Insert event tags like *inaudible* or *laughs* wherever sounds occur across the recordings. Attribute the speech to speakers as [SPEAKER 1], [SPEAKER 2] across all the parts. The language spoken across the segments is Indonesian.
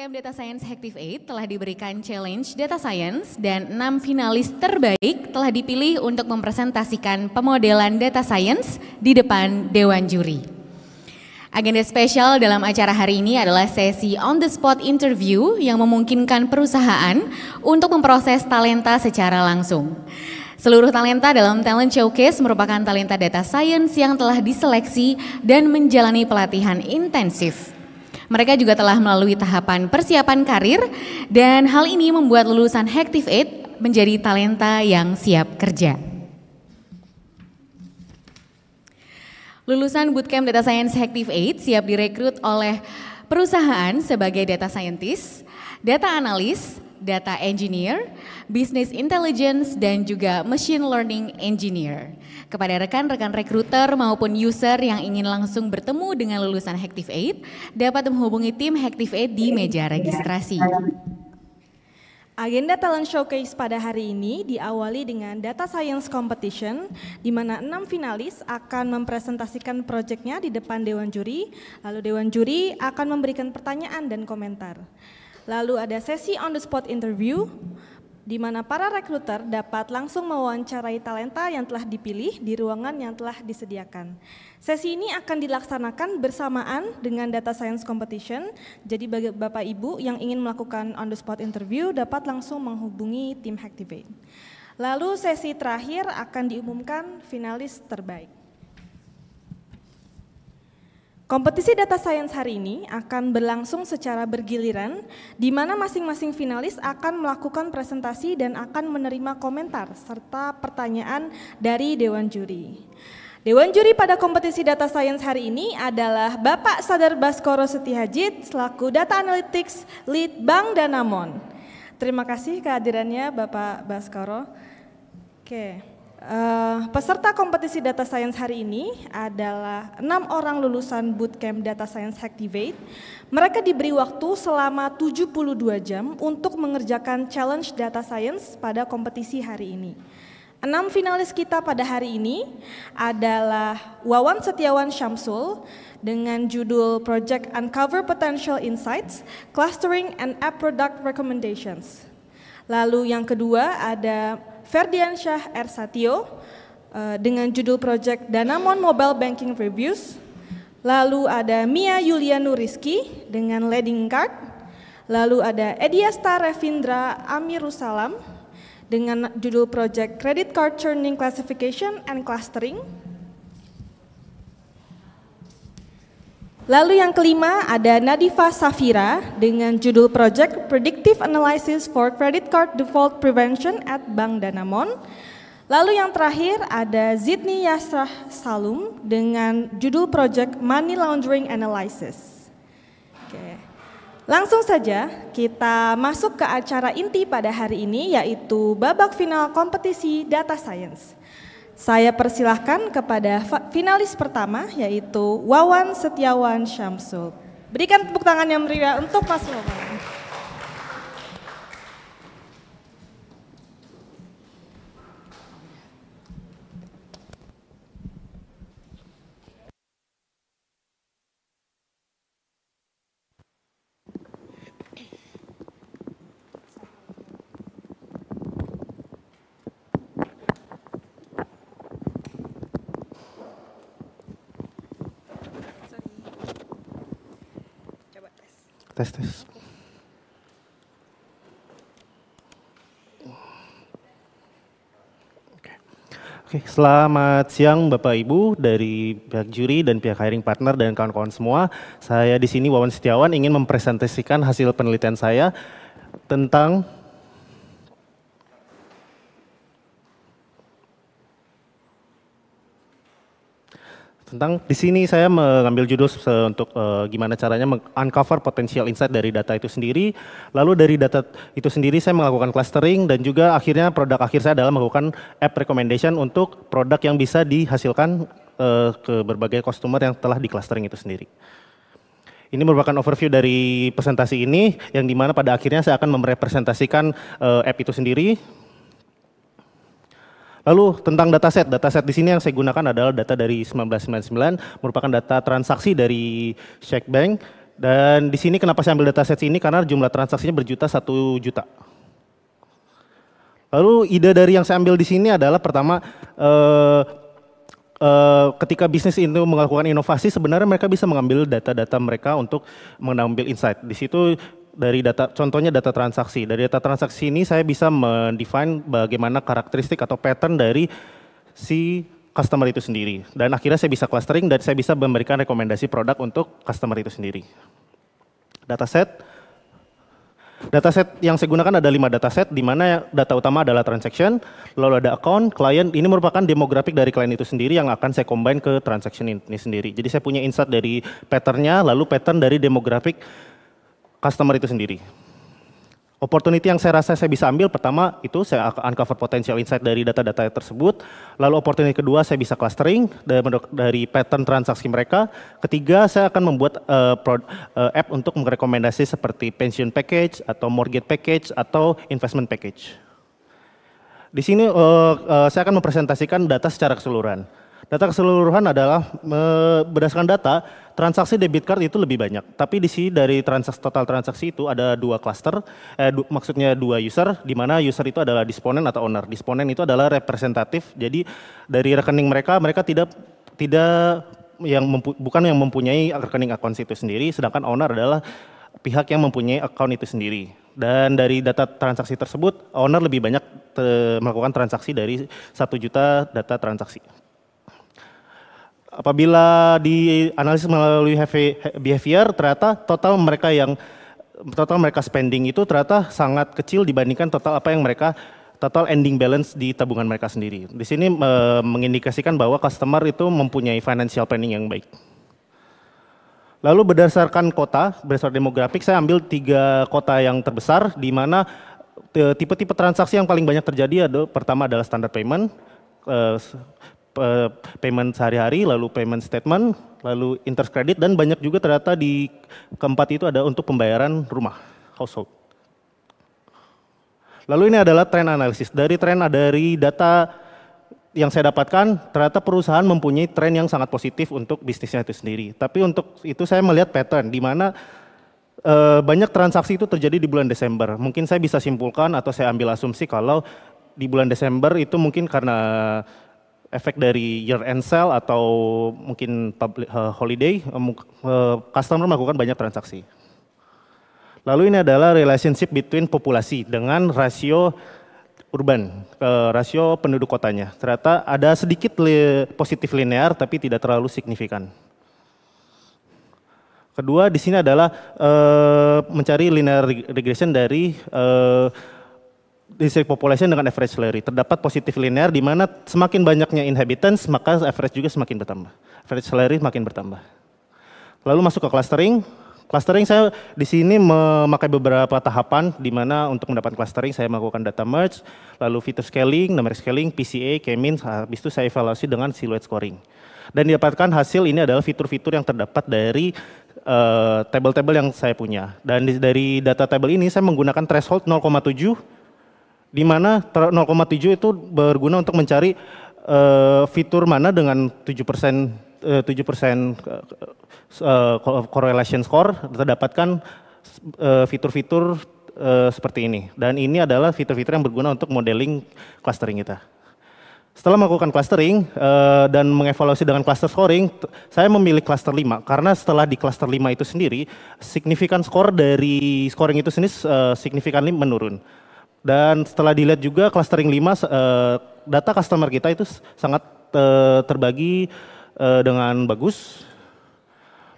[SPEAKER 1] Camp Data Science Active 8
[SPEAKER 2] telah diberikan challenge data science dan enam finalis terbaik telah dipilih untuk mempresentasikan pemodelan data science di depan Dewan Juri. Agenda spesial dalam acara hari ini adalah sesi on the spot interview yang memungkinkan perusahaan untuk memproses talenta secara langsung. Seluruh talenta dalam Talent Showcase merupakan talenta data science yang telah diseleksi dan menjalani pelatihan intensif. Mereka juga telah melalui tahapan persiapan karir dan hal ini membuat lulusan Hective Aid menjadi talenta yang siap kerja. Lulusan Bootcamp Data Science Hective Aid siap direkrut oleh perusahaan sebagai data scientist, data analis, data engineer, business intelligence, dan juga machine learning engineer kepada rekan-rekan rekruter maupun user yang ingin langsung bertemu dengan lulusan Hektif 8 dapat menghubungi tim Hektif 8 di meja registrasi.
[SPEAKER 3] Agenda talent showcase pada hari ini diawali dengan data science competition, di mana enam finalis akan mempresentasikan proyeknya di depan dewan juri, lalu dewan juri akan memberikan pertanyaan dan komentar. Lalu ada sesi on the spot interview, di mana para rekruter dapat langsung mewawancarai talenta yang telah dipilih di ruangan yang telah disediakan. Sesi ini akan dilaksanakan bersamaan dengan data science competition, jadi bagi Bapak Ibu yang ingin melakukan on the spot interview dapat langsung menghubungi tim Hacktivate. Lalu sesi terakhir akan diumumkan finalis terbaik. Kompetisi data science hari ini akan berlangsung secara bergiliran, di mana masing-masing finalis akan melakukan presentasi dan akan menerima komentar serta pertanyaan dari Dewan Juri. Dewan Juri pada kompetisi data science hari ini adalah Bapak Sadar Baskoro Setihajit selaku Data Analytics Lead Bank Danamon. Terima kasih kehadirannya Bapak Baskoro. Oke. Okay. Uh, peserta kompetisi data science hari ini adalah enam orang lulusan bootcamp data science Activate. Mereka diberi waktu selama 72 jam untuk mengerjakan challenge data science pada kompetisi hari ini. Enam finalis kita pada hari ini adalah Wawan Setiawan Syamsul dengan judul Project Uncover Potential Insights, Clustering and App Product Recommendations. Lalu yang kedua ada Ferdiansyah Syah R. Satio uh, eh, dengan judul Project Danamon Mobile Banking Reviews. Lalu ada Mia Yulianu Rizki dengan Leading Card. Lalu ada Ediasta Revindra Amirusalam dengan judul project Credit Card Churning Classification and Clustering. Lalu yang kelima ada Nadifa Safira dengan judul Project Predictive Analysis for Credit Card Default Prevention at Bank Danamon. Lalu yang terakhir ada Zidni Yasrah Salum dengan judul Project Money Laundering Analysis. Oke. Langsung saja kita masuk ke acara inti pada hari ini yaitu babak final kompetisi data science. Saya persilahkan kepada finalis pertama yaitu Wawan Setiawan Syamsul. Berikan tepuk tangan yang meriah untuk Mas Wawan.
[SPEAKER 4] tes tes. Oke, okay. selamat siang Bapak Ibu dari pihak juri dan pihak hiring partner dan kawan-kawan semua. Saya di sini Wawan Setiawan ingin mempresentasikan hasil penelitian saya tentang tentang di sini saya mengambil judul untuk uh, gimana caranya uncover potensial insight dari data itu sendiri. Lalu dari data itu sendiri saya melakukan clustering dan juga akhirnya produk akhir saya adalah melakukan app recommendation untuk produk yang bisa dihasilkan uh, ke berbagai customer yang telah di clustering itu sendiri. Ini merupakan overview dari presentasi ini yang dimana pada akhirnya saya akan merepresentasikan uh, app itu sendiri Lalu tentang dataset, dataset di sini yang saya gunakan adalah data dari 1999, merupakan data transaksi dari Sheikh Bank. Dan di sini kenapa saya ambil dataset ini karena jumlah transaksinya berjuta satu juta. Lalu ide dari yang saya ambil di sini adalah pertama eh, eh ketika bisnis itu melakukan inovasi sebenarnya mereka bisa mengambil data-data mereka untuk mengambil insight. Di situ dari data contohnya data transaksi. Dari data transaksi ini saya bisa mendefine bagaimana karakteristik atau pattern dari si customer itu sendiri. Dan akhirnya saya bisa clustering dan saya bisa memberikan rekomendasi produk untuk customer itu sendiri. data set yang saya gunakan ada lima data set, di mana data utama adalah transaction, lalu ada account, client. Ini merupakan demografik dari klien itu sendiri yang akan saya combine ke transaction ini sendiri. Jadi saya punya insight dari patternnya, lalu pattern dari demografik customer itu sendiri. Opportunity yang saya rasa saya bisa ambil pertama itu saya akan uncover potensial insight dari data-data tersebut. Lalu opportunity kedua saya bisa clustering dari, pattern transaksi mereka. Ketiga saya akan membuat uh, prod, uh, app untuk merekomendasi seperti pension package atau mortgage package atau investment package. Di sini uh, uh, saya akan mempresentasikan data secara keseluruhan. Data keseluruhan adalah berdasarkan data Transaksi debit card itu lebih banyak, tapi di sini dari transaksi total transaksi itu ada dua cluster, eh, du, maksudnya dua user, di mana user itu adalah disponen atau owner. Disponen itu adalah representatif, jadi dari rekening mereka, mereka tidak tidak yang mempu, bukan yang mempunyai rekening akun itu sendiri, sedangkan owner adalah pihak yang mempunyai akun itu sendiri. Dan dari data transaksi tersebut, owner lebih banyak te, melakukan transaksi dari satu juta data transaksi. Apabila dianalisis melalui behavior, ternyata total mereka yang total mereka spending itu ternyata sangat kecil dibandingkan total apa yang mereka total ending balance di tabungan mereka sendiri. Di sini e, mengindikasikan bahwa customer itu mempunyai financial planning yang baik. Lalu berdasarkan kota, berdasarkan demografik, saya ambil tiga kota yang terbesar di mana e, tipe-tipe transaksi yang paling banyak terjadi ada pertama adalah standard payment, e, Eh, payment sehari-hari, lalu payment statement, lalu interest credit, dan banyak juga ternyata di keempat itu ada untuk pembayaran rumah, household. Lalu ini adalah trend analisis. Dari trend dari data yang saya dapatkan, ternyata perusahaan mempunyai tren yang sangat positif untuk bisnisnya itu sendiri. Tapi untuk itu saya melihat pattern, di mana e, banyak transaksi itu terjadi di bulan Desember. Mungkin saya bisa simpulkan atau saya ambil asumsi kalau di bulan Desember itu mungkin karena efek dari year end sale atau mungkin public, eh, holiday, eh, eh, customer melakukan banyak transaksi. Lalu ini adalah relationship between populasi dengan rasio urban, rasio penduduk kotanya. Ternyata ada sedikit positif linear tapi tidak terlalu signifikan. Kedua di sini adalah mencari linear regression dari district population dengan average salary. Terdapat positif linear di mana semakin banyaknya inhabitants, maka average juga semakin bertambah. Average salary semakin bertambah. Lalu masuk ke clustering. Clustering saya di sini memakai beberapa tahapan di mana untuk mendapatkan clustering saya melakukan data merge, lalu feature scaling, numeric scaling, PCA, k means habis itu saya evaluasi dengan silhouette scoring. Dan didapatkan hasil ini adalah fitur-fitur yang terdapat dari eh, table-table uh, yang saya punya. Dan dari data table ini saya menggunakan threshold 0,7 di mana 0,7 itu berguna untuk mencari uh, fitur mana dengan 7 persen tujuh persen eh, eh, correlation score terdapatkan fitur-fitur uh, seperti ini. Dan ini adalah fitur-fitur yang berguna untuk modeling clustering kita. Setelah melakukan clustering dan mengevaluasi dengan cluster scoring, saya memilih cluster 5 karena setelah di cluster 5 itu sendiri signifikan score dari scoring itu sendiri uh, signifikan menurun. Dan setelah dilihat juga clustering 5 eh, data customer kita itu sangat eh, terbagi eh, dengan bagus.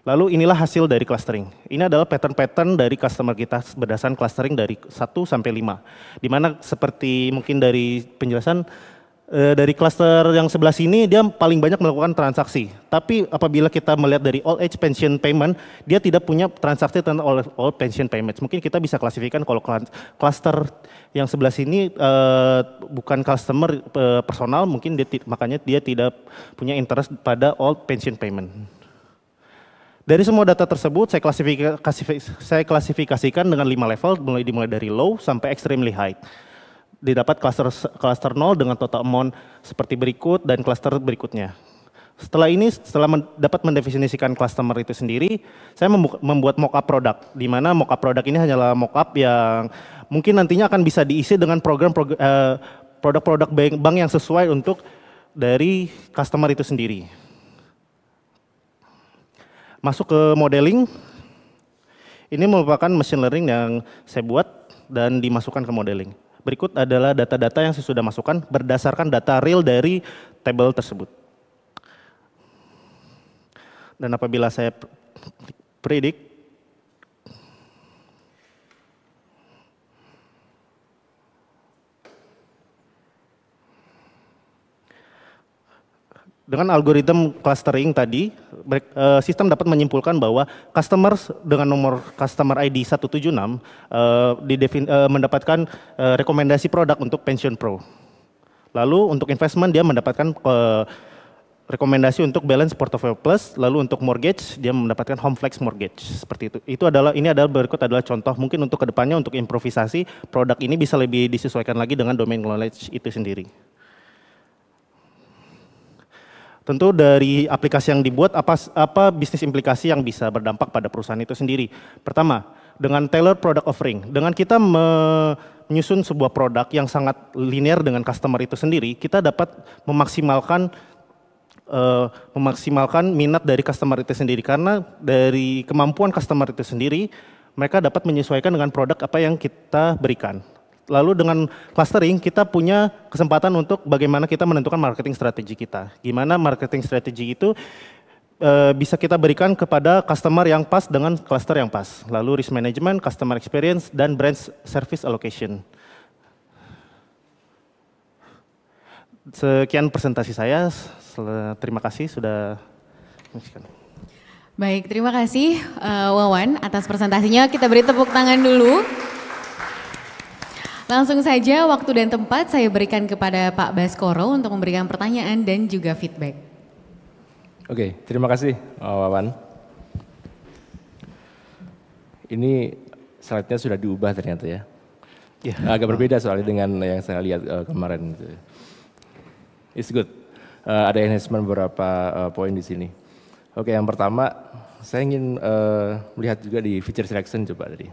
[SPEAKER 4] Lalu inilah hasil dari clustering. Ini adalah pattern-pattern dari customer kita berdasarkan clustering dari 1 sampai 5. Dimana seperti mungkin dari penjelasan Eh, dari cluster yang sebelah sini dia paling banyak melakukan transaksi. Tapi apabila kita melihat dari all age pension payment, dia tidak punya transaksi tentang all, all pension payments. Mungkin kita bisa klasifikasikan kalau cluster yang sebelah sini uh, bukan customer uh, personal, mungkin dia makanya dia tidak punya interest pada all pension payment. Dari semua data tersebut saya, klasifika, saya klasifikasikan dengan lima level, mulai dimulai dari low sampai extremely high didapat cluster cluster 0 dengan total amount seperti berikut dan cluster berikutnya. Setelah ini, setelah dapat mendefinisikan customer itu sendiri, saya membuat mockup produk, di mana mockup produk ini hanyalah mockup yang mungkin nantinya akan bisa diisi dengan program eh, produk-produk bank yang sesuai untuk dari customer itu sendiri. Masuk ke modeling, ini merupakan machine learning yang saya buat dan dimasukkan ke modeling. Berikut adalah data-data yang saya sudah masukkan berdasarkan data real dari tabel tersebut. Dan apabila saya predik Dengan algoritma clustering tadi, eh, sistem dapat menyimpulkan bahwa customer dengan nomor customer ID 176 eh, didefin, eh, mendapatkan rekomendasi produk untuk Pension Pro. Lalu untuk investment dia mendapatkan rekomendasi untuk balance portfolio plus, lalu untuk mortgage dia mendapatkan home flex mortgage seperti itu. Itu adalah ini adalah berikut adalah contoh mungkin untuk kedepannya untuk improvisasi produk ini bisa lebih disesuaikan lagi dengan domain knowledge itu sendiri. Tentu dari aplikasi yang dibuat apa apa bisnis implikasi yang bisa berdampak pada perusahaan itu sendiri. Pertama, dengan tailor product offering, dengan kita menyusun sebuah produk yang sangat linear dengan customer itu sendiri, kita dapat memaksimalkan uh, memaksimalkan minat dari customer itu sendiri karena dari kemampuan customer itu sendiri mereka dapat menyesuaikan dengan produk apa yang kita berikan. Lalu dengan clustering kita punya kesempatan untuk bagaimana kita menentukan marketing strategi kita. Gimana marketing strategi itu e, bisa kita berikan kepada customer yang pas dengan cluster yang pas. Lalu risk management, customer experience, dan brand service allocation. Sekian presentasi saya. Terima kasih sudah menyaksikan.
[SPEAKER 2] Baik, terima kasih uh, Wawan atas presentasinya. Kita beri tepuk tangan dulu. Langsung saja waktu dan tempat saya berikan kepada Pak Baskoro untuk memberikan pertanyaan dan juga feedback.
[SPEAKER 5] Oke, terima kasih Wawan. Ini slide-nya sudah diubah ternyata ya. Ya. Agak berbeda soalnya dengan yang saya lihat uh, kemarin. It's good. Uh, ada enhancement beberapa uh, poin di sini. Oke, yang pertama saya ingin uh, melihat juga di feature selection coba tadi.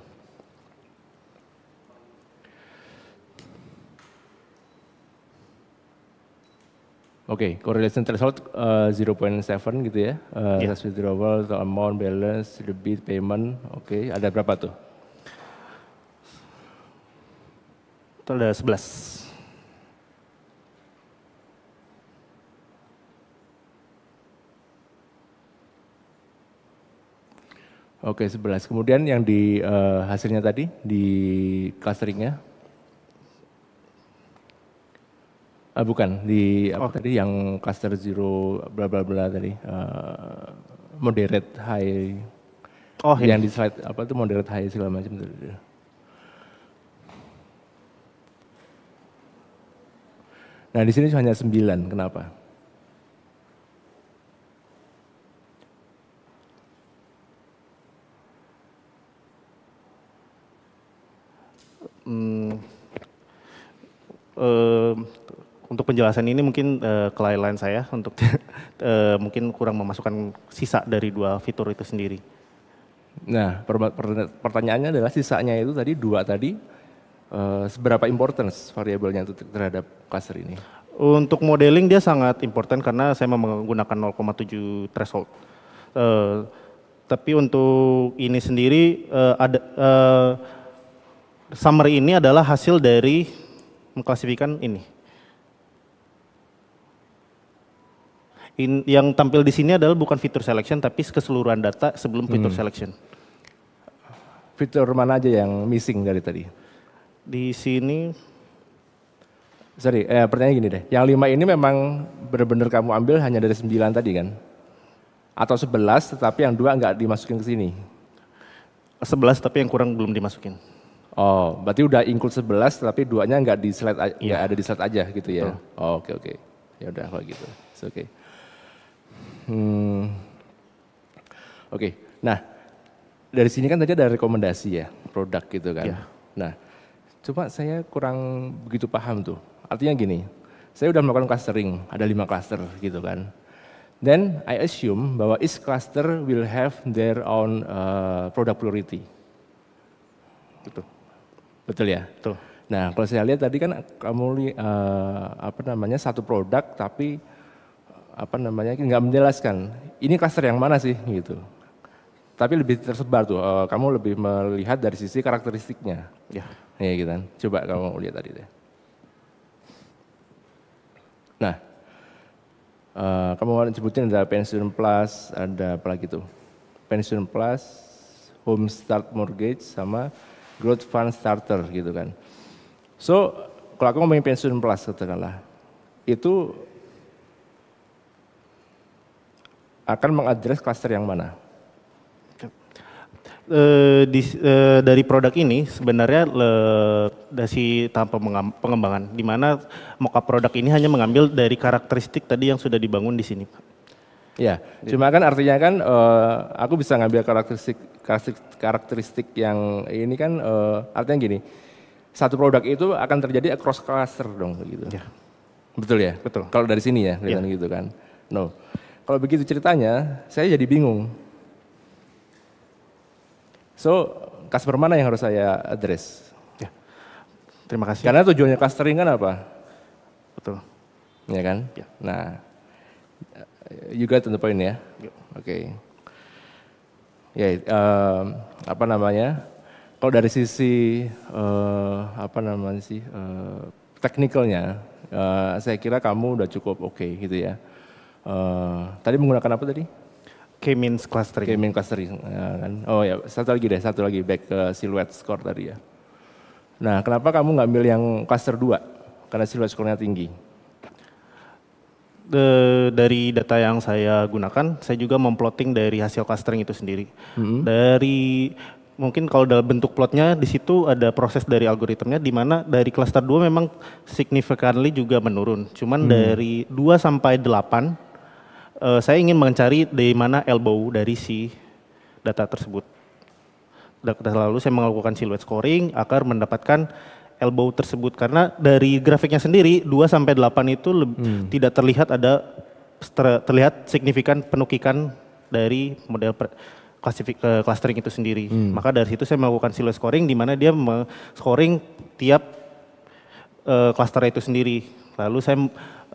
[SPEAKER 5] Oke, okay, correlation threshold uh, eh, 0.7 gitu ya. Uh, yeah. withdrawal, total amount, balance, debit, payment. Oke, okay, ada berapa tuh?
[SPEAKER 4] Itu ada 11.
[SPEAKER 5] Oke, okay, 11. Kemudian yang di uh, hasilnya tadi di clustering-nya, Uh, bukan di apa oh. tadi yang cluster zero bla bla bla tadi uh, moderate high. Oh, iya. yang ini. di slide apa itu moderate high segala macam itu. Nah di sini hanya sembilan. kenapa?
[SPEAKER 4] Hmm, untuk penjelasan ini mungkin uh, eh, kelalaian saya untuk uh, *laughs* mungkin kurang memasukkan sisa dari dua fitur itu sendiri. Nah, per pertanyaannya adalah sisanya itu tadi dua tadi uh, seberapa importance variabelnya itu terhadap cluster ini? Untuk modeling dia sangat important karena saya menggunakan 0,7 threshold. Uh, tapi untuk ini sendiri uh, ada uh, summary ini adalah hasil dari mengklasifikan ini In, yang tampil di sini adalah bukan fitur selection tapi keseluruhan data sebelum hmm. fitur selection.
[SPEAKER 5] Fitur mana aja yang missing dari tadi? Di sini Sorry, eh, pertanyaan gini deh. Yang lima ini memang benar-benar kamu ambil hanya dari sembilan tadi kan? Atau sebelas, tetapi yang dua nggak dimasukin ke sini? Sebelas, tapi yang kurang belum dimasukin. Oh, berarti udah include sebelas, tapi duanya nggak di slide ya. ada di slide aja gitu ya. Oh, oke, oke. Ya udah kalau gitu. Oke. Okay. Hmm. Oke, okay. nah dari sini kan tadi ada rekomendasi ya produk gitu kan. Yeah. Nah, cuma saya kurang begitu paham tuh. Artinya gini, saya udah melakukan clustering, ada lima cluster gitu kan. Then I assume bahwa each cluster will have their own uh, product priority. Betul. Gitu. Betul ya? Betul. Nah, kalau saya lihat tadi kan kamu uh, apa namanya satu produk tapi apa namanya nggak menjelaskan ini klaster yang mana sih gitu tapi lebih tersebar tuh uh, kamu lebih melihat dari sisi karakteristiknya ya ya gitu kan coba kamu lihat tadi deh nah uh, kamu mau sebutin ada pensiun plus ada apa lagi tuh pensiun plus home start mortgage sama growth fund starter gitu kan so kalau aku ngomongin pensiun plus katakanlah itu akan mengadres klaster yang mana?
[SPEAKER 4] E, di, e, dari produk ini sebenarnya le, dari tahap pengembangan, di mana moka produk ini hanya mengambil dari karakteristik tadi yang sudah dibangun di sini, Pak.
[SPEAKER 5] Ya, cuma kan artinya kan e, aku bisa ngambil karakteristik karakteristik, karakteristik yang ini kan e, artinya gini, satu produk itu akan terjadi across cluster dong, gitu. Ya. Betul ya? Betul. Kalau dari sini ya, ya. gitu kan. No. Kalau begitu ceritanya, saya jadi bingung. So, customer mana yang harus saya address? Ya.
[SPEAKER 4] Terima kasih. Karena tujuannya
[SPEAKER 5] clustering kan apa? Betul. Ya kan? Ya. Nah, you got the point ya? ya. Oke. Okay. Ya, uh, apa namanya? Kalau dari sisi uh, apa namanya sih uh, eh, teknikalnya, uh, eh, saya kira kamu udah cukup oke okay, gitu ya. Uh, tadi menggunakan apa tadi? K-means clustering. K-means clustering. Ya, kan? Oh ya, satu lagi deh, satu lagi back ke silhouette score tadi ya. Nah, kenapa kamu nggak ambil yang cluster 2? Karena silhouette score-nya tinggi.
[SPEAKER 4] The, dari data yang saya gunakan, saya juga memplotting dari hasil clustering itu sendiri. Mm -hmm. Dari mungkin kalau dalam bentuk plotnya di situ ada proses dari algoritmanya di mana dari cluster 2 memang significantly juga menurun. Cuman hmm. dari 2 sampai 8 uh, saya ingin mencari di mana elbow dari si data tersebut. Data lalu saya melakukan silhouette scoring agar mendapatkan elbow tersebut karena dari grafiknya sendiri 2 sampai 8 itu hmm. tidak terlihat ada terlihat signifikan penukikan dari model klasifik uh, clustering itu sendiri. Hmm. Maka dari situ saya melakukan silhouette scoring di mana dia scoring tiap uh, cluster itu sendiri Lalu saya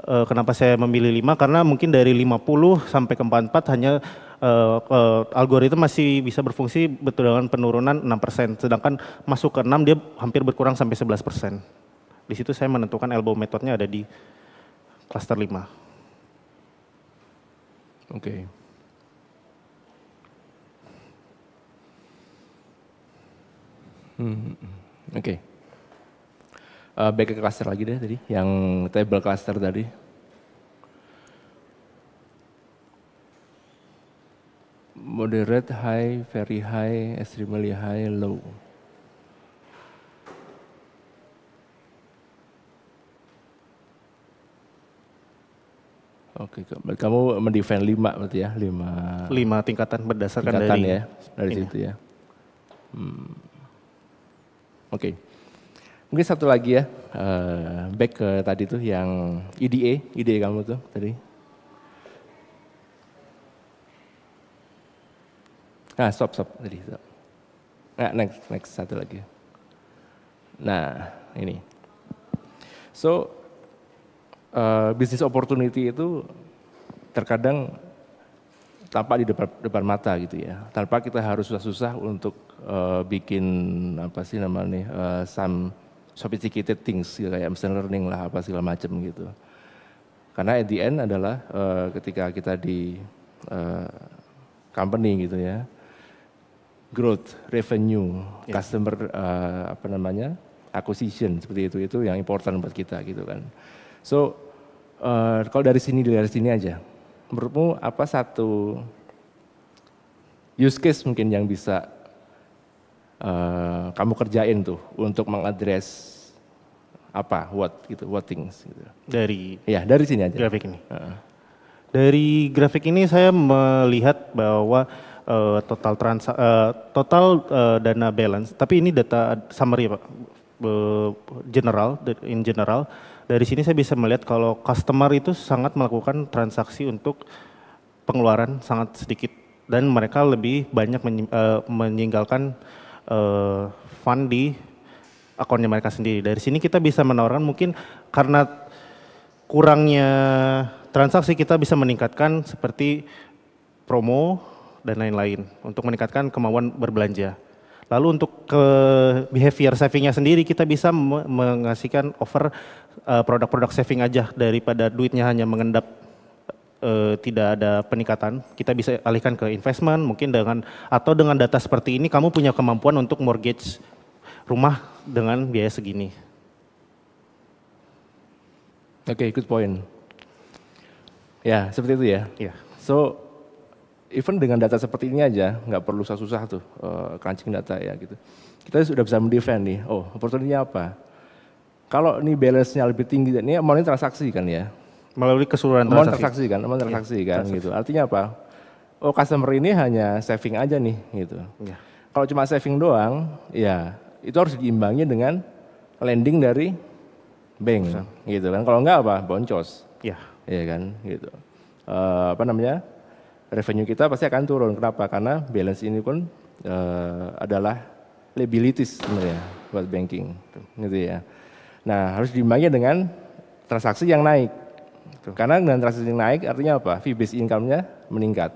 [SPEAKER 4] eh, kenapa saya memilih 5 karena mungkin dari 50 sampai ke 44 hanya eh, eh, algoritma masih bisa berfungsi betul dengan penurunan 6%. Sedangkan masuk ke 6 dia hampir berkurang sampai 11%. Di situ saya menentukan elbow metodenya ada di cluster 5. Oke. Okay.
[SPEAKER 5] Hmm, hmm, hmm, oke. Okay uh, eh, back ke cluster lagi deh tadi, yang table cluster tadi. Moderate, high, very high, extremely high, low. Oke, kamu mendefin lima berarti ya, lima. Lima tingkatan berdasarkan tingkatan dari ya, dari situ ya. Hmm. Oke. Okay. Mungkin satu lagi ya, uh, back ke tadi tuh yang ide-ide e kamu tuh tadi. Nah, stop, stop tadi. Stop. Nah, next, next satu lagi. Nah, ini. So, uh, business opportunity itu terkadang tampak di depan, depan mata gitu ya. Tanpa kita harus susah-susah untuk uh, bikin apa sih namanya uh, some sophisticated things gitu, kayak machine learning lah apa segala macam gitu. Karena at the end adalah uh, ketika kita di uh, company gitu ya, growth, revenue, yeah. customer uh, apa namanya acquisition seperti itu itu yang important buat kita gitu kan. So uh, kalau dari sini dari sini aja, menurutmu apa satu use case mungkin yang bisa uh, kamu kerjain tuh untuk mengadres apa what gitu what things gitu. Dari ya dari sini aja. Grafik ini. Uh.
[SPEAKER 4] Dari grafik ini saya melihat bahwa uh, total trans uh, eh, total uh, dana balance tapi ini data summary ya, Pak. general in general dari sini saya bisa melihat kalau customer itu sangat melakukan transaksi untuk pengeluaran sangat sedikit dan mereka lebih banyak meninggalkan menyinggalkan uh, fund di akunnya mereka sendiri. Dari sini kita bisa menawarkan mungkin karena kurangnya transaksi kita bisa meningkatkan seperti promo dan lain-lain untuk meningkatkan kemauan berbelanja. Lalu untuk ke behavior savingnya sendiri kita bisa mengasihkan offer eh, produk-produk saving aja daripada duitnya hanya mengendap uh, tidak ada peningkatan, kita bisa alihkan ke investment mungkin dengan atau dengan data seperti ini kamu punya kemampuan untuk mortgage rumah dengan biaya segini. Oke, okay, good point.
[SPEAKER 5] Ya, seperti itu ya. Yeah. So, even dengan data seperti ini aja, nggak perlu susah-susah tuh uh, crunching data ya gitu. Kita sudah bisa mendefend nih, oh opportunity apa? Kalau ini balance-nya lebih tinggi, ini amount transaksi kan ya melalui keseluruhan transaksi. transaksi kan, amount transaksi yeah. kan transaksi. gitu. Artinya apa? Oh customer ini hanya saving aja nih gitu. Yeah. Kalau cuma saving doang, ya itu harus diimbangi dengan lending dari bank Bisa. gitu kan. Kalau enggak apa? Boncos. Iya. Iya kan gitu. Uh, apa namanya? Revenue kita pasti akan turun. Kenapa? Karena balance ini pun uh, adalah liabilities sebenarnya buat banking gitu ya. Nah, harus diimbangi dengan transaksi yang naik Gitu. Karena dengan transaksi naik artinya apa? Fee based income-nya meningkat.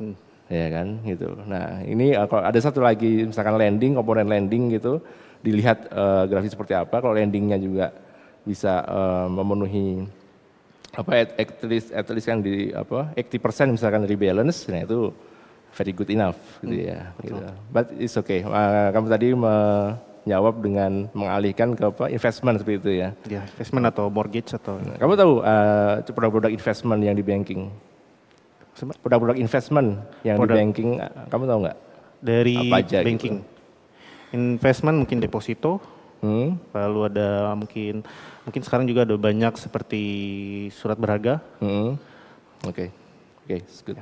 [SPEAKER 5] Hmm. Ya kan gitu. Nah, ini eh, kalau ada satu lagi misalkan lending, komponen lending gitu, dilihat uh, grafis seperti apa kalau lendingnya juga bisa uh, memenuhi apa at, least at least kan di apa 80% misalkan rebalance nah itu very good enough gitu hmm, ya gitu. But it's okay. Uh, kamu tadi me, jawab dengan mengalihkan ke apa investment seperti itu ya. Ya, investment atau mortgage atau. Nah, kamu tahu produk eh, produk-produk investment yang di banking? Produk-produk investment yang produk. di banking, eh, kamu tahu nggak?
[SPEAKER 4] Dari aja gitu. banking. Gitu? Investment mungkin deposito, hmm. lalu ada mungkin mungkin sekarang juga ada banyak seperti surat berharga. Hmm. Oke, oke, okay, good.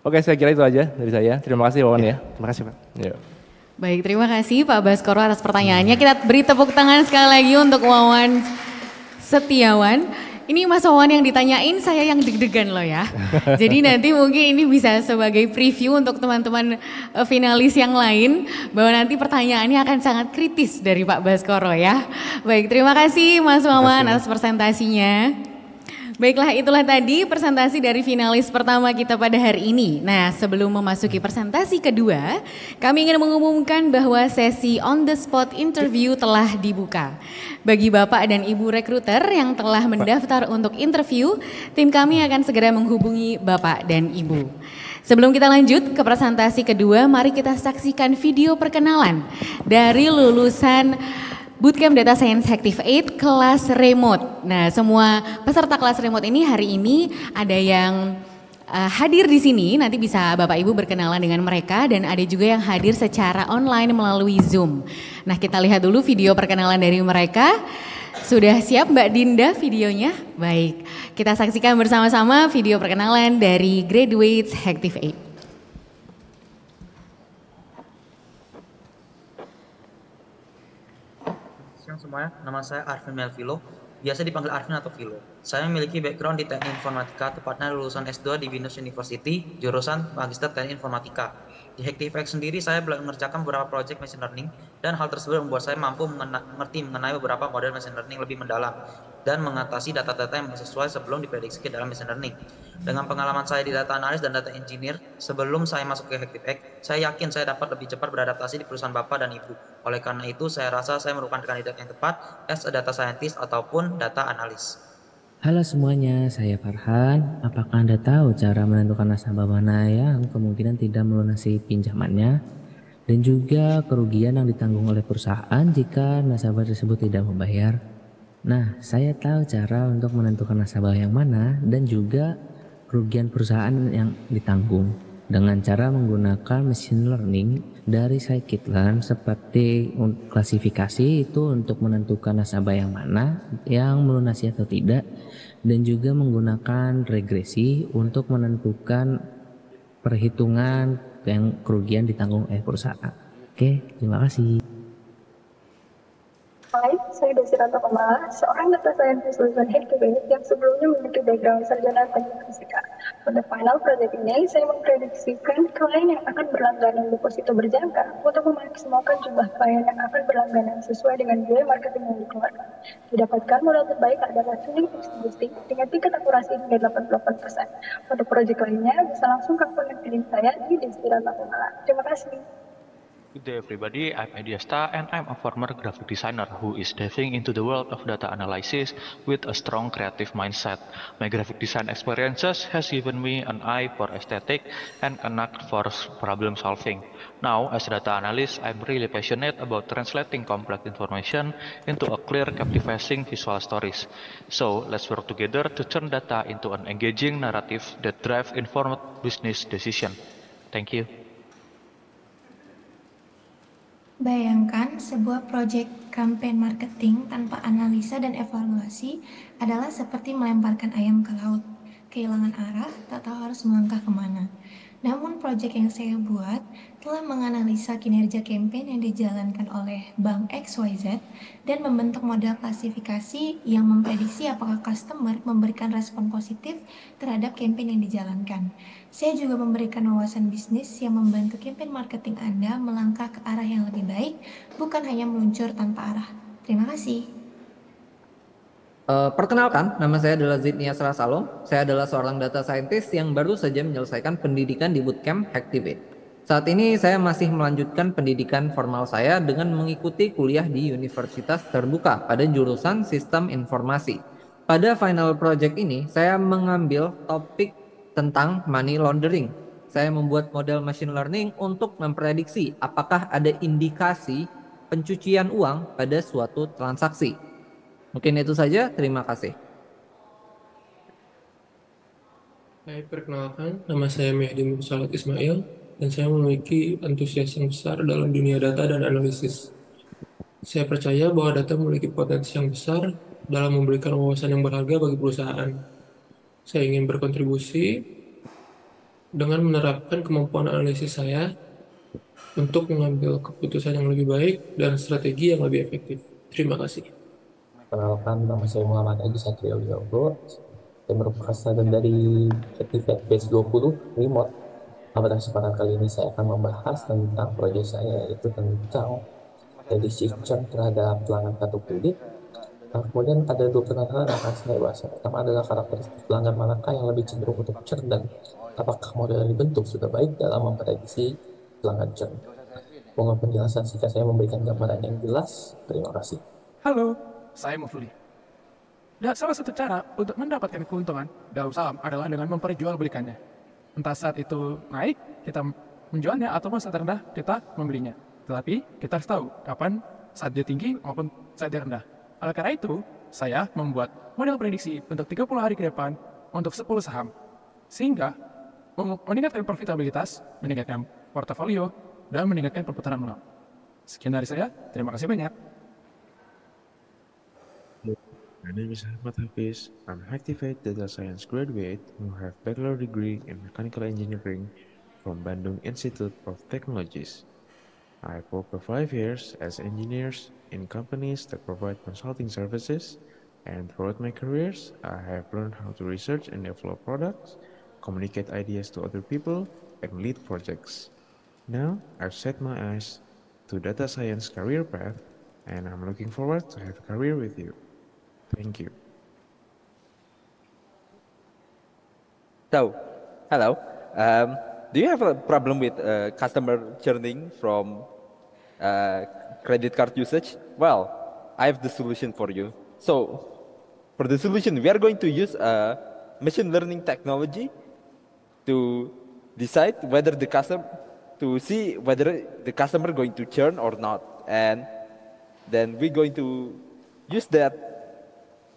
[SPEAKER 5] Oke, okay, saya kira itu aja dari saya. Terima kasih Wawan ya. ya. Terima kasih Pak. Ya.
[SPEAKER 2] Baik, terima kasih Pak Baskoro atas pertanyaannya. Kita beri tepuk tangan sekali lagi untuk Wawan Setiawan. Ini Mas Wawan yang ditanyain, saya yang deg-degan loh ya. *laughs* Jadi nanti mungkin ini bisa sebagai preview untuk teman-teman eh, finalis yang lain bahwa nanti pertanyaannya akan sangat kritis dari Pak Baskoro ya. Baik, terima kasih Mas Wawan atas presentasinya. Baiklah, itulah tadi presentasi dari finalis pertama kita pada hari ini. Nah, sebelum memasuki presentasi kedua, kami ingin mengumumkan bahwa sesi on the spot interview telah dibuka. Bagi Bapak dan Ibu rekruter yang telah mendaftar untuk interview, tim kami akan segera menghubungi Bapak dan Ibu. Sebelum kita lanjut ke presentasi kedua, mari kita saksikan video perkenalan dari lulusan Bootcamp Data Science Active 8 kelas remote. Nah, semua peserta kelas remote ini hari ini ada yang uh, hadir di sini, nanti bisa Bapak Ibu berkenalan dengan mereka dan ada juga yang hadir secara online melalui Zoom. Nah, kita lihat dulu video perkenalan dari mereka. Sudah siap Mbak Dinda videonya? Baik. Kita saksikan bersama-sama video perkenalan dari Graduates Active 8.
[SPEAKER 6] semuanya.
[SPEAKER 7] Nama saya Arvin Melvilo, biasa dipanggil Arvin atau Vilo. Saya memiliki background di teknik informatika, tepatnya lulusan S2 di Windows University, jurusan Magister Teknik Informatika. Di HactiveX sendiri, saya belum mengerjakan beberapa proyek machine learning, dan hal tersebut membuat saya mampu mengerti mengenai beberapa model machine learning lebih mendalam, dan mengatasi data-data yang sesuai sebelum diprediksi ke dalam machine learning. Dengan pengalaman saya di data analis dan data engineer, sebelum saya masuk ke X, saya yakin saya dapat lebih cepat beradaptasi di perusahaan bapak dan ibu. Oleh karena itu, saya rasa saya merupakan kandidat yang tepat as a data scientist ataupun data analis.
[SPEAKER 6] Halo semuanya, saya Farhan. Apakah Anda tahu cara menentukan nasabah mana yang kemungkinan tidak melunasi pinjamannya? Dan juga kerugian yang ditanggung oleh perusahaan jika nasabah tersebut tidak membayar. Nah, saya tahu cara untuk menentukan nasabah yang mana dan juga kerugian perusahaan yang ditanggung dengan cara menggunakan machine learning dari scikit-learn seperti klasifikasi itu untuk menentukan nasabah yang mana yang melunasi atau tidak dan juga menggunakan regresi untuk menentukan perhitungan yang kerugian ditanggung oleh perusahaan. Oke, terima kasih.
[SPEAKER 1] Hai, saya Desirata Kumala, seorang data scientist lulusan HKB yang sebelumnya memiliki background sarjana teknik fisika. Pada final project ini, saya memprediksikan klien yang akan berlangganan deposito berjangka untuk memaksimalkan jumlah klien yang akan berlangganan sesuai dengan biaya marketing yang dikeluarkan. Didapatkan modal terbaik adalah tuning boosting dengan tingkat akurasi hingga 88%. Untuk project lainnya, bisa langsung ke akun LinkedIn saya di Desirata Kumala. Terima kasih.
[SPEAKER 8] Good day everybody, I'm Edia Sta and I'm a former graphic designer who is diving into the world of data analysis with a strong creative mindset. My graphic design experiences has given me an eye for aesthetic and a knack for problem solving. Now, as a data analyst, I'm really passionate about translating complex information into a clear, captivating visual stories. So, let's work together to turn data into an engaging narrative that drives informed business decision. Thank you.
[SPEAKER 9] Bayangkan sebuah proyek kampanye marketing tanpa analisa dan evaluasi adalah seperti melemparkan ayam ke laut. Kehilangan arah, tak tahu harus melangkah kemana. Namun proyek yang saya buat telah menganalisa kinerja kampanye yang dijalankan oleh Bank XYZ dan membentuk model klasifikasi yang memprediksi apakah customer memberikan respon positif terhadap kampanye yang dijalankan. Saya juga memberikan wawasan bisnis yang membantu campaign marketing Anda melangkah ke arah yang lebih baik, bukan hanya meluncur tanpa arah. Terima kasih.
[SPEAKER 10] Uh, perkenalkan, nama saya adalah Zidnia Salom. Saya adalah seorang data scientist yang baru saja menyelesaikan pendidikan di bootcamp Hacktivate. Saat ini saya masih melanjutkan pendidikan formal saya dengan mengikuti kuliah di Universitas Terbuka pada jurusan Sistem Informasi. Pada final project ini, saya mengambil topik tentang money laundering. Saya membuat model machine learning untuk memprediksi apakah ada indikasi pencucian uang pada suatu transaksi. Mungkin itu saja, terima kasih.
[SPEAKER 11] Hai, perkenalkan, nama saya Mehdi Mursalat Ismail, dan saya memiliki antusias yang besar dalam dunia data dan analisis. Saya percaya bahwa data memiliki potensi yang besar dalam memberikan wawasan yang berharga bagi perusahaan. Saya ingin berkontribusi dengan menerapkan kemampuan analisis saya untuk mengambil keputusan yang lebih baik dan strategi yang lebih efektif. Terima kasih.
[SPEAKER 12] Perkenalkan nama saya Muhammad Agi Satrio Yogo. Saya merupakan staff dari Activate Base 20 Remote. Pada kesempatan kali ini saya akan membahas tentang proyek saya yaitu tentang edisi terhadap pelanggan kartu kredit Nah, kemudian ada dua penataran yang akan saya bahas. pertama adalah karakteristik pelanggan manakah yang lebih cenderung untuk cerdas. Apakah model yang dibentuk sudah baik dalam memprediksi pelanggan cerdas? Mohon penjelasan jika saya memberikan gambaran yang jelas. Terima kasih.
[SPEAKER 13] Halo, saya Mufli. Dan nah, salah satu cara untuk mendapatkan keuntungan dalam saham adalah dengan memperjualbelikannya. Entah saat itu naik, kita menjualnya, atau masa terendah kita membelinya. Tetapi kita harus tahu kapan saat dia tinggi maupun saat dia rendah. Oleh karena itu, saya membuat model prediksi untuk 30 hari ke depan untuk 10 saham. Sehingga, meningkatkan profitabilitas, meningkatkan portofolio, dan meningkatkan perputaran modal. Sekian dari saya, terima kasih banyak.
[SPEAKER 14] My name is Ahmad Hafiz. I'm an Activate Data Science graduate who have bachelor degree in Mechanical Engineering from Bandung Institute of Technologies. I've worked for five years as engineers in companies that provide consulting services, and throughout my careers, I have learned how to research and develop products, communicate ideas to other people, and lead projects. Now, I've set my eyes to data science career path, and I'm looking forward to have a career with you. Thank you.
[SPEAKER 15] So, hello. Um, do you have a problem with uh, customer churning from uh, credit card usage? Well, I have the solution for you. So, for the solution, we are going to use a machine learning technology to decide whether the customer to see whether the customer going to churn or not, and then we're going to use that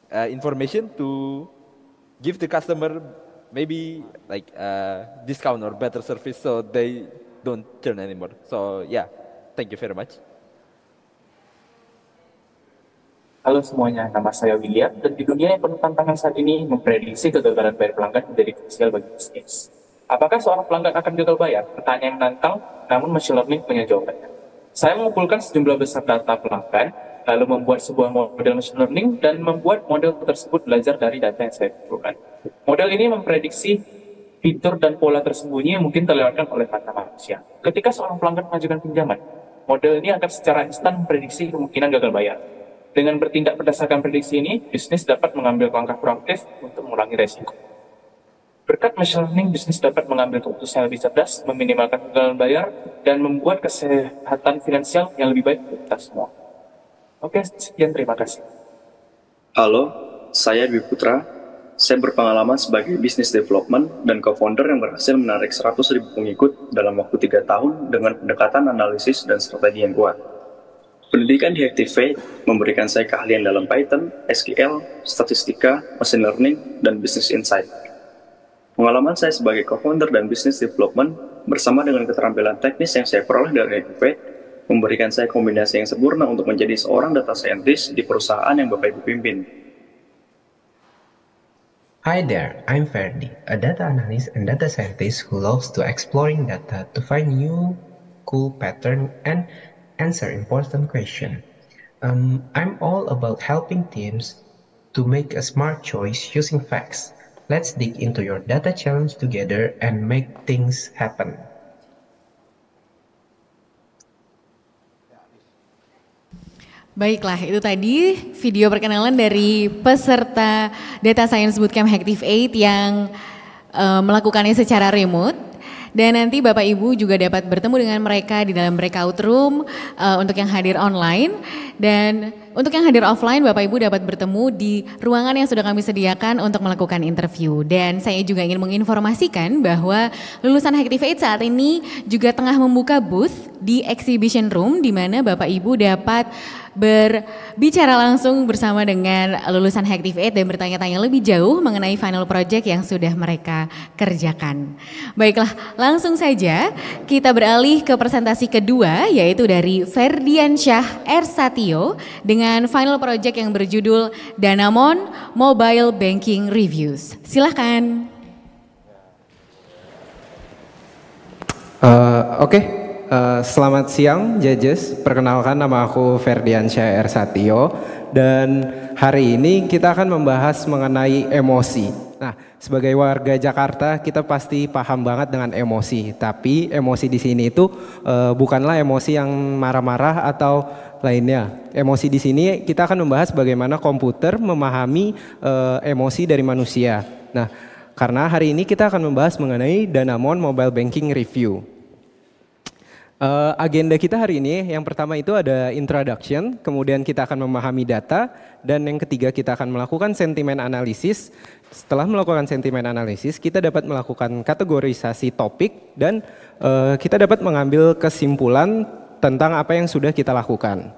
[SPEAKER 15] uh, information to give the customer maybe like uh, discount or better service so they don't turn anymore. So
[SPEAKER 8] yeah, thank you very much. Halo semuanya, nama saya William dan di dunia yang penuh tantangan saat ini memprediksi kegagalan bayar pelanggan menjadi krusial bagi bisnis. Apakah seorang pelanggan akan gagal bayar? Pertanyaan menantang, namun machine learning punya jawabannya. Saya mengumpulkan sejumlah besar data pelanggan lalu membuat sebuah model machine learning dan membuat model tersebut belajar dari data yang saya kumpulkan. Model ini memprediksi fitur dan pola tersembunyi yang mungkin terlewatkan oleh mata manusia. Ketika seorang pelanggan mengajukan pinjaman, model ini akan secara instan memprediksi kemungkinan gagal bayar. Dengan bertindak berdasarkan prediksi ini, bisnis dapat mengambil langkah proaktif untuk mengurangi resiko. Berkat machine learning, bisnis dapat mengambil keputusan yang lebih cerdas, meminimalkan kegagalan bayar, dan membuat
[SPEAKER 12] kesehatan finansial yang lebih baik untuk kita semua. Oke, sekian terima kasih.
[SPEAKER 16] Halo, saya Dwi Putra. Saya berpengalaman sebagai business development dan co-founder yang berhasil menarik 100 ribu pengikut dalam waktu 3 tahun dengan pendekatan analisis dan strategi yang kuat. Pendidikan di Activate memberikan saya keahlian dalam Python, SQL, statistika, machine learning, dan business insight. Pengalaman saya sebagai co-founder dan business development bersama dengan keterampilan teknis yang saya peroleh dari Activate memberikan saya kombinasi yang sempurna untuk menjadi seorang data scientist di perusahaan yang Bapak Ibu pimpin.
[SPEAKER 17] Hi there, I'm Ferdi, a data analyst and data scientist who loves to exploring data to find new cool pattern and answer important question. Um, I'm all about helping teams to make a smart choice using facts. Let's dig into your data challenge together and make things happen.
[SPEAKER 2] Baiklah, itu tadi video perkenalan dari peserta Data Science Bootcamp Hective 8 yang uh, melakukannya secara remote. Dan nanti Bapak Ibu juga dapat bertemu dengan mereka di dalam breakout room uh, untuk yang hadir online. Dan untuk yang hadir offline Bapak Ibu dapat bertemu di ruangan yang sudah kami sediakan untuk melakukan interview. Dan saya juga ingin menginformasikan bahwa lulusan 8 saat ini juga tengah membuka booth di exhibition room di mana Bapak Ibu dapat berbicara langsung bersama dengan lulusan Hektif 8 dan bertanya-tanya lebih jauh mengenai final project yang sudah mereka kerjakan. Baiklah, langsung saja kita beralih ke presentasi kedua yaitu dari Ferdian Syah Ersatio dengan final project yang berjudul Danamon Mobile Banking Reviews. Silahkan.
[SPEAKER 17] Uh, eh, Oke, okay. Eh, selamat siang judges, perkenalkan nama aku Ferdian Syair Satio dan hari ini kita akan membahas mengenai emosi. Nah, sebagai warga Jakarta kita pasti paham banget dengan emosi, tapi emosi di sini itu uh, bukanlah emosi yang marah-marah atau lainnya. Emosi di sini kita akan membahas bagaimana komputer memahami uh, emosi dari manusia. Nah, karena hari ini kita akan membahas mengenai Danamon Mobile Banking Review. Uh, agenda kita hari ini yang pertama itu ada introduction, kemudian kita akan memahami data, dan yang ketiga kita akan melakukan sentimen analisis. Setelah melakukan sentimen analisis, kita dapat melakukan kategorisasi topik dan uh, kita dapat mengambil kesimpulan tentang apa yang sudah kita lakukan.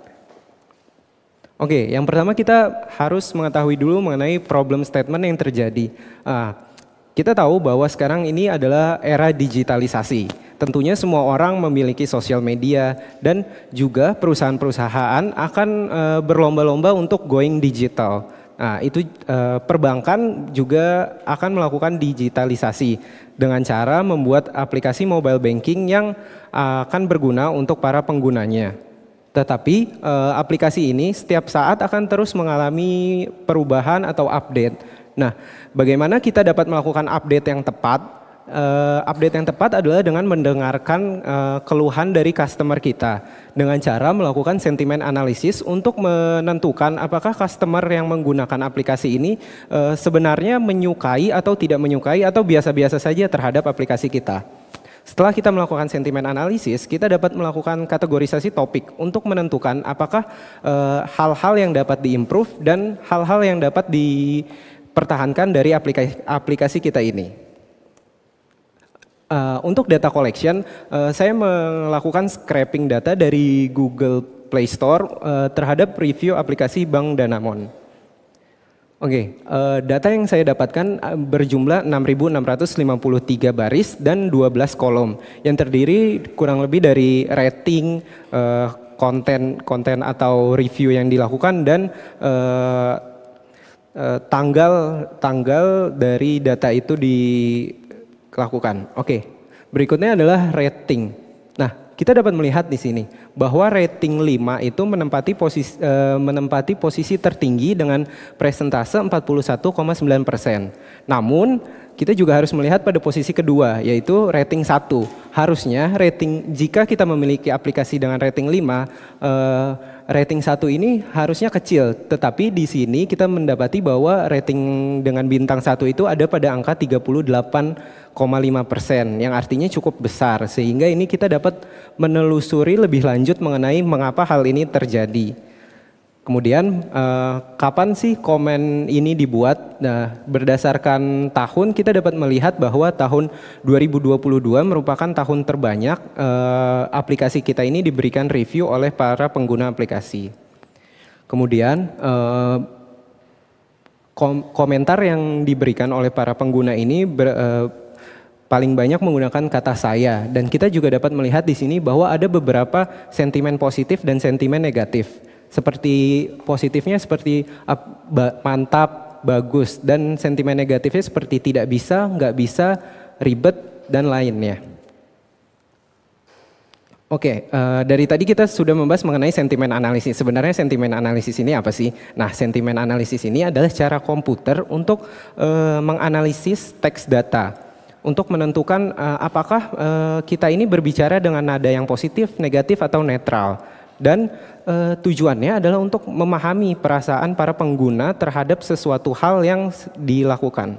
[SPEAKER 17] Oke, okay, yang pertama kita harus mengetahui dulu mengenai problem statement yang terjadi. Uh, kita tahu bahwa sekarang ini adalah era digitalisasi. Tentunya semua orang memiliki sosial media dan juga perusahaan-perusahaan akan eh, berlomba-lomba untuk going digital. Nah, itu eh, perbankan juga akan melakukan digitalisasi dengan cara membuat aplikasi mobile banking yang akan berguna untuk para penggunanya. Tetapi eh, aplikasi ini setiap saat akan terus mengalami perubahan atau update Nah, bagaimana kita dapat melakukan update yang tepat? Uh, update yang tepat adalah dengan mendengarkan uh, keluhan dari customer kita dengan cara melakukan sentimen analisis untuk menentukan apakah customer yang menggunakan aplikasi ini uh, sebenarnya menyukai atau tidak menyukai atau biasa-biasa saja terhadap aplikasi kita. Setelah kita melakukan sentimen analisis, kita dapat melakukan kategorisasi topik untuk menentukan apakah hal-hal uh, yang dapat diimprove dan hal-hal yang dapat di pertahankan dari aplikasi, aplikasi kita ini. Uh, untuk data collection, uh, saya melakukan scraping data dari Google Play Store uh, terhadap review aplikasi Bank Danamon. Oke, okay, uh, data yang saya dapatkan berjumlah 6.653 baris dan 12 kolom yang terdiri kurang lebih dari rating, konten konten konten atau review yang dilakukan dan uh, Eh, tanggal tanggal dari data itu dilakukan. Oke, berikutnya adalah rating. Nah, kita dapat melihat di sini bahwa rating 5 itu menempati posisi e, eh, menempati posisi tertinggi dengan presentase 41,9 persen. Namun kita juga harus melihat pada posisi kedua yaitu rating 1. Harusnya rating jika kita memiliki aplikasi dengan rating 5 eh, rating satu ini harusnya kecil, tetapi di sini kita mendapati bahwa rating dengan bintang satu itu ada pada angka 38,5 persen, yang artinya cukup besar, sehingga ini kita dapat menelusuri lebih lanjut mengenai mengapa hal ini terjadi. Kemudian uh, kapan sih komen ini dibuat? Nah, berdasarkan tahun kita dapat melihat bahwa tahun 2022 merupakan tahun terbanyak uh, aplikasi kita ini diberikan review oleh para pengguna aplikasi. Kemudian uh, kom komentar yang diberikan oleh para pengguna ini ber, uh, paling banyak menggunakan kata saya dan kita juga dapat melihat di sini bahwa ada beberapa sentimen positif dan sentimen negatif. Seperti positifnya seperti mantap, bagus dan sentimen negatifnya seperti tidak bisa, nggak bisa, ribet dan lainnya. Oke, okay, uh, eh, dari tadi kita sudah membahas mengenai sentimen analisis. Sebenarnya sentimen analisis ini apa sih? Nah, sentimen analisis ini adalah cara komputer untuk uh, menganalisis teks data untuk menentukan uh, apakah uh, kita ini berbicara dengan nada yang positif, negatif atau netral dan e, tujuannya adalah untuk memahami perasaan para pengguna terhadap sesuatu hal yang dilakukan.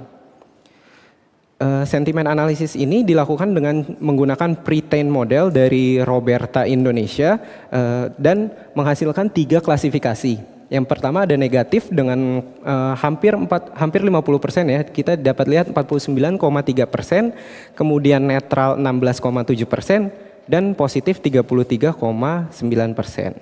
[SPEAKER 17] E, sentimen analisis ini dilakukan dengan menggunakan pretend model dari Roberta Indonesia e, dan menghasilkan tiga klasifikasi. Yang pertama ada negatif dengan uh, hampir 4 hampir 50% persen ya. Kita dapat lihat 49,3%, persen, kemudian netral 16,7%, persen dan positif 33,9 persen.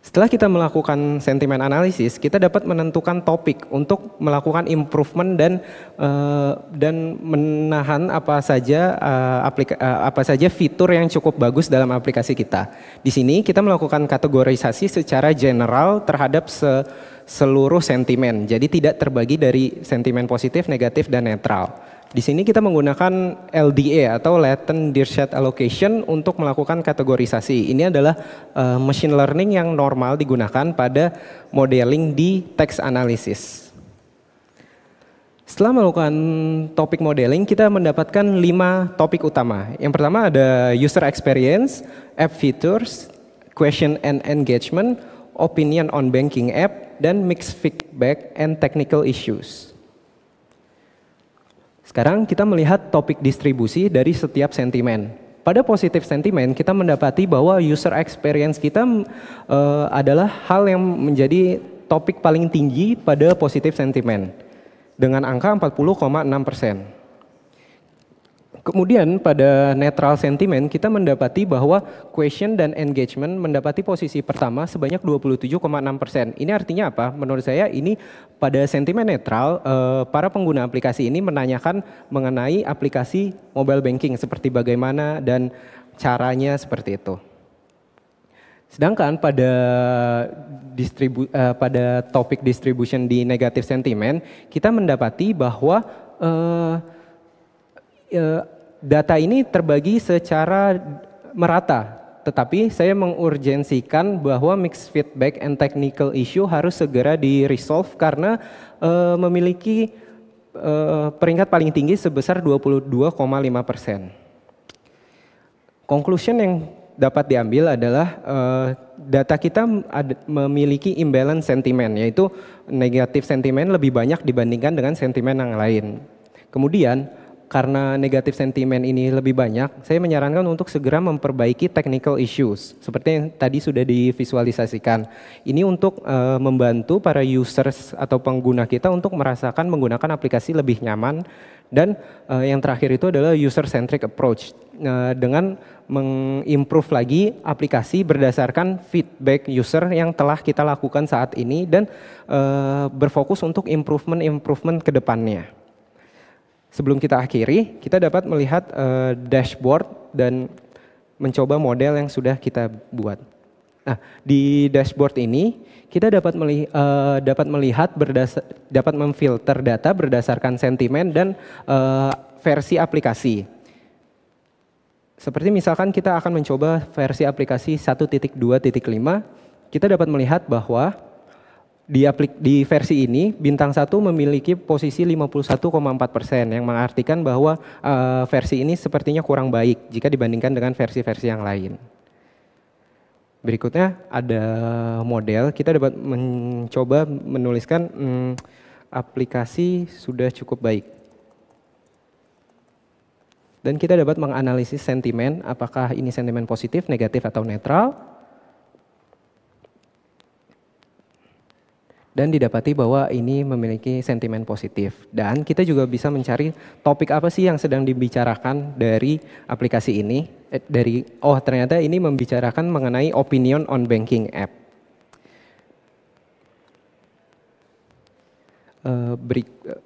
[SPEAKER 17] Setelah kita melakukan sentimen analisis, kita dapat menentukan topik untuk melakukan improvement dan uh, dan menahan apa saja uh, aplika, uh, apa saja fitur yang cukup bagus dalam aplikasi kita. Di sini kita melakukan kategorisasi secara general terhadap se seluruh sentimen. Jadi tidak terbagi dari sentimen positif, negatif dan netral. Di sini kita menggunakan LDA atau Latent Dirichlet Allocation untuk melakukan kategorisasi. Ini adalah uh, machine learning yang normal digunakan pada modeling di teks analisis. Setelah melakukan topik modeling, kita mendapatkan lima topik utama. Yang pertama ada user experience, app features, question and engagement, opinion on banking app, dan mixed feedback and technical issues. Sekarang kita melihat topik distribusi dari setiap sentimen. Pada positif sentimen kita mendapati bahwa user experience kita uh, adalah hal yang menjadi topik paling tinggi pada positif sentimen dengan angka 40,6 persen. Kemudian pada netral sentiment kita mendapati bahwa question dan engagement mendapati posisi pertama sebanyak 27,6 persen. Ini artinya apa? Menurut saya ini pada sentimen netral eh, para pengguna aplikasi ini menanyakan mengenai aplikasi mobile banking seperti bagaimana dan caranya seperti itu. Sedangkan pada distribu, eh, pada topik distribution di negatif sentiment kita mendapati bahwa eh, Eh, data ini terbagi secara merata, tetapi saya mengurgensikan bahwa mixed feedback and technical issue harus segera di resolve karena eh, memiliki eh, peringkat paling tinggi sebesar 22,5 persen. Conclusion yang dapat diambil adalah data kita memiliki imbalance sentimen, yaitu negatif sentimen lebih banyak dibandingkan dengan sentimen yang lain. Kemudian karena negatif sentimen ini lebih banyak, saya menyarankan untuk segera memperbaiki technical issues seperti yang tadi sudah divisualisasikan. Ini untuk uh, membantu para users atau pengguna kita untuk merasakan menggunakan aplikasi lebih nyaman dan uh, yang terakhir itu adalah user centric approach uh, dengan mengimprove lagi aplikasi berdasarkan feedback user yang telah kita lakukan saat ini dan uh, berfokus untuk improvement improvement ke depannya. Sebelum kita akhiri, kita dapat melihat uh, dashboard dan mencoba model yang sudah kita buat. Nah, di dashboard ini kita dapat melihat, uh, eh, dapat melihat berdasar, dapat memfilter data berdasarkan sentimen dan uh, versi aplikasi. Seperti misalkan kita akan mencoba versi aplikasi 1.2.5, kita dapat melihat bahwa di aplik di versi ini bintang satu memiliki posisi 51,4 persen yang mengartikan bahwa uh, versi ini sepertinya kurang baik jika dibandingkan dengan versi-versi yang lain. Berikutnya ada model kita dapat mencoba menuliskan hmm, aplikasi sudah cukup baik. Dan kita dapat menganalisis sentimen apakah ini sentimen positif, negatif atau netral dan didapati bahwa ini memiliki sentimen positif. Dan kita juga bisa mencari topik apa sih yang sedang dibicarakan dari aplikasi ini, eh, dari oh ternyata ini membicarakan mengenai opinion on banking app. Uh, beri, uh,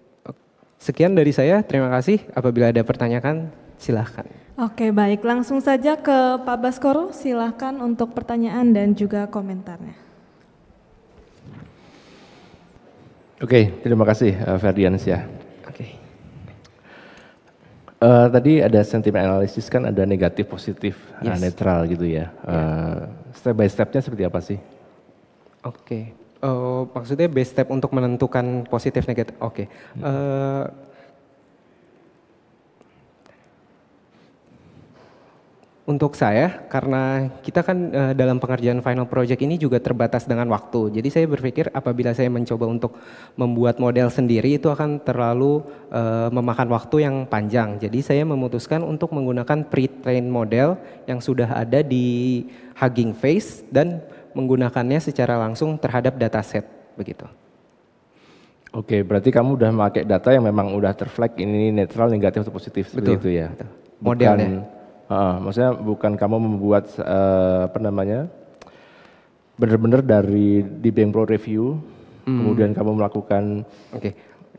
[SPEAKER 17] sekian dari saya, terima kasih. Apabila ada pertanyaan, silahkan.
[SPEAKER 3] Oke baik, langsung saja ke Pak Baskoro, silahkan untuk pertanyaan dan juga komentarnya.
[SPEAKER 5] Oke, okay, terima kasih uh, ya. Oke. Okay. Uh, eh, tadi ada sentimen analisis kan ada negatif, positif, eh, yes. uh, netral gitu ya. Yeah. Ya. Uh, step by stepnya seperti apa sih?
[SPEAKER 17] Oke. Okay. Uh, maksudnya base step untuk menentukan positif negatif. Oke. Okay. Hmm. Uh, Untuk saya, karena kita kan uh, dalam pengerjaan final project ini juga terbatas dengan waktu. Jadi saya berpikir apabila saya mencoba untuk membuat model sendiri itu akan terlalu uh, memakan waktu yang panjang. Jadi saya memutuskan untuk menggunakan pre-trained model yang sudah ada di Hugging Face dan menggunakannya secara langsung terhadap dataset begitu.
[SPEAKER 5] Oke, berarti kamu udah memakai data yang memang udah terflag ini netral, negatif atau positif seperti betul, itu ya. Betul. Modelnya. Bukan, Uh, maksudnya bukan kamu membuat uh, apa namanya benar-benar dari di Bank Pro Review, hmm. kemudian kamu melakukan. Oke. Okay.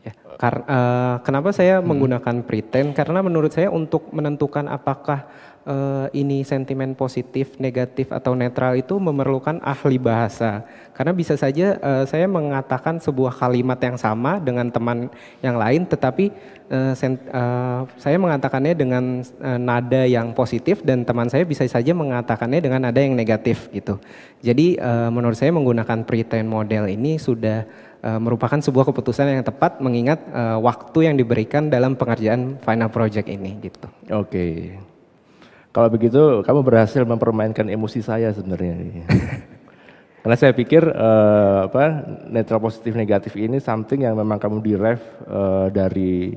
[SPEAKER 17] Ya. Kar uh, kenapa saya hmm. menggunakan pretend? Karena menurut saya untuk menentukan apakah uh, ini sentimen positif, negatif atau netral itu memerlukan ahli bahasa. Karena bisa saja uh, saya mengatakan sebuah kalimat yang sama dengan teman yang lain tetapi uh, uh, saya mengatakannya dengan uh, nada yang positif dan teman saya bisa saja mengatakannya dengan nada yang negatif gitu. Jadi uh, menurut saya menggunakan pretend model ini sudah merupakan sebuah keputusan yang tepat mengingat uh, waktu yang diberikan dalam pengerjaan final project ini gitu. Oke. Okay. Kalau begitu kamu berhasil mempermainkan emosi saya
[SPEAKER 5] sebenarnya. *laughs* Karena saya pikir uh, apa netral positif negatif ini something yang memang kamu direv uh, eh, dari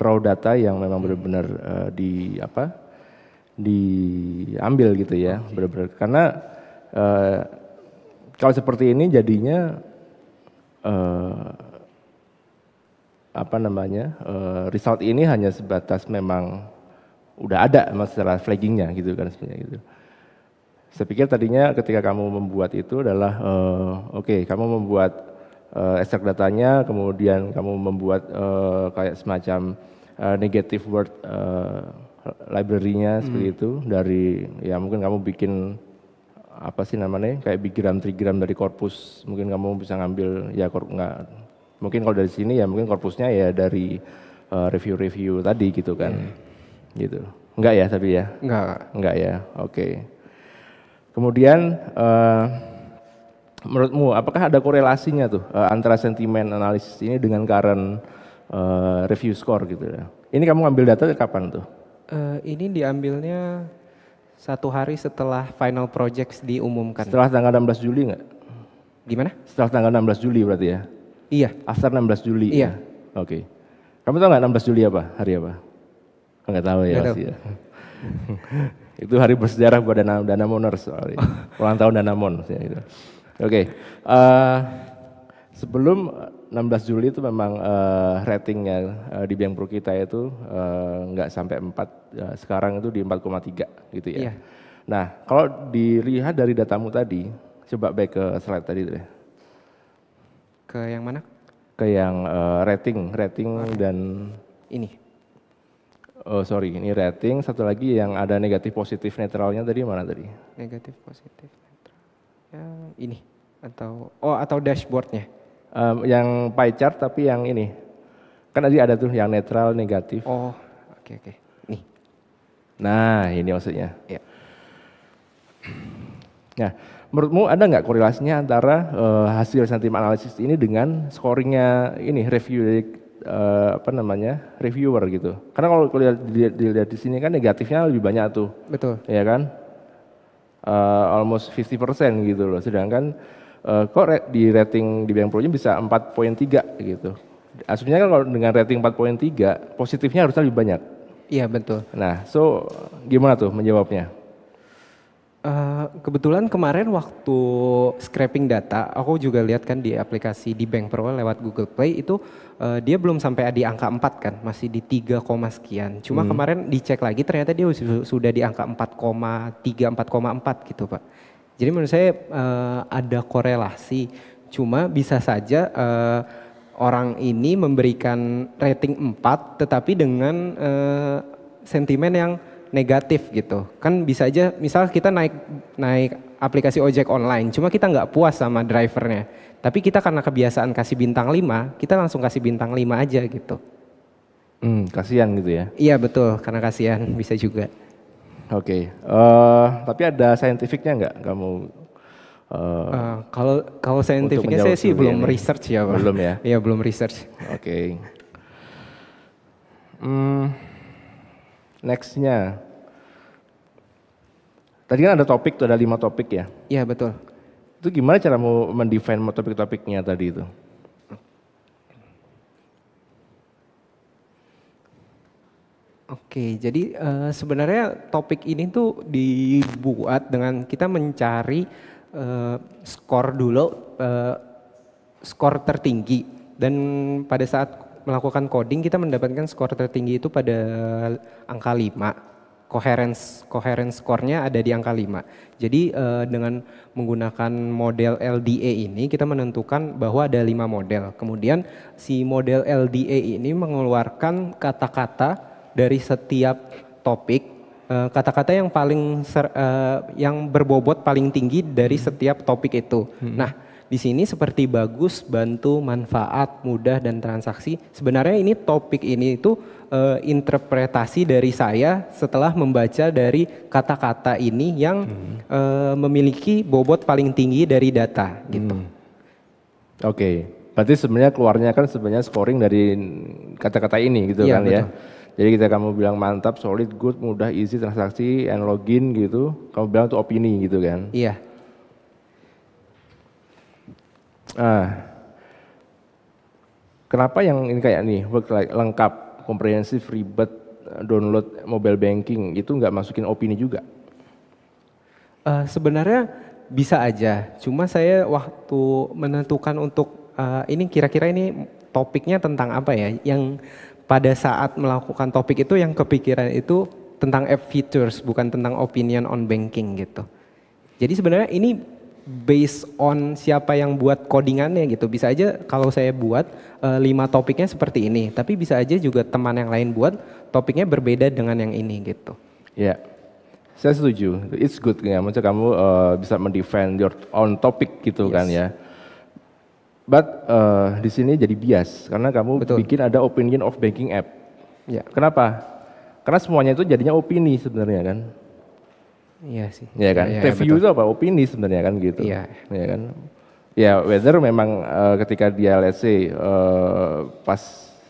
[SPEAKER 5] raw data yang memang benar-benar uh, di apa diambil gitu ya benar-benar karena uh, kalau seperti ini jadinya uh, apa namanya uh, result ini hanya sebatas memang udah ada masalah flaggingnya gitu kan sebenarnya gitu. Saya pikir tadinya ketika kamu membuat itu adalah uh, oke okay, kamu membuat uh, ekstrak datanya, kemudian kamu membuat uh, kayak semacam uh, negative word uh, library-nya hmm. seperti itu dari ya mungkin kamu bikin apa sih namanya kayak bigram trigram dari korpus mungkin kamu bisa ngambil ya korp nggak mungkin kalau dari sini ya mungkin korpusnya ya dari review-review uh, tadi gitu kan. Hmm. Gitu. Enggak ya tapi ya? Enggak. Enggak ya. Oke. Kemudian uh, menurutmu apakah ada korelasinya tuh uh, antara sentimen analisis ini dengan current uh, review score gitu ya? Ini kamu ngambil data kapan tuh?
[SPEAKER 17] Uh, ini diambilnya satu hari setelah final projects diumumkan. Setelah
[SPEAKER 5] tanggal 16 Juli nggak? Gimana? Setelah tanggal 16 Juli berarti ya? Iya. After 16 Juli? Ya? Iya. Ya? Oke. Okay. Kamu tahu nggak 16 Juli apa? Hari apa? Enggak tahu ya pasti ya. *laughs* itu hari bersejarah buat Dana, Danamoners soalnya. *laughs* Ulang tahun Danamon. Ya, gitu. Oke. Okay. Uh, eh, sebelum 16 eh, Juli itu memang uh, ratingnya uh, di Bank Pro kita itu nggak uh, sampai 4. Uh, sekarang itu di 4,3 gitu ya. Iya. Nah, kalau dilihat dari datamu tadi, coba back ke slide tadi deh. Ke yang mana? Ke yang uh, rating, rating oh, dan ini. Oh sorry, ini rating. Satu lagi yang ada negatif positif netralnya tadi mana tadi?
[SPEAKER 17] Negatif positif netral. Yang ini atau
[SPEAKER 5] oh atau dashboardnya? Um, yang pie chart tapi yang ini. Kan tadi ada tuh yang netral negatif. Oh oke okay, oke. Okay. Nih. Nah ini maksudnya. Ya. Nah menurutmu ada nggak korelasinya antara uh, hasil sentimen analisis ini dengan scoringnya ini review dari uh, apa namanya reviewer gitu. Karena kalau dilihat, dilihat di sini kan negatifnya lebih banyak tuh. Betul. Ya kan? Uh, almost 50% gitu loh. Sedangkan uh, kok di rating di Bank Pro-nya bisa 4.3 gitu. Aslinya kan kalau dengan rating 4.3 positifnya harusnya lebih banyak.
[SPEAKER 17] Iya betul. Nah, so gimana tuh menjawabnya? Uh, kebetulan kemarin waktu scraping data, aku juga lihat kan di aplikasi di Bank Pro lewat Google Play itu uh, dia belum sampai di angka 4 kan, masih di 3, sekian. Cuma hmm. kemarin dicek lagi ternyata dia sudah di angka 4,3, 4,4 gitu Pak. Jadi menurut saya uh, ada korelasi, cuma bisa saja uh, orang ini memberikan rating 4 tetapi dengan uh, sentimen yang negatif gitu. Kan bisa aja misal kita naik naik aplikasi ojek online, cuma kita nggak puas sama drivernya. Tapi kita karena kebiasaan kasih bintang 5, kita langsung kasih bintang 5 aja gitu. Hmm, kasihan gitu ya. Iya betul, karena kasihan bisa juga. Oke, okay. uh, eh, tapi ada saintifiknya nggak
[SPEAKER 5] kamu? Uh, eh, uh, eh, kalau kalau saintifiknya saya sih belum ini. research ya pak. Belum ya?
[SPEAKER 17] Iya belum research. Oke. Okay. Hmm
[SPEAKER 5] Nextnya, tadi kan ada topik tuh ada lima topik ya? Iya betul. Itu gimana cara mau mendefine topik-topiknya tadi itu?
[SPEAKER 17] Oke, jadi uh, sebenarnya topik ini tuh dibuat dengan kita mencari uh, skor dulu, uh, skor tertinggi. Dan pada saat melakukan coding kita mendapatkan skor tertinggi itu pada angka 5. Coherence coherence skornya ada di angka 5. Jadi uh, dengan menggunakan model LDA ini kita menentukan bahwa ada 5 model. Kemudian si model LDA ini mengeluarkan kata-kata dari setiap topik eh, kata-kata yang paling ser, uh, yang berbobot paling tinggi dari setiap topik itu. Hmm. Nah, di sini seperti bagus, bantu, manfaat, mudah dan transaksi. Sebenarnya ini topik ini itu e, interpretasi dari saya setelah membaca dari kata-kata ini yang hmm. e, memiliki bobot paling tinggi dari data gitu. Hmm.
[SPEAKER 5] Oke. Okay. Berarti sebenarnya keluarnya kan sebenarnya scoring dari kata-kata ini gitu iya, kan ya, kan betul. ya. Jadi kita kamu bilang mantap, solid, good, mudah, easy, transaksi, and login gitu. Kamu bilang itu opini gitu kan? Iya. Nah, kenapa yang ini kayak nih work like, lengkap, komprehensif, ribet, eh, download mobile banking itu nggak masukin opini juga?
[SPEAKER 17] Uh, sebenarnya bisa aja, cuma saya waktu menentukan untuk uh, ini kira-kira ini topiknya tentang apa ya? Yang pada saat melakukan topik itu yang kepikiran itu tentang app features bukan tentang opinion on banking gitu. Jadi sebenarnya ini based on siapa yang buat codingannya gitu. Bisa aja kalau saya buat uh, lima topiknya seperti ini, tapi bisa aja juga teman yang lain buat topiknya berbeda dengan yang ini gitu.
[SPEAKER 5] Ya, yeah. saya setuju. It's good ya, maksudnya kamu uh, bisa mendefend your own topic gitu kan, yes. kan ya.
[SPEAKER 17] But uh, di sini
[SPEAKER 5] jadi bias karena kamu Betul. bikin ada opinion of banking app. Ya. Yeah. Kenapa? Karena semuanya itu jadinya opini sebenarnya kan.
[SPEAKER 17] Iya sih.
[SPEAKER 18] Iya kan? Ya, ya, Review betul.
[SPEAKER 5] itu apa? Opini sebenarnya kan gitu. Iya. Iya kan? Ya, weather memang uh, ketika dia let's say uh, pas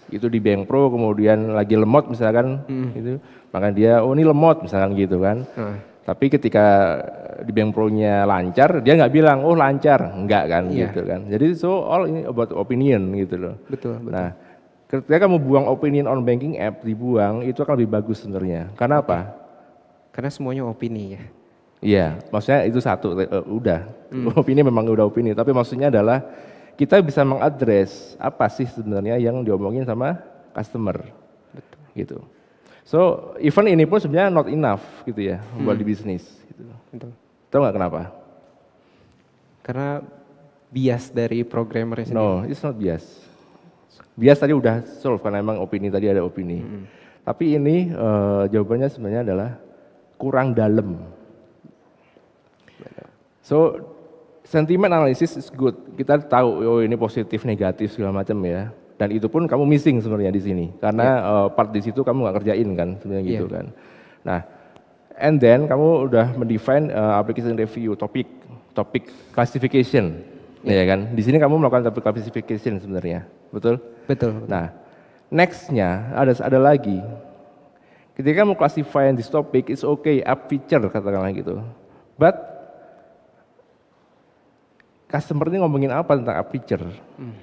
[SPEAKER 5] itu di Bank Pro kemudian lagi lemot misalkan hmm. gitu, maka dia oh ini lemot misalkan gitu kan. Hmm. Tapi ketika di Bank Pro-nya lancar, dia nggak bilang oh lancar, enggak kan yeah. gitu kan. Jadi so all ini about opinion gitu loh. Betul, betul. Nah, ketika kamu buang opinion on banking app dibuang itu akan lebih bagus sebenarnya. Karena okay. apa? Karena semuanya opini ya. Iya, maksudnya itu satu uh, udah. Hmm. *laughs* Opini memang udah opini, tapi maksudnya adalah kita bisa mengadres apa sih sebenarnya yang diomongin sama customer. Betul. Gitu. So, event ini pun sebenarnya not enough gitu ya hmm. buat di bisnis gitu. Betul. Tahu nggak kenapa? Karena bias dari programmer sendiri. No, it's not bias. Bias tadi udah solve karena emang opini tadi ada opini. Hmm. Tapi ini uh, jawabannya sebenarnya adalah kurang dalam. So sentimen analisis is good. Kita tahu oh ini positif negatif segala macam ya. Dan itu pun kamu missing sebenarnya di sini karena yeah. Iya. uh, part di situ kamu nggak kerjain kan sebenarnya yeah. gitu iya. kan. Nah, and then kamu udah mendefine uh, application review topik topik classification yeah. ya iya kan. Di sini kamu melakukan topik classification sebenarnya. Betul? Betul. Nah, nextnya ada ada lagi Ketika mau classify this topic, it's okay, up feature katakanlah gitu. But customer ini ngomongin apa tentang up feature? Hmm.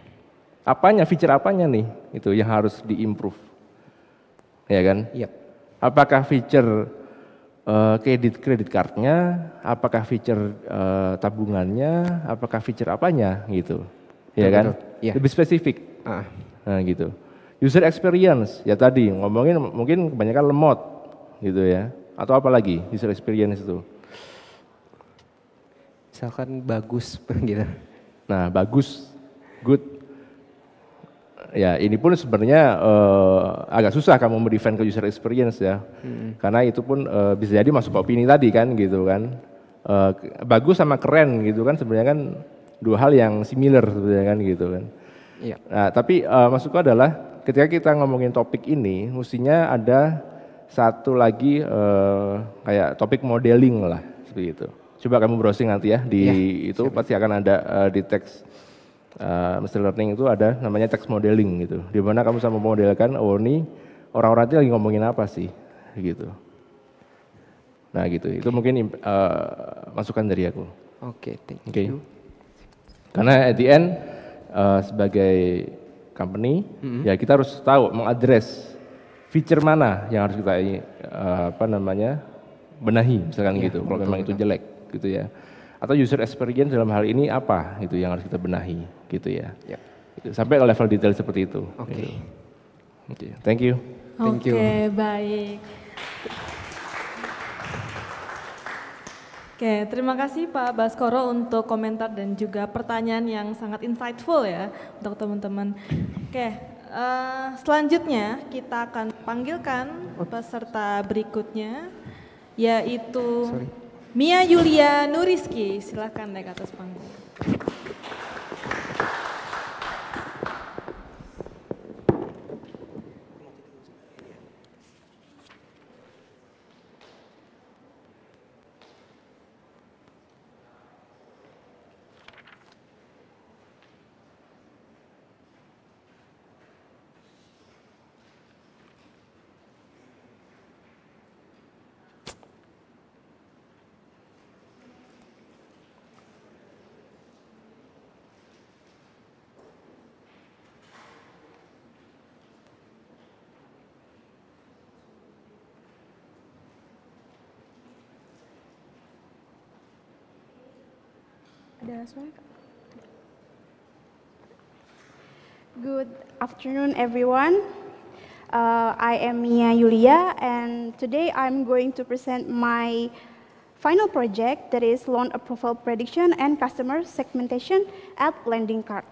[SPEAKER 5] Apanya feature apanya nih? Itu yang harus diimprove. Ya kan? Yep. Apakah feature eh, kredit uh, kredit cardnya, apakah feature uh, tabungannya, apakah feature apanya gitu, ya kan? Yeah. Lebih spesifik, ah. nah, gitu. User experience ya tadi ngomongin mungkin kebanyakan lemot gitu ya. Atau apa lagi user experience itu?
[SPEAKER 17] Misalkan bagus *laughs* gitu.
[SPEAKER 5] Nah, bagus, good. Ya, ini pun sebenarnya uh, agak susah kamu mendefine ke user experience ya. Hmm. Karena itu pun uh, bisa jadi masuk opini tadi kan gitu kan. Uh, bagus sama keren gitu kan sebenarnya kan dua hal yang similar sebenarnya kan gitu kan. Iya. Nah, tapi uh, masukku adalah ketika kita ngomongin topik ini, mestinya ada satu lagi uh, kayak topik modeling lah seperti itu. Coba kamu browsing nanti ya di ya, itu pasti akan ada uh, di teks uh, machine learning itu ada namanya teks modeling gitu. Di mana kamu sama memodelkan oh ini orang-orang itu lagi ngomongin apa sih gitu. Nah gitu. Okay. Itu mungkin uh, masukan dari aku. Oke, okay, thank okay. you. Karena at the end uh, sebagai company, mm-hmm. ya kita harus tahu mengadres feature mana yang harus kita uh, apa namanya benahi misalkan ya, gitu. Kalau memang itu jelek gitu ya. Atau user experience dalam hal ini apa gitu yang harus kita benahi gitu ya. ya. Sampai ke level detail seperti itu. Oke. Okay. Gitu. Thank you. Thank okay, you. Oke,
[SPEAKER 3] baik. Oke, terima kasih Pak Baskoro untuk komentar dan juga pertanyaan yang sangat insightful ya untuk teman-teman. Oke, uh, selanjutnya kita akan panggilkan peserta berikutnya yaitu Sorry.
[SPEAKER 18] Mia Yulia Nuriski.
[SPEAKER 3] Silahkan naik atas panggung.
[SPEAKER 18] Good afternoon, everyone. Uh, I am Mia Yulia, and today I'm going to present my final project that is loan approval prediction and customer segmentation at Lending Card.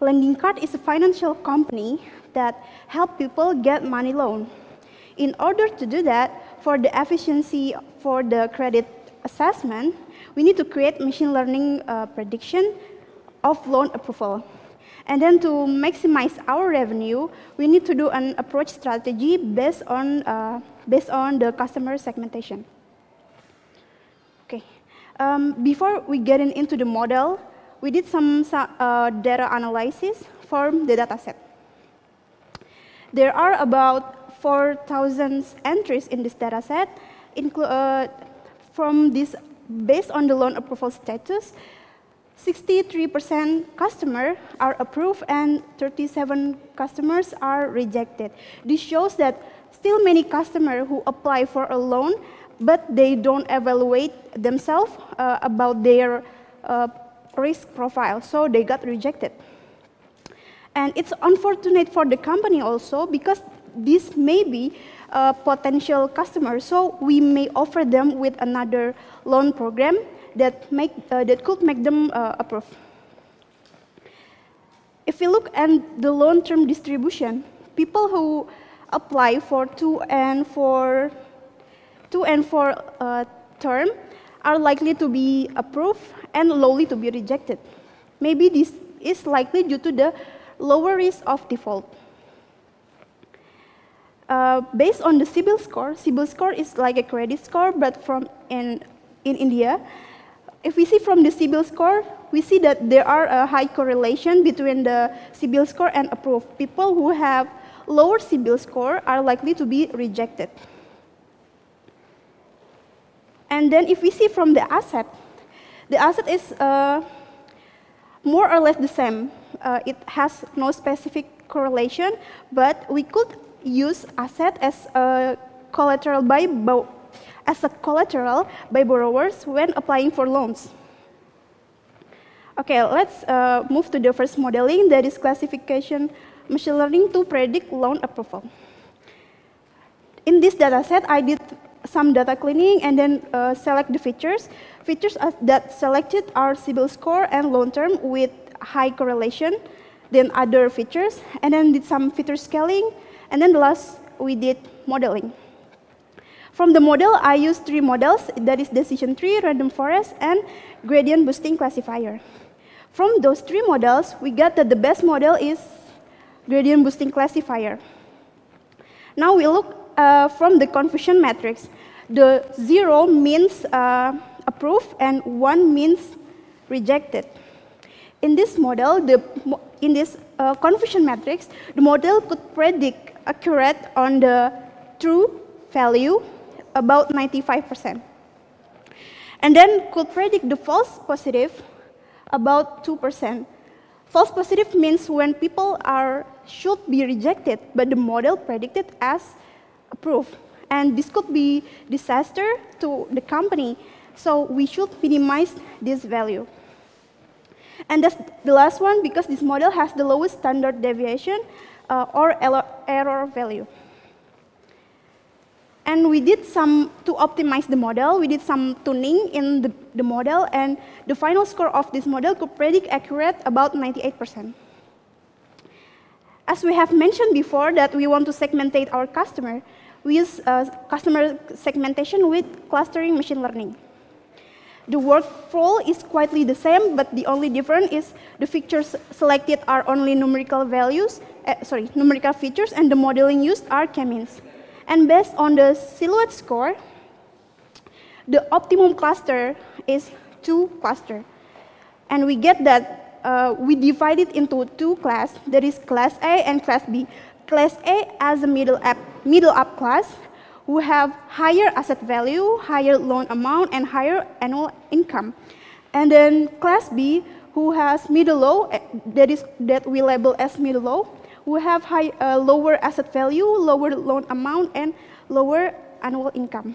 [SPEAKER 18] Lending Card is a financial company that help people get money loan. In order to do that, for the efficiency for the credit assessment, we need to create machine learning uh, prediction of loan approval. And then to maximize our revenue, we need to do an approach strategy based on, uh, based on the customer segmentation. Okay. Um, before we get in into the model, we did some uh, data analysis from the dataset. There are about 4,000 entries in this dataset, uh, from this, based on the loan approval status, 63% customers are approved and 37 customers are rejected. This shows that still many customers who apply for a loan, but they don't evaluate themselves uh, about their uh, risk profile, so they got rejected. And it's unfortunate for the company also because this may be uh, potential customers. So we may offer them with another loan program that, make, uh, that could make them uh, approve. If we look at the loan term distribution, people who apply for two and for two and four uh, term are likely to be approved and lowly to be rejected. Maybe this is likely due to the lower risk of default. Uh, based on the CIBIL score, CIBIL score is like a credit score, but from in, in India, if we see from the CIBIL score, we see that there are a high correlation between the CIBIL score and approved. People who have lower CIBIL score are likely to be rejected. And then if we see from the asset, the asset is uh, more or less the same. Uh, it has no specific correlation, but we could use asset as a collateral by as a collateral by borrowers when applying for loans. Okay, let's uh, move to the first modeling, that is classification machine learning to predict loan approval. In this dataset, I did some data cleaning and then uh, select the features. Features that selected are CIBIL score and loan term with high correlation, then other features, and then did some feature scaling, and then the last, we did modeling. From the model, I used three models, that is decision tree, random forest, and gradient boosting classifier. From those three models, we got that the best model is gradient boosting classifier. Now we look uh, from the confusion matrix. The zero means uh, approved and one means rejected. In this model, the, in this uh, confusion matrix, the model could predict accurate on the true value, about 95%. And then could predict the false positive, about 2%. False positive means when people are should be rejected, but the model predicted as approved. And this could be disaster to the company, so we should minimize this value. And that's the last one, because this model has the lowest standard deviation, uh, or error value. And we did some, to optimize the model, we did some tuning in the, the model, and the final score of this model could predict accurate about 98%. As we have mentioned before that we want to segmentate our customer, we use uh, customer segmentation with clustering machine learning. The workflow is quietly the same, but the only difference is the features selected are only numerical values, uh, sorry, numerical features, and the modeling used are k-means. And based on the silhouette score, the optimum cluster is two cluster. And we get that uh, we divide it into two class, that is class A and class B. Class A as a middle up, middle up class, who have higher asset value, higher loan amount, and higher annual income. And then class B, who has middle low, eh, that is that we label as middle low, who have high, uh, lower asset value, lower loan amount, and lower annual income.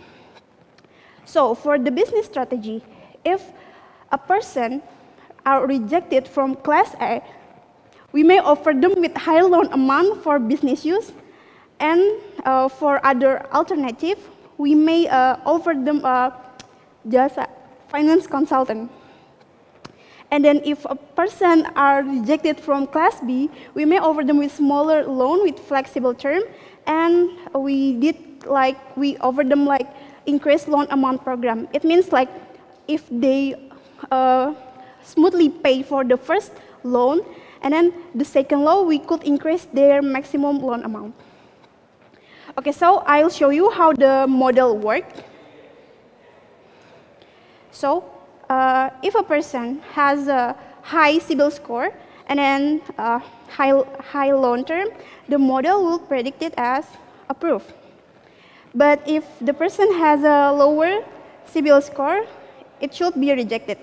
[SPEAKER 18] So for the business strategy, if a person are rejected from class A, we may offer them with higher loan amount for business use, and uh, for other alternative, we may uh, offer them uh, just a finance consultant. And then if a person are rejected from class B, we may offer them with smaller loan with flexible term. And we did like, we offer them like increased loan amount program. It means like if they uh, smoothly pay for the first loan, and then the second loan, we could increase their maximum loan amount. Okay, so I'll show you how the model works. So uh, if a person has a high CIBIL score and then uh, high, high loan term, the model will predict it as approved. But if the person has a lower CIBIL score, it should be rejected.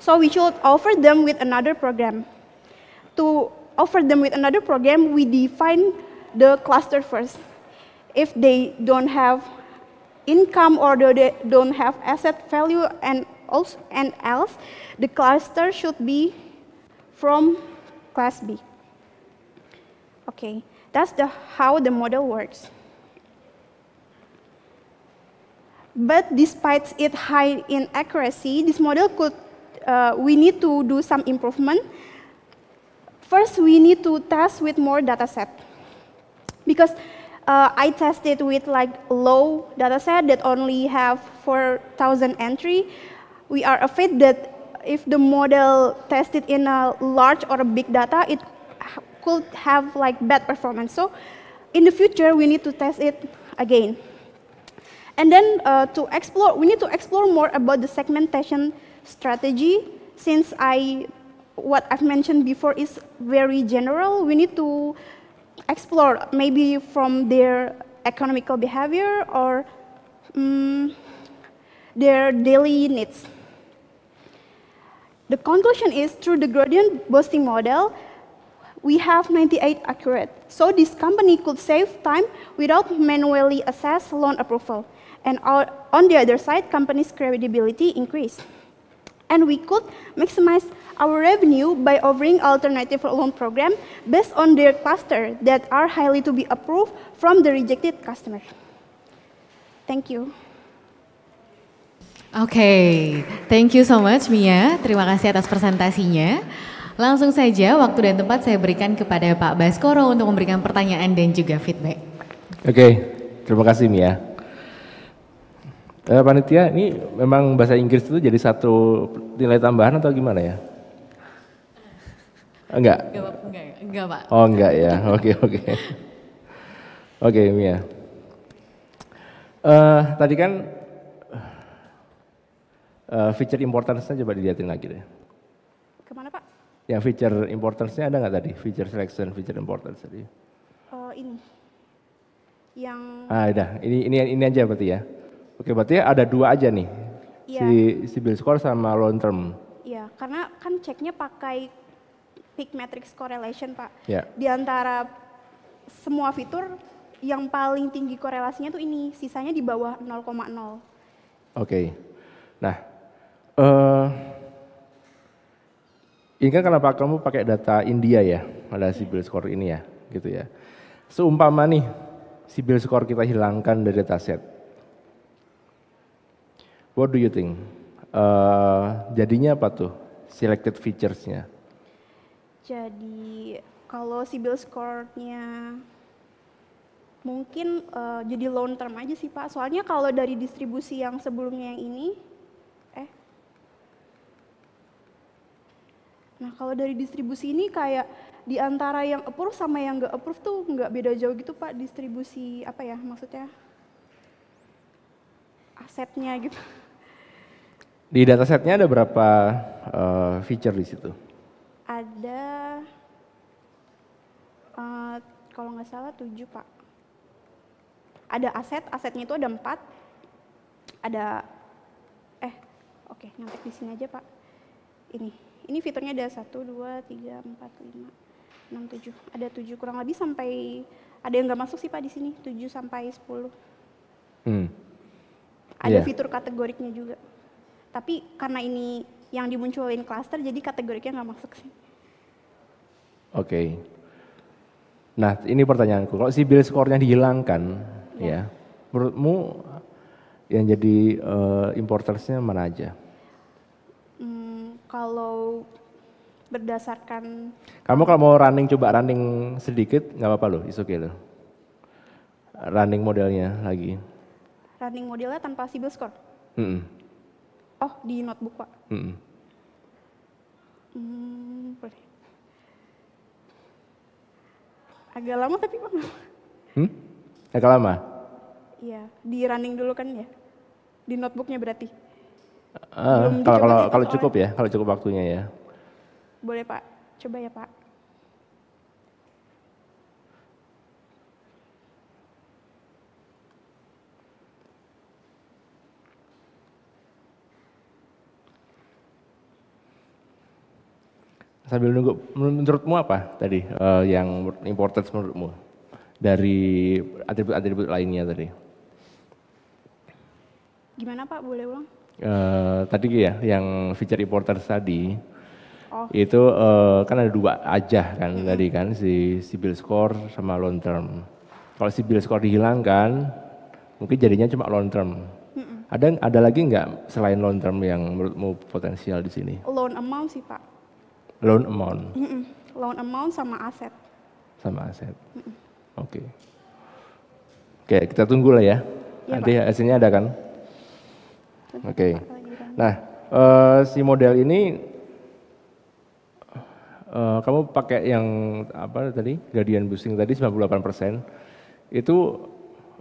[SPEAKER 18] So we should offer them with another program. To offer them with another program, we define the cluster first if they don't have income or they don't have asset value and also and else, the cluster should be from class B. Okay, that's the, how the model works. But despite its high inaccuracy, this model could, uh, we need to do some improvement. First, we need to test with more data set. Because uh, I tested with like low dataset that only have 4,000 entry. We are afraid that if the model tested in a large or a big data, it could have like bad performance. So in the future, we need to test it again. And then uh, to explore, we need to explore more about the segmentation strategy since I, what I've mentioned before is very general. We need to explore, maybe from their economical behavior or um, their daily needs. The conclusion is through the gradient boosting model, we have 98 accurate. So this company could save time without manually assess loan approval. And our, on the other side, company's credibility increased. And we could maximize our revenue by offering alternative loan program based on their cluster that are highly to be approved from the rejected customer. Thank you.
[SPEAKER 2] Oke, okay. thank you so much Mia. Terima kasih atas presentasinya. Langsung saja waktu dan tempat saya berikan kepada Pak Baskoro untuk memberikan pertanyaan dan juga feedback.
[SPEAKER 5] Oke, okay. terima kasih Mia. Eh, panitia, ini memang bahasa Inggris itu jadi satu nilai tambahan atau gimana ya? Enggak.
[SPEAKER 2] Enggak, ya? enggak, Pak. Oh,
[SPEAKER 5] enggak ya. *laughs* Oke, oke. Oke, Mia. Uh, tadi kan uh, feature importance-nya coba dilihatin lagi deh. Kemana Pak? Ya, feature importance-nya ada nggak tadi? Feature selection, feature importance tadi.
[SPEAKER 18] Oh ini. Yang.
[SPEAKER 5] Ah, udah. Ini ini ini aja berarti ya. Oke, berarti ada dua aja nih. Iya. Si si bill score sama loan term.
[SPEAKER 18] Iya, karena kan ceknya pakai peak matrix correlation Pak. Yeah. Di antara semua fitur yang paling tinggi korelasinya tuh ini, sisanya di bawah 0,0. Oke.
[SPEAKER 5] Okay. Nah, uh, ini kan kenapa kamu pakai data India ya, pada sibil score ini ya, gitu ya. Seumpama nih, sibil score kita hilangkan dari dataset. What do you think? Uh, jadinya apa tuh selected featuresnya? nya
[SPEAKER 18] jadi kalau sibil score-nya mungkin uh, jadi long term aja sih Pak. Soalnya kalau dari distribusi yang sebelumnya yang ini, eh, nah kalau dari distribusi ini kayak di antara yang approve sama yang nggak approve tuh nggak beda jauh gitu Pak distribusi apa ya maksudnya asetnya gitu.
[SPEAKER 5] Di datasetnya ada berapa uh, feature di situ?
[SPEAKER 18] Ada kalau nggak salah tujuh pak. Ada aset, asetnya itu ada empat, ada eh oke okay, nyontek di sini aja pak. Ini ini fiturnya ada satu, dua, tiga, empat, lima, enam, tujuh. Ada tujuh kurang lebih sampai ada yang nggak masuk sih pak di sini tujuh sampai sepuluh. Hmm. Ada yeah. fitur kategoriknya juga. Tapi karena ini yang dimunculin cluster jadi kategoriknya nggak masuk sih.
[SPEAKER 5] Oke. Okay. Nah, ini pertanyaanku. Kalau sibil skornya dihilangkan, ya, ya menurutmu yang jadi uh, importersnya mana aja?
[SPEAKER 18] Hmm, kalau berdasarkan
[SPEAKER 5] kamu kalau mau running coba running sedikit nggak apa-apa loh, itu okay loh. Running modelnya lagi.
[SPEAKER 18] Running modelnya tanpa sibil score? Mm Oh di notebook pak? Mm Hmm, boleh. Agak lama tapi kok
[SPEAKER 5] Hmm? Agak lama?
[SPEAKER 18] Iya, di running dulu kan ya. Di notebooknya berarti.
[SPEAKER 5] Uh, kalau kalau kalau cukup ya, kalau cukup waktunya ya.
[SPEAKER 18] Boleh Pak, coba ya Pak.
[SPEAKER 5] sambil nunggu menurutmu apa tadi uh, yang important menurutmu dari atribut-atribut lainnya tadi?
[SPEAKER 18] Gimana Pak, boleh ulang?
[SPEAKER 5] Uh, tadi ya yang feature importer tadi oh. itu uh, kan ada dua aja kan -hmm. tadi kan si sibil score sama long term. Kalau sibil score dihilangkan mungkin jadinya cuma long term. Ada ada lagi nggak selain Loan term yang menurutmu potensial di sini?
[SPEAKER 18] Loan amount sih pak. Loan amount. Mm -mm. Loan amount sama aset. Sama aset. Mm -mm.
[SPEAKER 5] Oke. Okay. Oke, kita tunggu lah ya. ya Nanti Pak. hasilnya ada kan? Oke. Okay. Nah, uh, si model ini uh, kamu pakai yang apa tadi? Gradient boosting tadi 98%. Itu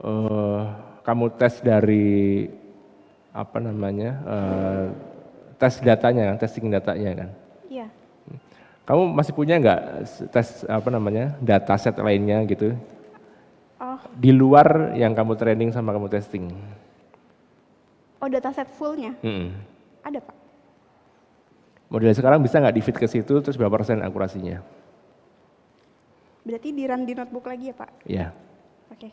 [SPEAKER 5] uh, kamu tes dari apa namanya? Uh, tes datanya kan, testing datanya kan. Kamu masih punya nggak tes apa namanya data set lainnya gitu? Oh. Di luar yang kamu training sama kamu testing.
[SPEAKER 18] Oh data set fullnya? Hmm. Ada pak.
[SPEAKER 5] Model sekarang bisa nggak di fit ke situ terus berapa persen akurasinya?
[SPEAKER 18] Berarti di run di notebook lagi ya pak? Iya. Oke. Okay.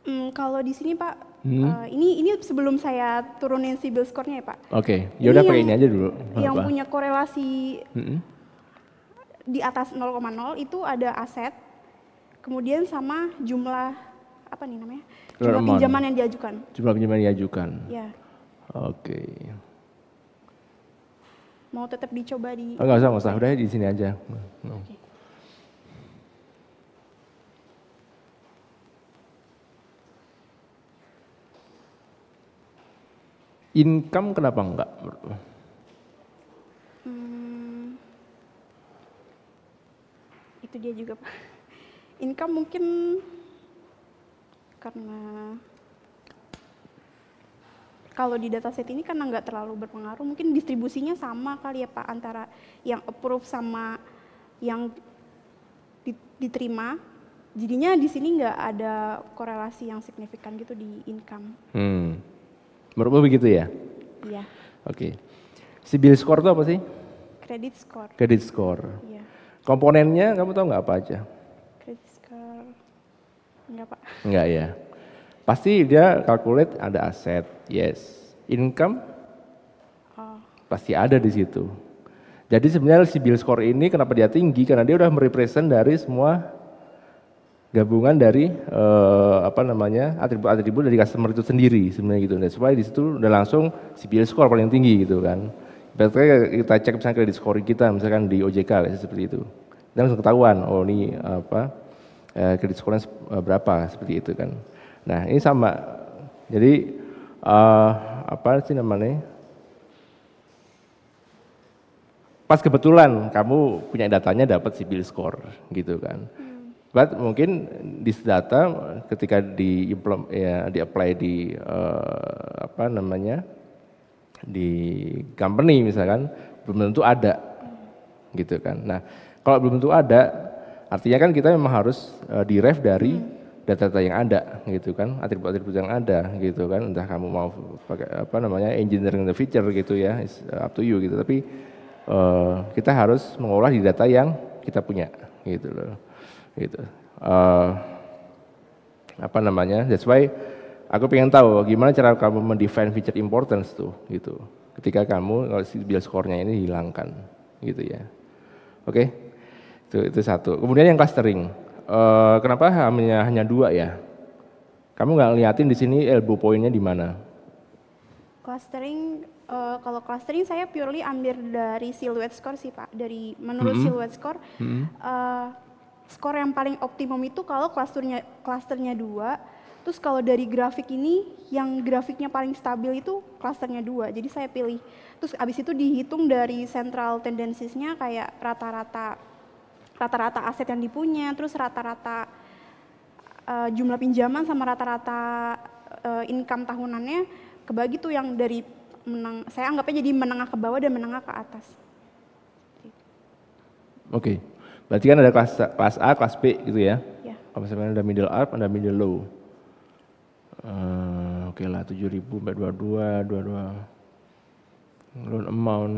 [SPEAKER 18] Hmm, kalau di sini Pak, hmm. uh, ini ini sebelum saya turunin sibil skornya ya Pak. Oke, okay. yaudah pakai ini aja
[SPEAKER 5] dulu. Yang apa? punya
[SPEAKER 18] korelasi hmm di atas 0,0 itu ada aset, kemudian sama jumlah apa nih namanya? Jumlah pinjaman yang diajukan.
[SPEAKER 5] Jumlah pinjaman yang diajukan. Ya. Oke.
[SPEAKER 18] Mau tetap dicoba di? Oh, nggak usah, gak usah. Udah
[SPEAKER 5] di sini aja. Okay. Hmm. Income kenapa enggak?
[SPEAKER 18] Hmm, itu dia juga Pak. *laughs* Income mungkin karena kalau di dataset ini karena nggak terlalu berpengaruh, mungkin distribusinya sama kali ya Pak antara yang approve sama yang diterima. Jadinya di sini nggak ada korelasi yang signifikan gitu di income.
[SPEAKER 5] Hmm. Menurutmu begitu ya? Iya. Oke. Okay. Sibil score itu apa sih?
[SPEAKER 18] Credit score. Credit score. Iya.
[SPEAKER 5] Komponennya kamu tahu nggak apa aja?
[SPEAKER 18] Credit score. Enggak, Pak.
[SPEAKER 5] Enggak ya. Pasti dia calculate ada aset, yes. Income? Oh. Pasti ada di situ. Jadi sebenarnya si bill score ini kenapa dia tinggi? Karena dia udah merepresent dari semua gabungan dari uh, apa namanya atribut-atribut dari customer itu sendiri sebenarnya gitu. Dan supaya di situ udah langsung si bill score paling tinggi gitu kan. Ternyata kita cek misalnya kredit scoring kita misalkan di OJK seperti itu. Dan langsung ketahuan oh ini apa kredit eh, skornya eh, berapa seperti itu kan. Nah, ini sama. Jadi uh, apa sih namanya? Pas kebetulan kamu punya datanya dapat sibil score gitu kan. Hmm. mungkin di data ketika di ya, di apply di uh, apa namanya? di company misalkan belum tentu ada gitu kan. Nah kalau belum tentu ada artinya kan kita memang harus uh, eh, di-ref dari hmm. data-data yang ada gitu kan atribut-atribut yang ada gitu kan entah kamu mau pakai apa namanya engineering the feature gitu ya it's eh, up to you gitu tapi uh, kita harus mengolah di data yang kita punya gitu loh gitu uh, apa namanya that's why Aku pengen tahu gimana cara kamu mendefine feature importance tuh gitu. Ketika kamu kalau bill score-nya ini hilangkan gitu ya. Oke. Okay? Itu itu satu. Kemudian yang clustering. Uh, kenapa hanya hanya dua ya? Kamu nggak liatin di sini elbow pointnya di mana?
[SPEAKER 18] Clustering uh, kalau clustering saya purely ambil dari silhouette score sih pak. Dari menurut mm -hmm. silhouette score mm -hmm. uh, eh, skor yang paling optimum itu kalau klasternya klasternya dua, Terus kalau dari grafik ini, yang grafiknya paling stabil itu klasternya dua. Jadi saya pilih. Terus abis itu dihitung dari central tendensisnya kayak rata-rata rata-rata aset yang dipunya, terus rata-rata uh, jumlah pinjaman sama rata-rata uh, income tahunannya kebagi tuh yang dari menang saya anggapnya jadi menengah ke bawah dan menengah ke atas.
[SPEAKER 5] Oke. Okay. Berarti kan ada kelas kelas A, kelas B gitu ya. Iya. Yeah. Kalau misalnya ada middle up, ada middle low uh, oke okay lah 7000 sampai 22 22 loan amount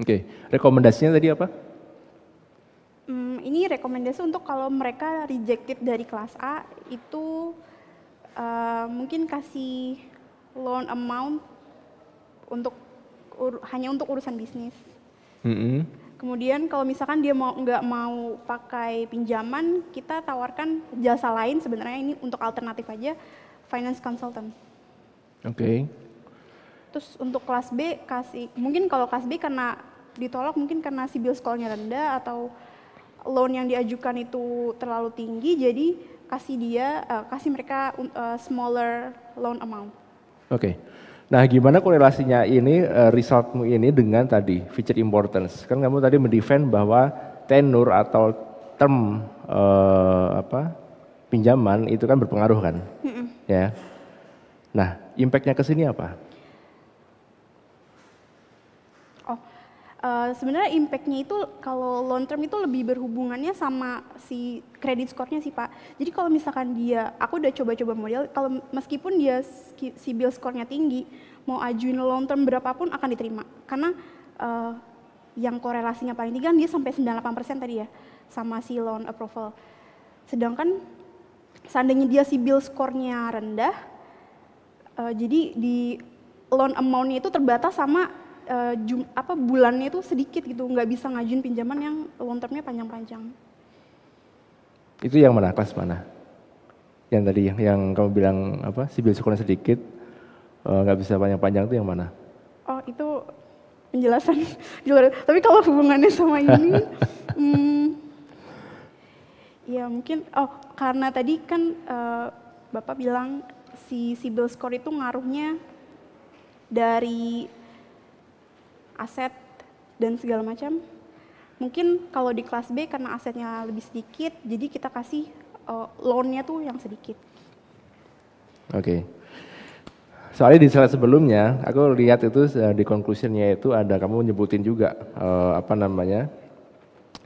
[SPEAKER 5] Oke, okay. rekomendasinya tadi apa?
[SPEAKER 18] Hmm, ini rekomendasi untuk kalau mereka rejected dari kelas A itu uh, mungkin kasih loan amount untuk hanya untuk urusan bisnis. Mm -hmm. Kemudian kalau misalkan dia mau nggak mau pakai pinjaman, kita tawarkan jasa lain sebenarnya ini untuk alternatif aja finance consultant. Oke. Okay. Terus untuk kelas B kasih mungkin kalau kelas B karena ditolak mungkin karena sibil sekolahnya rendah atau loan yang diajukan itu terlalu tinggi jadi kasih dia uh, kasih mereka uh, smaller loan amount.
[SPEAKER 5] Oke. Okay. Nah, gimana korelasinya ini eh, resultmu ini dengan tadi feature importance? Kan kamu tadi mendefend bahwa tenor atau term uh, apa pinjaman itu kan berpengaruh kan? Mm -mm. Ya. Nah, impactnya ke sini apa?
[SPEAKER 18] uh, sebenarnya impactnya itu kalau long term itu lebih berhubungannya sama si kredit skornya sih pak. Jadi kalau misalkan dia, aku udah coba-coba model, kalau meskipun dia sibil skornya tinggi, mau ajuin long term berapapun akan diterima. Karena uh, yang korelasinya paling tinggi kan dia sampai 98% tadi ya sama si loan approval. Sedangkan seandainya dia sibil skornya rendah, uh, jadi di loan amount-nya itu terbatas sama uh, jum, apa bulannya itu sedikit gitu, nggak bisa ngajuin pinjaman yang long termnya panjang-panjang.
[SPEAKER 5] Itu yang mana kelas mana? Yang tadi yang, yang kamu bilang apa? Si sekolah sedikit, eh, nggak uh, bisa panjang-panjang itu yang mana?
[SPEAKER 18] Oh itu penjelasan *laughs* di luar. Tapi kalau hubungannya sama ini, *laughs* hmm, ya mungkin. Oh karena tadi kan uh, bapak bilang si sibil score itu ngaruhnya dari aset dan segala macam. Mungkin kalau di kelas B karena asetnya lebih sedikit, jadi kita kasih uh, loan-nya tuh yang sedikit.
[SPEAKER 5] Oke. Okay. Soalnya di slide sebelumnya, aku lihat itu di eh, di conclusionnya itu ada kamu nyebutin juga uh, apa namanya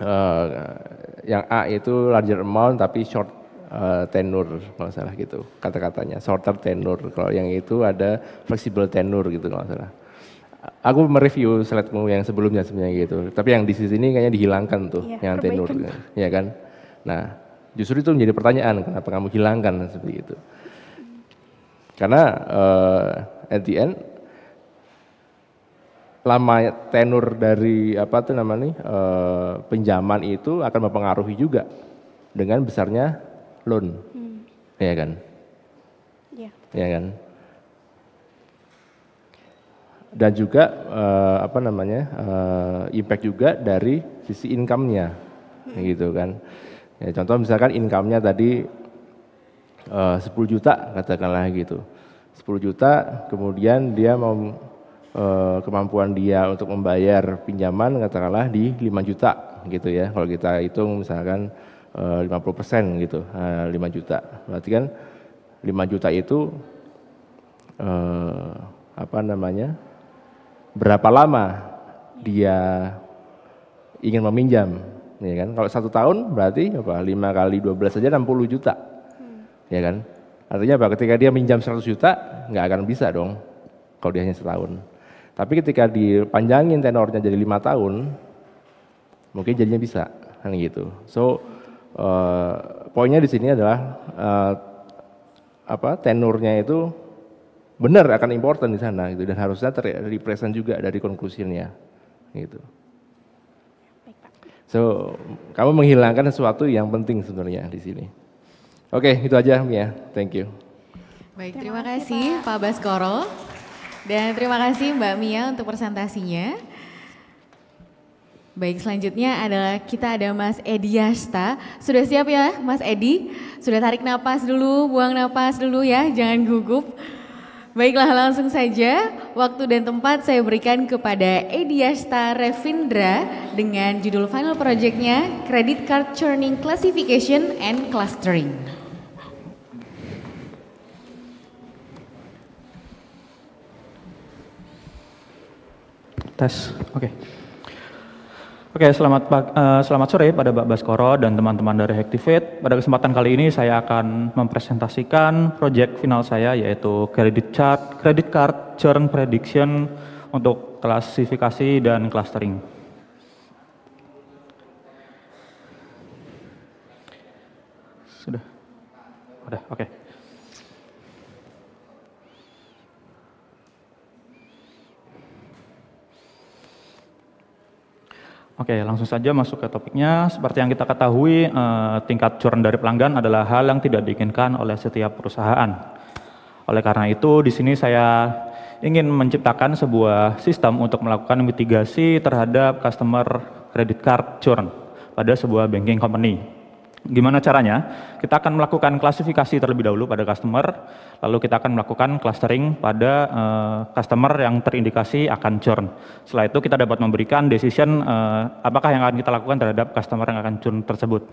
[SPEAKER 5] uh, yang A itu larger amount tapi short uh, tenure kalau salah gitu kata-katanya shorter tenor kalau yang itu ada flexible tenor gitu kalau salah Aku mereview slide yang sebelumnya sebenarnya gitu. Tapi yang di sisi ini kayaknya dihilangkan tuh ya, yang tenor, Ya kan? Nah, justru itu menjadi pertanyaan kenapa kamu hilangkan seperti itu. Karena uh, at the end lama tenur dari apa tuh namanya uh, eh, pinjaman itu akan mempengaruhi juga dengan besarnya loan, hmm. ya kan? Ya. Yeah. Ya kan? dan juga uh, apa namanya uh, impact juga dari sisi income-nya hmm. gitu kan ya, contoh misalkan income-nya tadi eh, uh, 10 juta katakanlah gitu 10 juta kemudian dia mau uh, kemampuan dia untuk membayar pinjaman katakanlah di 5 juta gitu ya kalau kita hitung misalkan uh, 50% gitu uh, 5 juta berarti kan 5 juta itu uh, apa namanya berapa lama dia ingin meminjam, ya kan? Kalau satu tahun berarti apa? Lima kali belas saja enam puluh juta, ya kan? Artinya apa? Ketika dia minjam seratus juta, nggak akan bisa dong kalau dia hanya setahun. Tapi ketika dipanjangin tenornya jadi lima tahun, mungkin jadinya bisa, kan gitu. So uh, poinnya di sini adalah uh, apa tenurnya itu benar akan important di sana gitu dan harusnya terrepresent juga dari konklusinya gitu. So, kamu menghilangkan sesuatu yang penting sebenarnya di sini. Oke, okay, itu aja Mia. Thank you.
[SPEAKER 2] Baik, terima, kasih Pak, Pak Baskoro. Dan terima kasih Mbak Mia untuk presentasinya. Baik, selanjutnya adalah kita ada Mas Edi Yasta. Sudah siap ya Mas Edi? Sudah tarik napas dulu, buang napas dulu ya, jangan gugup. Baiklah langsung saja waktu dan tempat saya berikan kepada Ediasta Revindra dengan judul final projectnya Credit Card Churning Classification and Clustering.
[SPEAKER 8] Tes, oke. Okay. Oke, selamat uh, selamat sore pada Mbak Baskoro dan teman-teman dari Hectivate. Pada kesempatan kali ini saya akan mempresentasikan proyek final saya yaitu credit chart, credit card churn prediction untuk klasifikasi dan clustering.
[SPEAKER 6] Sudah. Sudah, oke. Okay.
[SPEAKER 8] Oke, langsung saja masuk ke topiknya. Seperti yang kita ketahui, eh, tingkat curan dari pelanggan adalah hal yang tidak diinginkan oleh setiap perusahaan. Oleh karena itu, di sini saya ingin menciptakan sebuah sistem untuk melakukan mitigasi terhadap customer credit card churn pada sebuah banking company. Gimana caranya? Kita akan melakukan klasifikasi terlebih dahulu pada customer lalu kita akan melakukan clustering pada uh, customer yang terindikasi akan churn. Setelah itu kita dapat memberikan decision uh, apakah yang akan kita lakukan terhadap customer yang akan churn tersebut.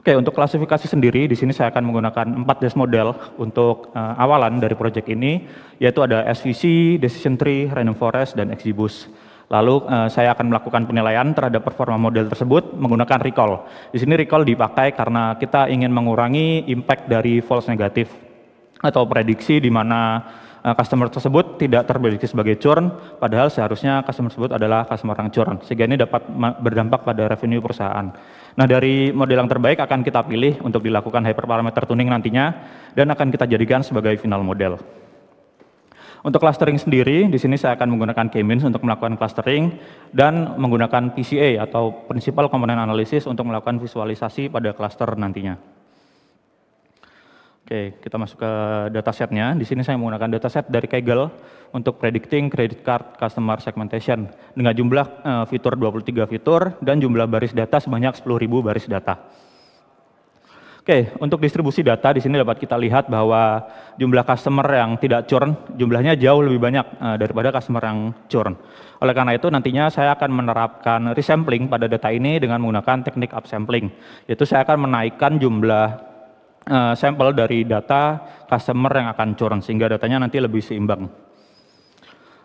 [SPEAKER 8] Oke, untuk klasifikasi sendiri, di sini saya akan menggunakan empat des model untuk uh, awalan dari project ini, yaitu ada SVC, Decision Tree, Random Forest, dan XGBoost. Lalu uh, saya akan melakukan penilaian terhadap performa model tersebut menggunakan recall. Di sini recall dipakai karena kita ingin mengurangi impact dari false negatif atau prediksi di mana uh, customer tersebut tidak terprediksi sebagai churn, padahal seharusnya customer tersebut adalah customer yang churn, sehingga ini dapat berdampak pada revenue perusahaan. Nah dari model yang terbaik akan kita pilih untuk dilakukan hyperparameter tuning nantinya, dan akan kita jadikan sebagai final model. Untuk clustering sendiri, di sini saya akan menggunakan K-means untuk melakukan clustering dan menggunakan PCA atau Principal Component Analysis untuk melakukan visualisasi pada cluster nantinya. Oke, kita masuk ke datasetnya. Di sini saya menggunakan dataset dari Kaggle untuk predicting credit card customer segmentation dengan jumlah eh, fitur 23 fitur dan jumlah baris data sebanyak 10.000 baris data. Oke, untuk distribusi data di sini dapat kita lihat bahwa jumlah customer yang tidak churn jumlahnya jauh lebih banyak uh, daripada customer yang churn. Oleh karena itu nantinya saya akan menerapkan resampling pada data ini dengan menggunakan teknik upsampling. Yaitu saya akan menaikkan jumlah uh, sampel dari data customer yang akan churn sehingga datanya nanti lebih seimbang.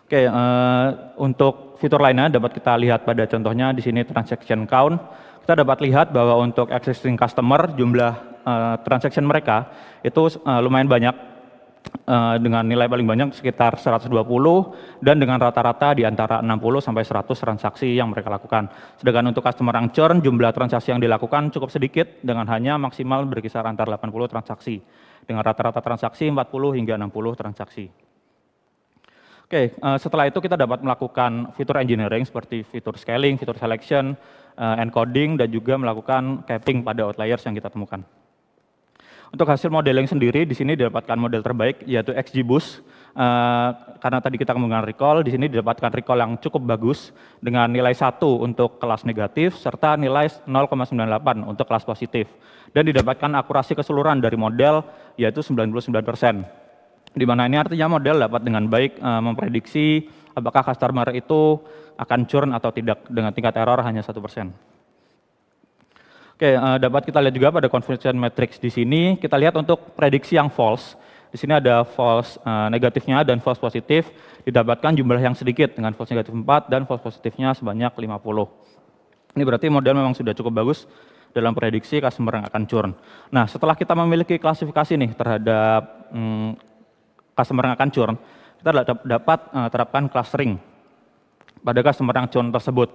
[SPEAKER 8] Oke, uh, untuk fitur lainnya dapat kita lihat pada contohnya di sini transaction count. Kita dapat lihat bahwa untuk existing customer jumlah transaksi eh, transaction mereka itu uh, lumayan banyak uh, dengan nilai paling banyak sekitar 120 dan dengan rata-rata di antara 60 sampai 100 transaksi yang mereka lakukan. Sedangkan untuk customer yang churn jumlah transaksi yang dilakukan cukup sedikit dengan hanya maksimal berkisar antara 80 transaksi dengan rata-rata transaksi 40 hingga 60 transaksi. Oke, setelah itu kita dapat melakukan fitur engineering seperti fitur scaling, fitur selection, encoding, dan juga melakukan capping pada outliers yang kita temukan. Untuk hasil modeling sendiri, di sini didapatkan model terbaik yaitu XGBoost. Uh, eh, karena tadi kita menggunakan recall, di sini didapatkan recall yang cukup bagus dengan nilai satu untuk kelas negatif serta nilai 0,98 untuk kelas positif. Dan didapatkan akurasi keseluruhan dari model yaitu 99%. Di mana ini artinya model dapat dengan baik uh, memprediksi apakah customer itu akan churn atau tidak dengan tingkat error hanya satu persen. Oke, eh, dapat kita lihat juga pada confusion matrix di sini, kita lihat untuk prediksi yang false. Di sini ada false eh, negatifnya dan false positif, didapatkan jumlah yang sedikit dengan false negatif 4 dan false positifnya sebanyak 50. Ini berarti model memang sudah cukup bagus dalam prediksi customer yang akan churn. Nah, setelah kita memiliki klasifikasi nih terhadap hmm, customer yang akan churn, kita dapat uh, terapkan clustering pada customer yang churn tersebut.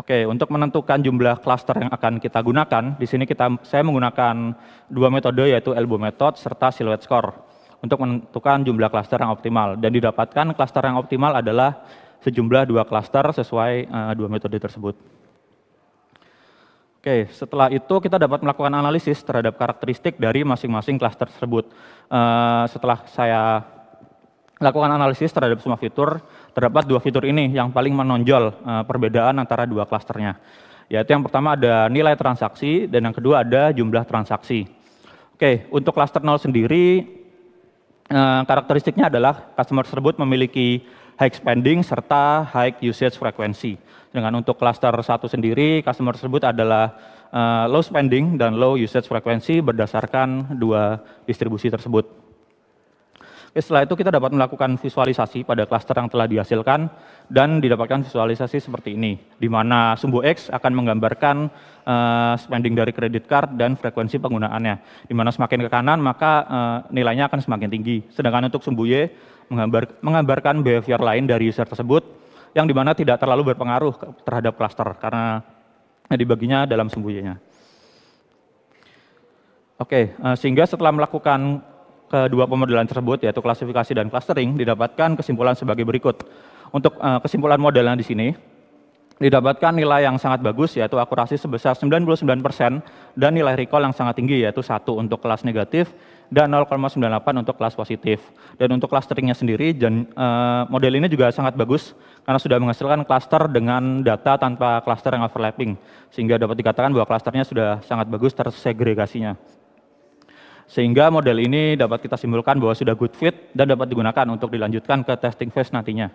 [SPEAKER 8] Oke, untuk menentukan jumlah cluster yang akan kita gunakan, di sini kita saya menggunakan dua metode yaitu elbow method serta silhouette score untuk menentukan jumlah cluster yang optimal dan didapatkan cluster yang optimal adalah sejumlah dua cluster sesuai uh, dua metode tersebut. Oke, setelah itu kita dapat melakukan analisis terhadap karakteristik dari masing-masing klaster tersebut. Uh, setelah saya lakukan analisis terhadap semua fitur, terdapat dua fitur ini yang paling menonjol eh, perbedaan antara dua klasternya. Yaitu yang pertama ada nilai transaksi dan yang kedua ada jumlah transaksi. Oke, untuk klaster 0 sendiri eh, karakteristiknya adalah customer tersebut memiliki high spending serta high usage frequency. Dengan untuk klaster satu sendiri, customer tersebut adalah eh, low spending dan low usage frequency berdasarkan dua distribusi tersebut. Setelah itu kita dapat melakukan visualisasi pada klaster yang telah dihasilkan dan didapatkan visualisasi seperti ini, di mana sumbu X akan menggambarkan uh, spending dari kredit card dan frekuensi penggunaannya. Di mana semakin ke kanan maka uh, nilainya akan semakin tinggi. Sedangkan untuk sumbu Y menggambar, menggambarkan behavior lain dari user tersebut yang di mana tidak terlalu berpengaruh terhadap klaster karena dibaginya dalam sumbu Y-nya. Oke, eh, sehingga setelah melakukan kedua pemodelan tersebut yaitu klasifikasi dan clustering didapatkan kesimpulan sebagai berikut. Untuk uh, kesimpulan modelnya di sini didapatkan nilai yang sangat bagus yaitu akurasi sebesar 99% dan nilai recall yang sangat tinggi yaitu satu untuk kelas negatif dan 0,98 untuk kelas positif. Dan untuk clusteringnya sendiri dan uh, eh, model ini juga sangat bagus karena sudah menghasilkan cluster dengan data tanpa cluster yang overlapping sehingga dapat dikatakan bahwa clusternya sudah sangat bagus tersegregasinya. Sehingga model ini dapat kita simpulkan bahwa sudah good fit dan dapat digunakan untuk dilanjutkan ke testing phase nantinya.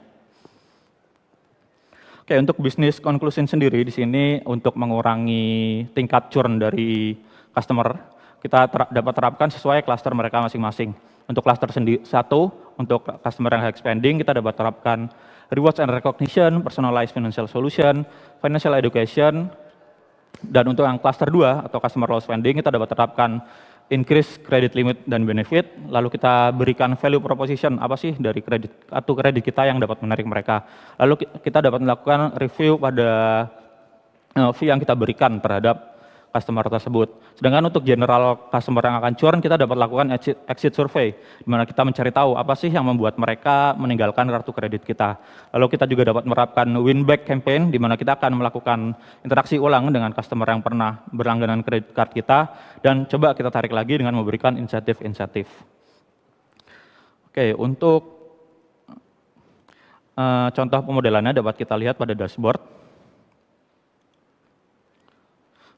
[SPEAKER 8] Oke, untuk bisnis conclusion sendiri di sini untuk mengurangi tingkat churn dari customer, kita ter dapat terapkan sesuai cluster mereka masing-masing. Untuk klaster satu, untuk customer yang expanding, kita dapat terapkan rewards and recognition, personalized financial solution, financial education, dan untuk yang cluster 2 atau customer low spending kita dapat terapkan increase credit limit dan benefit, lalu kita berikan value proposition apa sih dari kredit atau kredit kita yang dapat menarik mereka. Lalu kita dapat melakukan review pada eh, fee yang kita berikan terhadap customer tersebut. Sedangkan untuk general customer yang akan churn, kita dapat lakukan exit, exit survey, di mana kita mencari tahu apa sih yang membuat mereka meninggalkan kartu kredit kita. Lalu kita juga dapat menerapkan win back campaign, di mana kita akan melakukan interaksi ulang dengan customer yang pernah berlangganan kredit card kita, dan coba kita tarik lagi dengan memberikan insentif-insentif. Oke, untuk eh, contoh pemodelannya dapat kita lihat pada dashboard.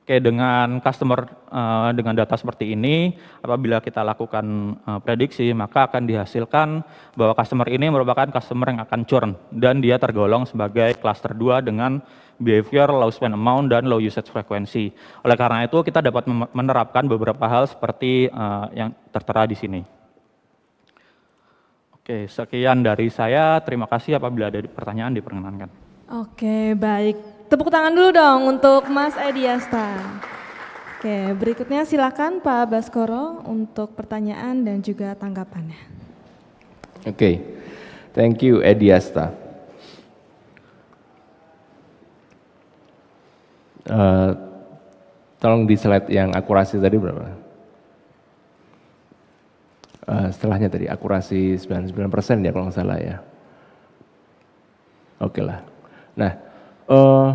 [SPEAKER 8] Oke, dengan customer eh, dengan data seperti ini, apabila kita lakukan eh, prediksi, maka akan dihasilkan bahwa customer ini merupakan customer yang akan churn dan dia tergolong sebagai cluster 2 dengan behavior low spend amount dan low usage frequency. Oleh karena itu, kita dapat menerapkan beberapa hal seperti eh, yang tertera di sini. Oke, sekian dari saya. Terima kasih apabila ada pertanyaan diperkenankan.
[SPEAKER 3] Oke, baik. Tepuk tangan dulu dong untuk Mas Ediasta. Oke, berikutnya silakan Pak Baskoro untuk pertanyaan dan juga tanggapannya.
[SPEAKER 5] Oke, thank you Ediasta. Uh, eh, tolong di slide yang akurasi tadi berapa? Uh, setelahnya tadi akurasi 99% ya kalau nggak salah ya. Oke okay lah. Nah, uh,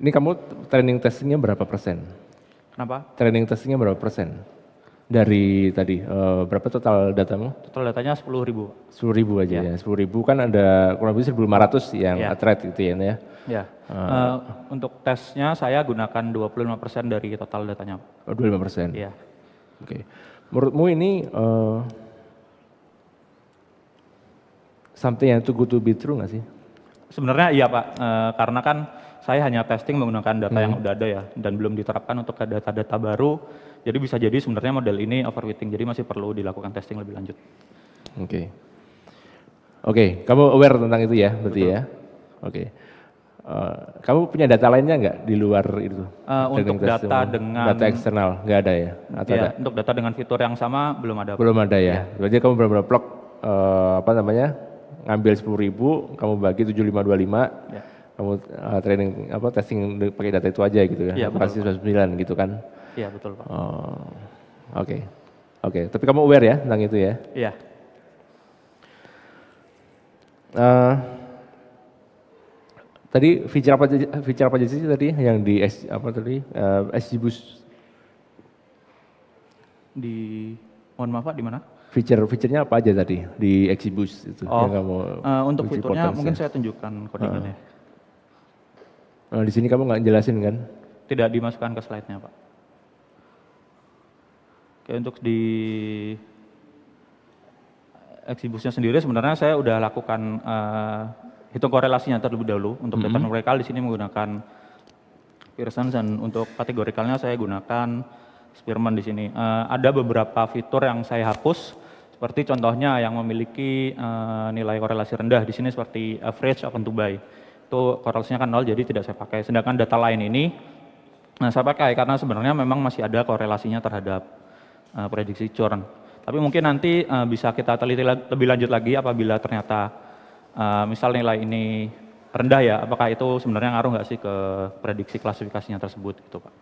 [SPEAKER 5] ini kamu training testingnya berapa persen? Kenapa? Training testingnya berapa persen? Dari tadi, uh, berapa total datamu?
[SPEAKER 8] Total datanya 10 ribu.
[SPEAKER 5] 10 ribu aja yeah. ya, 10 ya, ribu kan ada kurang lebih 1.500 yang yeah. atret gitu ya. Ya, uh, uh,
[SPEAKER 8] untuk tesnya saya gunakan 25% dari total datanya. Oh, 25%? Iya. Yeah.
[SPEAKER 5] Oke, okay. menurutmu ini uh, something yang too good to be true nggak sih?
[SPEAKER 8] Sebenarnya iya Pak, e, karena kan saya hanya testing menggunakan data hmm. yang udah ada ya dan belum diterapkan untuk data-data baru. Jadi bisa jadi sebenarnya model ini overfitting, jadi masih perlu dilakukan testing lebih lanjut. Oke. Okay. Oke, okay, kamu aware tentang itu ya, berarti Betul. ya. Oke. Okay. Uh, eh, kamu punya data
[SPEAKER 5] lainnya nggak di luar itu? Uh, untuk data testing, dengan data eksternal nggak ada ya? Atau iya, ada?
[SPEAKER 8] Untuk data dengan fitur yang sama belum ada. Belum ada ya. ya.
[SPEAKER 5] Berarti kamu benar-benar plug uh, apa namanya ngambil sepuluh ribu, kamu bagi tujuh lima dua lima, ya. kamu uh, training apa testing pakai data itu aja gitu ya, ya pasti sembilan gitu kan? Iya betul pak. Oke, oh, oke. Okay. Okay. Tapi kamu aware ya tentang itu ya? Iya. Uh, tadi feature apa feature apa aja sih tadi yang di apa tadi uh, eh, SG Boost
[SPEAKER 8] di mohon maaf Pak di mana?
[SPEAKER 5] Feature-featurenya apa aja tadi di Exibus itu oh, yang kamu uh, untuk fiturnya mungkin saya tunjukkan codingannya. Uh, Nah, di sini kamu nggak jelasin kan?
[SPEAKER 8] Tidak dimasukkan ke slide-nya, Pak. Oke, untuk di Exibusnya sendiri sebenarnya saya udah lakukan uh, hitung korelasinya terlebih dahulu untuk mm -hmm. data numerical di sini menggunakan Pearson dan untuk kategorikalnya saya gunakan Spearman di sini. Uh, ada beberapa fitur yang saya hapus seperti contohnya yang memiliki uh, nilai korelasi rendah di sini seperti average open to buy. Itu korelasinya kan nol jadi tidak saya pakai. Sedangkan data lain ini nah saya pakai karena sebenarnya memang masih ada korelasinya terhadap uh, prediksi churn. Tapi mungkin nanti uh, bisa kita teliti lebih lanjut lagi apabila ternyata uh, misal nilai ini rendah ya, apakah itu sebenarnya ngaruh nggak sih ke prediksi klasifikasinya tersebut gitu Pak.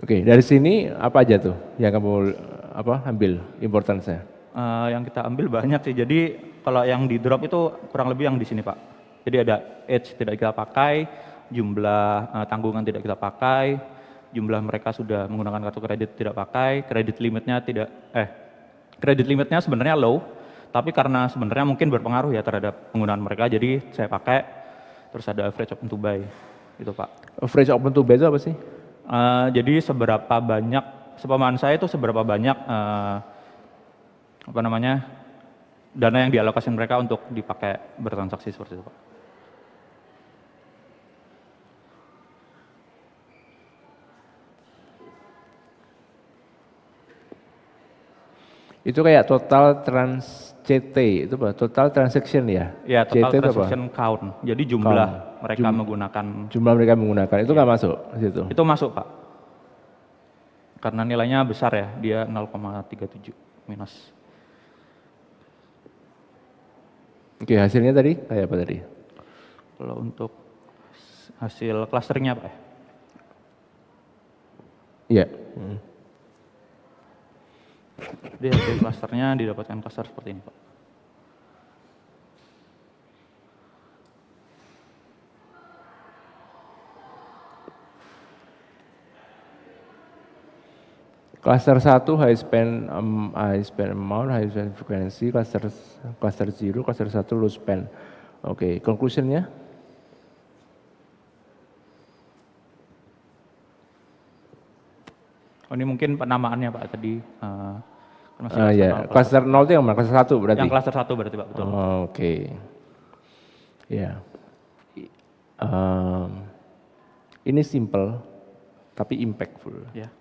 [SPEAKER 5] Oke, dari sini apa aja tuh yang kamu apa ambil importance
[SPEAKER 8] Uh, eh, yang kita ambil banyak sih. Jadi kalau yang di drop itu kurang lebih yang di sini Pak. Jadi ada edge tidak kita pakai, jumlah uh, tanggungan tidak kita pakai, jumlah mereka sudah menggunakan kartu kredit tidak pakai, kredit limitnya tidak eh kredit limitnya sebenarnya low, tapi karena sebenarnya mungkin berpengaruh ya terhadap penggunaan mereka, jadi saya pakai terus ada average open to buy itu Pak.
[SPEAKER 5] Average open to buy itu apa sih?
[SPEAKER 8] Uh, jadi seberapa banyak sepemahaman saya itu seberapa banyak uh, apa namanya dana yang dialokasikan mereka untuk dipakai bertransaksi seperti itu, Pak.
[SPEAKER 5] Itu kayak total trans CT itu apa? Total transaction ya? Ya, total CT transaction
[SPEAKER 8] apa? count. Jadi jumlah count. mereka Jum,
[SPEAKER 5] menggunakan jumlah mereka menggunakan itu ya. nggak ya. masuk situ. Itu masuk, Pak
[SPEAKER 8] karena nilainya besar ya, dia 0,37 minus.
[SPEAKER 5] Oke, hasilnya tadi kayak ah, apa tadi? Kalau untuk
[SPEAKER 8] hasil klasternya, apa ya? Iya. Hmm. Jadi hasil klasternya didapatkan cluster seperti ini Pak.
[SPEAKER 5] Cluster 1 high span um, high span amount, high span frequency, cluster cluster 0, cluster 1 low span. Oke, okay. conclusion-nya?
[SPEAKER 8] Oh, ini mungkin penamaannya Pak tadi. Uh, uh, ya, cluster 0
[SPEAKER 5] iya. itu yang mana? Cluster 1 berarti? Yang cluster 1 berarti Pak, betul. Oh, Oke. Okay. Ya. Yeah. Um, ini simple tapi impactful. Yeah.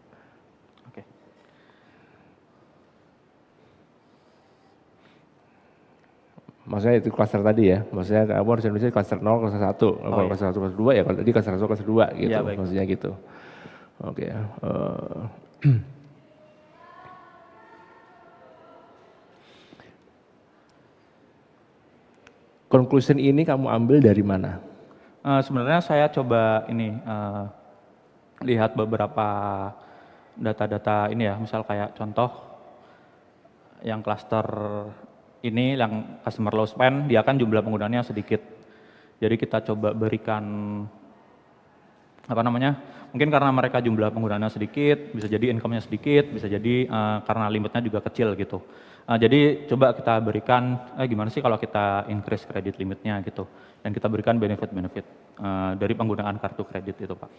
[SPEAKER 5] maksudnya itu klaster tadi ya, maksudnya kamu harus Indonesia klaster 0, klaster 1, oh, kalau iya. klaster 1, klaster 2 ya kalau tadi klaster 1, klaster 2 gitu, ya, baik. maksudnya gitu. Oke okay. uh, eh. *clears throat* Conclusion ini kamu ambil dari mana?
[SPEAKER 8] Uh, sebenarnya saya coba ini uh, lihat beberapa data-data ini ya, misal kayak contoh yang klaster ini yang customer low spend, dia kan jumlah penggunanya sedikit. Jadi kita coba berikan apa namanya? Mungkin karena mereka jumlah penggunanya sedikit, bisa jadi income-nya sedikit, bisa jadi uh, karena limitnya juga kecil gitu. Uh, jadi coba kita berikan, eh, gimana sih kalau kita increase kredit limitnya gitu, dan kita berikan benefit-benefit uh, dari penggunaan kartu kredit itu Pak.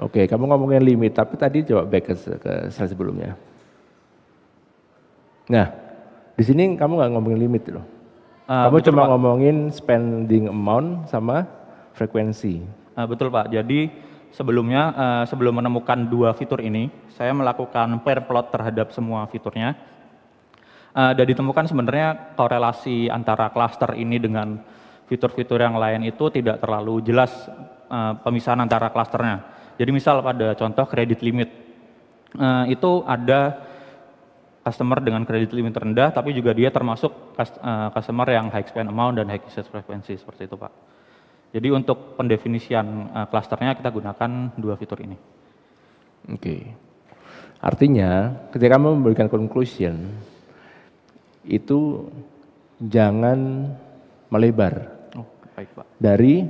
[SPEAKER 5] Oke, kamu ngomongin limit, tapi tadi coba back ke, ke slide sebelumnya. Nah, di sini kamu nggak ngomongin limit loh. Uh, kamu cuma Pak. ngomongin spending amount sama frekuensi.
[SPEAKER 8] Uh, ah, betul Pak. Jadi sebelumnya uh, sebelum menemukan dua fitur ini, saya melakukan pair plot terhadap semua fiturnya. Uh, dan ditemukan sebenarnya korelasi antara cluster ini dengan fitur-fitur yang lain itu tidak terlalu jelas uh, pemisahan antara klasternya. Jadi misal pada contoh kredit limit, uh, itu ada customer dengan kredit limit rendah, tapi juga dia termasuk eh, customer yang high spend amount dan high usage frequency seperti itu, Pak. Jadi untuk pendefinisian klasternya eh, kita gunakan dua fitur ini. Oke.
[SPEAKER 5] Artinya, ketika kamu memberikan conclusion itu jangan melebar. Oh, baik, Pak. Dari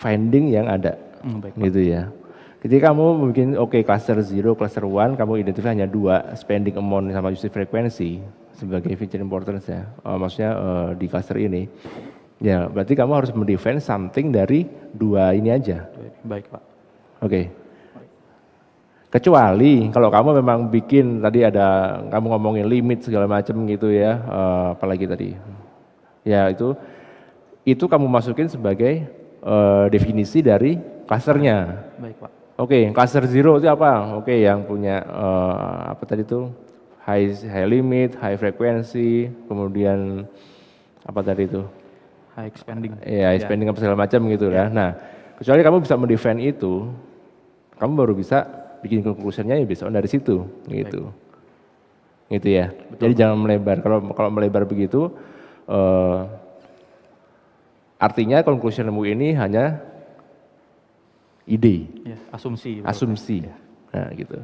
[SPEAKER 5] finding yang ada. Hmm, baik, Gitu ya. Ketika kamu mungkin oke okay, cluster 0, cluster 1, kamu identifikasi hanya dua, spending amount sama usage frequency sebagai feature importance ya. Uh, maksudnya uh, di cluster ini. Ya, berarti kamu harus mendefend something dari dua ini aja. Baik, Pak. Oke. Okay. Kecuali kalau kamu memang bikin tadi ada kamu ngomongin limit segala macam gitu ya, uh, apalagi tadi. Ya, itu itu kamu masukin sebagai uh, definisi dari klasernya Baik, Pak. Oke, okay, cluster zero itu apa? Oke, okay, yang punya uh, apa tadi itu high high limit, high frequency, kemudian apa tadi itu?
[SPEAKER 8] High spending. Iya, high yeah. Ya. apa segala macam gitu yeah. Ya. Nah,
[SPEAKER 5] kecuali kamu bisa mendefend itu, kamu baru bisa bikin konklusinya ya bisa dari situ gitu. Baik. Gitu ya. Betul. Jadi jangan melebar. Kalau kalau melebar begitu uh, artinya conclusionmu ini hanya ide, ya, asumsi, asumsi, ya. nah gitu.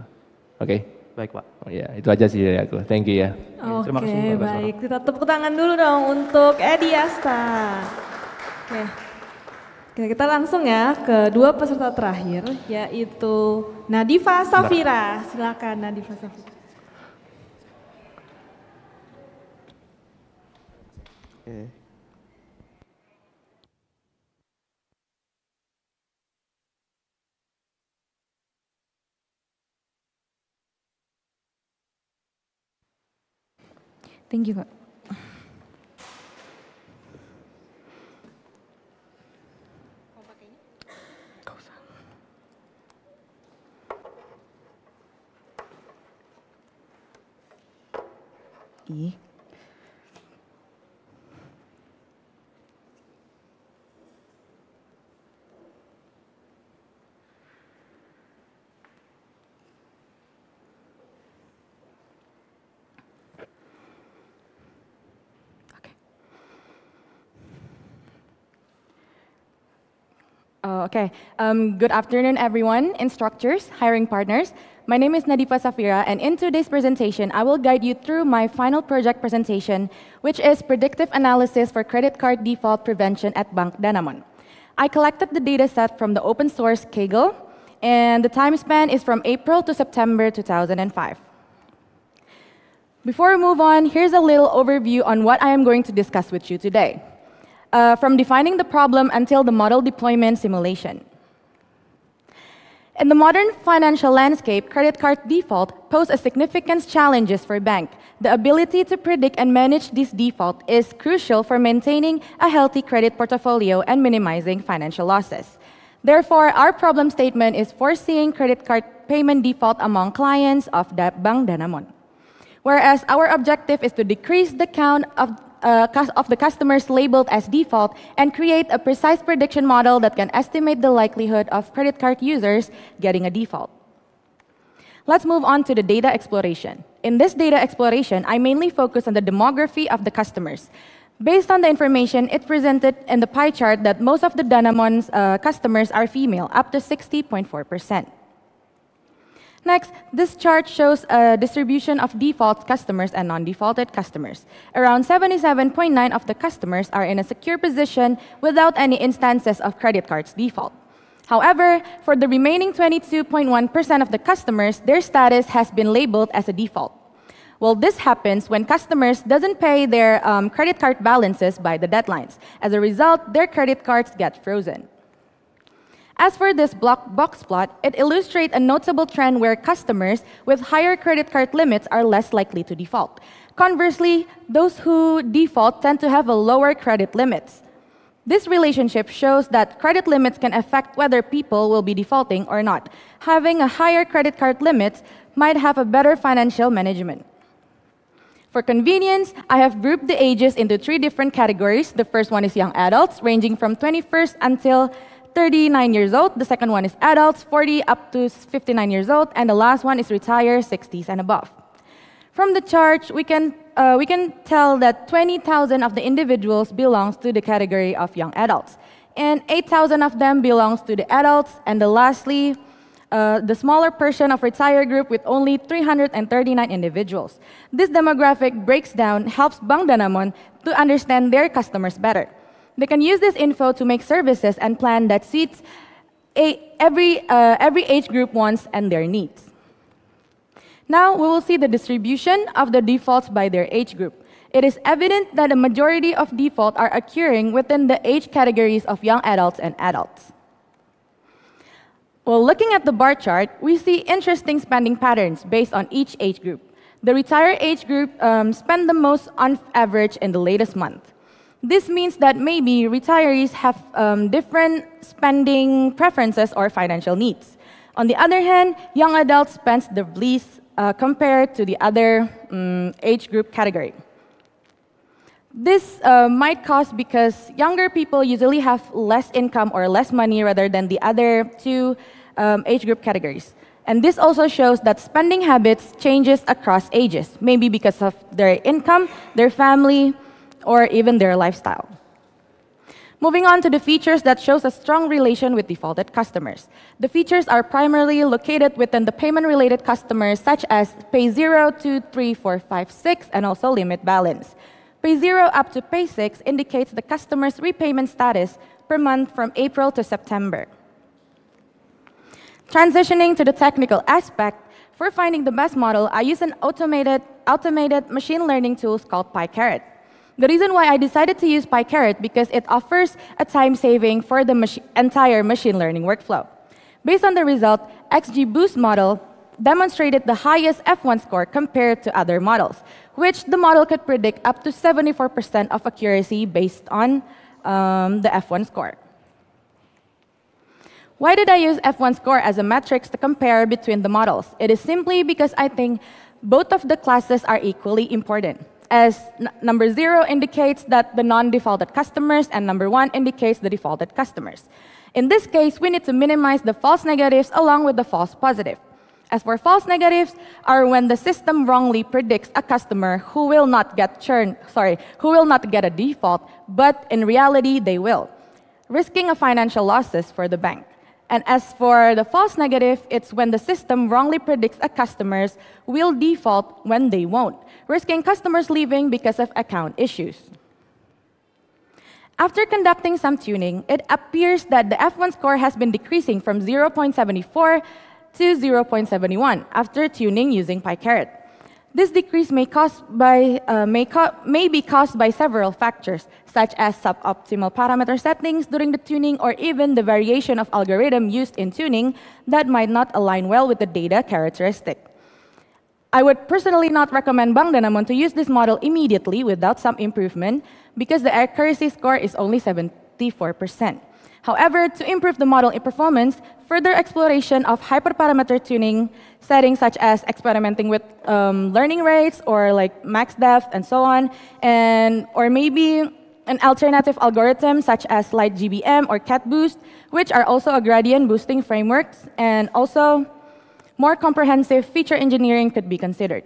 [SPEAKER 5] Oke. Okay. Baik Pak. Oh, ya, itu aja sih dari aku. Thank you ya. Oke, okay, Terima
[SPEAKER 3] baik. Kita tepuk tangan dulu dong untuk Edi Asta. Oke. Okay. Kita langsung ya ke dua peserta terakhir yaitu Nadifa Safira. Silakan Nadifa Safira. Okay. Thank you.
[SPEAKER 19] 이 okay. Um, good afternoon, everyone, instructors, hiring partners. My name is Nadifa Safira, and in today's presentation, I will guide you through my final project presentation, which is predictive analysis for credit card default prevention at Bank Danamon. I collected the data set from the open source Kaggle, and the time span is from April to September 2005. Before we move on, here's a little overview on what I am going to discuss with you today uh, from defining the problem until the model deployment simulation. In the modern financial landscape, credit card default pose a significant challenges for bank. The ability to predict and manage this default is crucial for maintaining a healthy credit portfolio and minimizing financial losses. Therefore, our problem statement is foreseeing credit card payment default among clients of Bank Danamon. Whereas our objective is to decrease the count of uh, of the customers labeled as default and create a precise prediction model that can estimate the likelihood of credit card users getting a default. Let's move on to the data exploration. In this data exploration, I mainly focus on the demography of the customers. Based on the information it presented in the pie chart that most of the Dynamon's uh, customers are female, up to 60.4%. Next, this chart shows a distribution of default customers and non-defaulted customers. Around 77.9 of the customers are in a secure position without any instances of credit cards default. However, for the remaining 22.1% of the customers, their status has been labeled as a default. Well, this happens when customers doesn't pay their um, credit card balances by the deadlines. As a result, their credit cards get frozen. As for this block box plot, it illustrates a notable trend where customers with higher credit card limits are less likely to default. Conversely, those who default tend to have a lower credit limits. This relationship shows that credit limits can affect whether people will be defaulting or not. Having a higher credit card limit might have a better financial management. For convenience, I have grouped the ages into three different categories. The first one is young adults, ranging from 21st until 39 years old. The second one is adults, 40 up to 59 years old. And the last one is retired, 60s and above. From the chart, we can, uh, we can tell that 20,000 of the individuals belongs to the category of young adults. And 8,000 of them belongs to the adults. And the lastly, uh, the smaller portion of retired group with only 339 individuals. This demographic breaks down helps Bang Danamon to understand their customers better. They can use this info to make services and plan that suits every, uh, every age group wants and their needs. Now we will see the distribution of the defaults by their age group. It is evident that a majority of defaults are occurring within the age categories of young adults and adults. Well, looking at the bar chart, we see interesting spending patterns based on each age group. The retired age group um, spend the most on average in the latest month. This means that maybe retirees have um, different spending preferences or financial needs. On the other hand, young adults spend the least uh, compared to the other um, age group category. This uh, might cause because younger people usually have less income or less money rather than the other two um, age group categories. And this also shows that spending habits changes across ages, maybe because of their income, their family, or even their lifestyle. Moving on to the features that shows a strong relation with defaulted customers. The features are primarily located within the payment-related customers such as Pay 0 to 3456 and also Limit Balance. Pay 0 up to Pay 6 indicates the customer's repayment status per month from April to September. Transitioning to the technical aspect, for finding the best model, I use an automated, automated machine learning tool called PyCarrot. The reason why I decided to use PyCarrot because it offers a time saving for the entire machine learning workflow. Based on the result, XGBoost model demonstrated the highest F1 score compared to other models, which the model could predict up to 74% of accuracy based on um, the F1 score. Why did I use F1 score as a metric to compare between the models? It is simply because I think both of the classes are equally important as number zero indicates that the non-defaulted customers, and number one indicates the defaulted customers. In this case, we need to minimize the false negatives along with the false positive. As for false negatives, are when the system wrongly predicts a customer who will not get churn, sorry, who will not get a default, but in reality they will, risking a financial losses for the bank. And as for the false negative, it's when the system wrongly predicts a customer's will default when they won't, risking customers leaving because of account issues. After conducting some tuning, it appears that the F1 score has been decreasing from 0.74 to 0.71 after tuning using PyCarrot. This decrease may, by, uh, may, may be caused by several factors, such as suboptimal parameter settings during the tuning or even the variation of algorithm used in tuning that might not align well with the data characteristic. I would personally not recommend Bang to use this model immediately without some improvement because the accuracy score is only 74%. However, to improve the model in performance, further exploration of hyperparameter tuning settings such as experimenting with um, learning rates or like max depth and so on, and or maybe an alternative algorithm such as LightGBM or CatBoost, which are also a gradient boosting frameworks, and also more comprehensive feature engineering could be considered.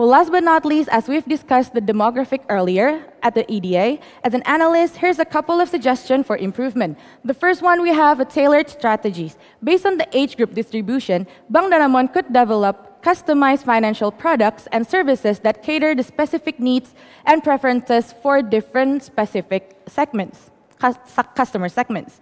[SPEAKER 19] Well, last but not least, as we've discussed the demographic earlier at the EDA, as an analyst, here's a couple of suggestions for improvement. The first one we have a tailored strategies. Based on the age group distribution, Bang Danamon could develop customized financial products and services that cater the specific needs and preferences for different specific segments, customer segments.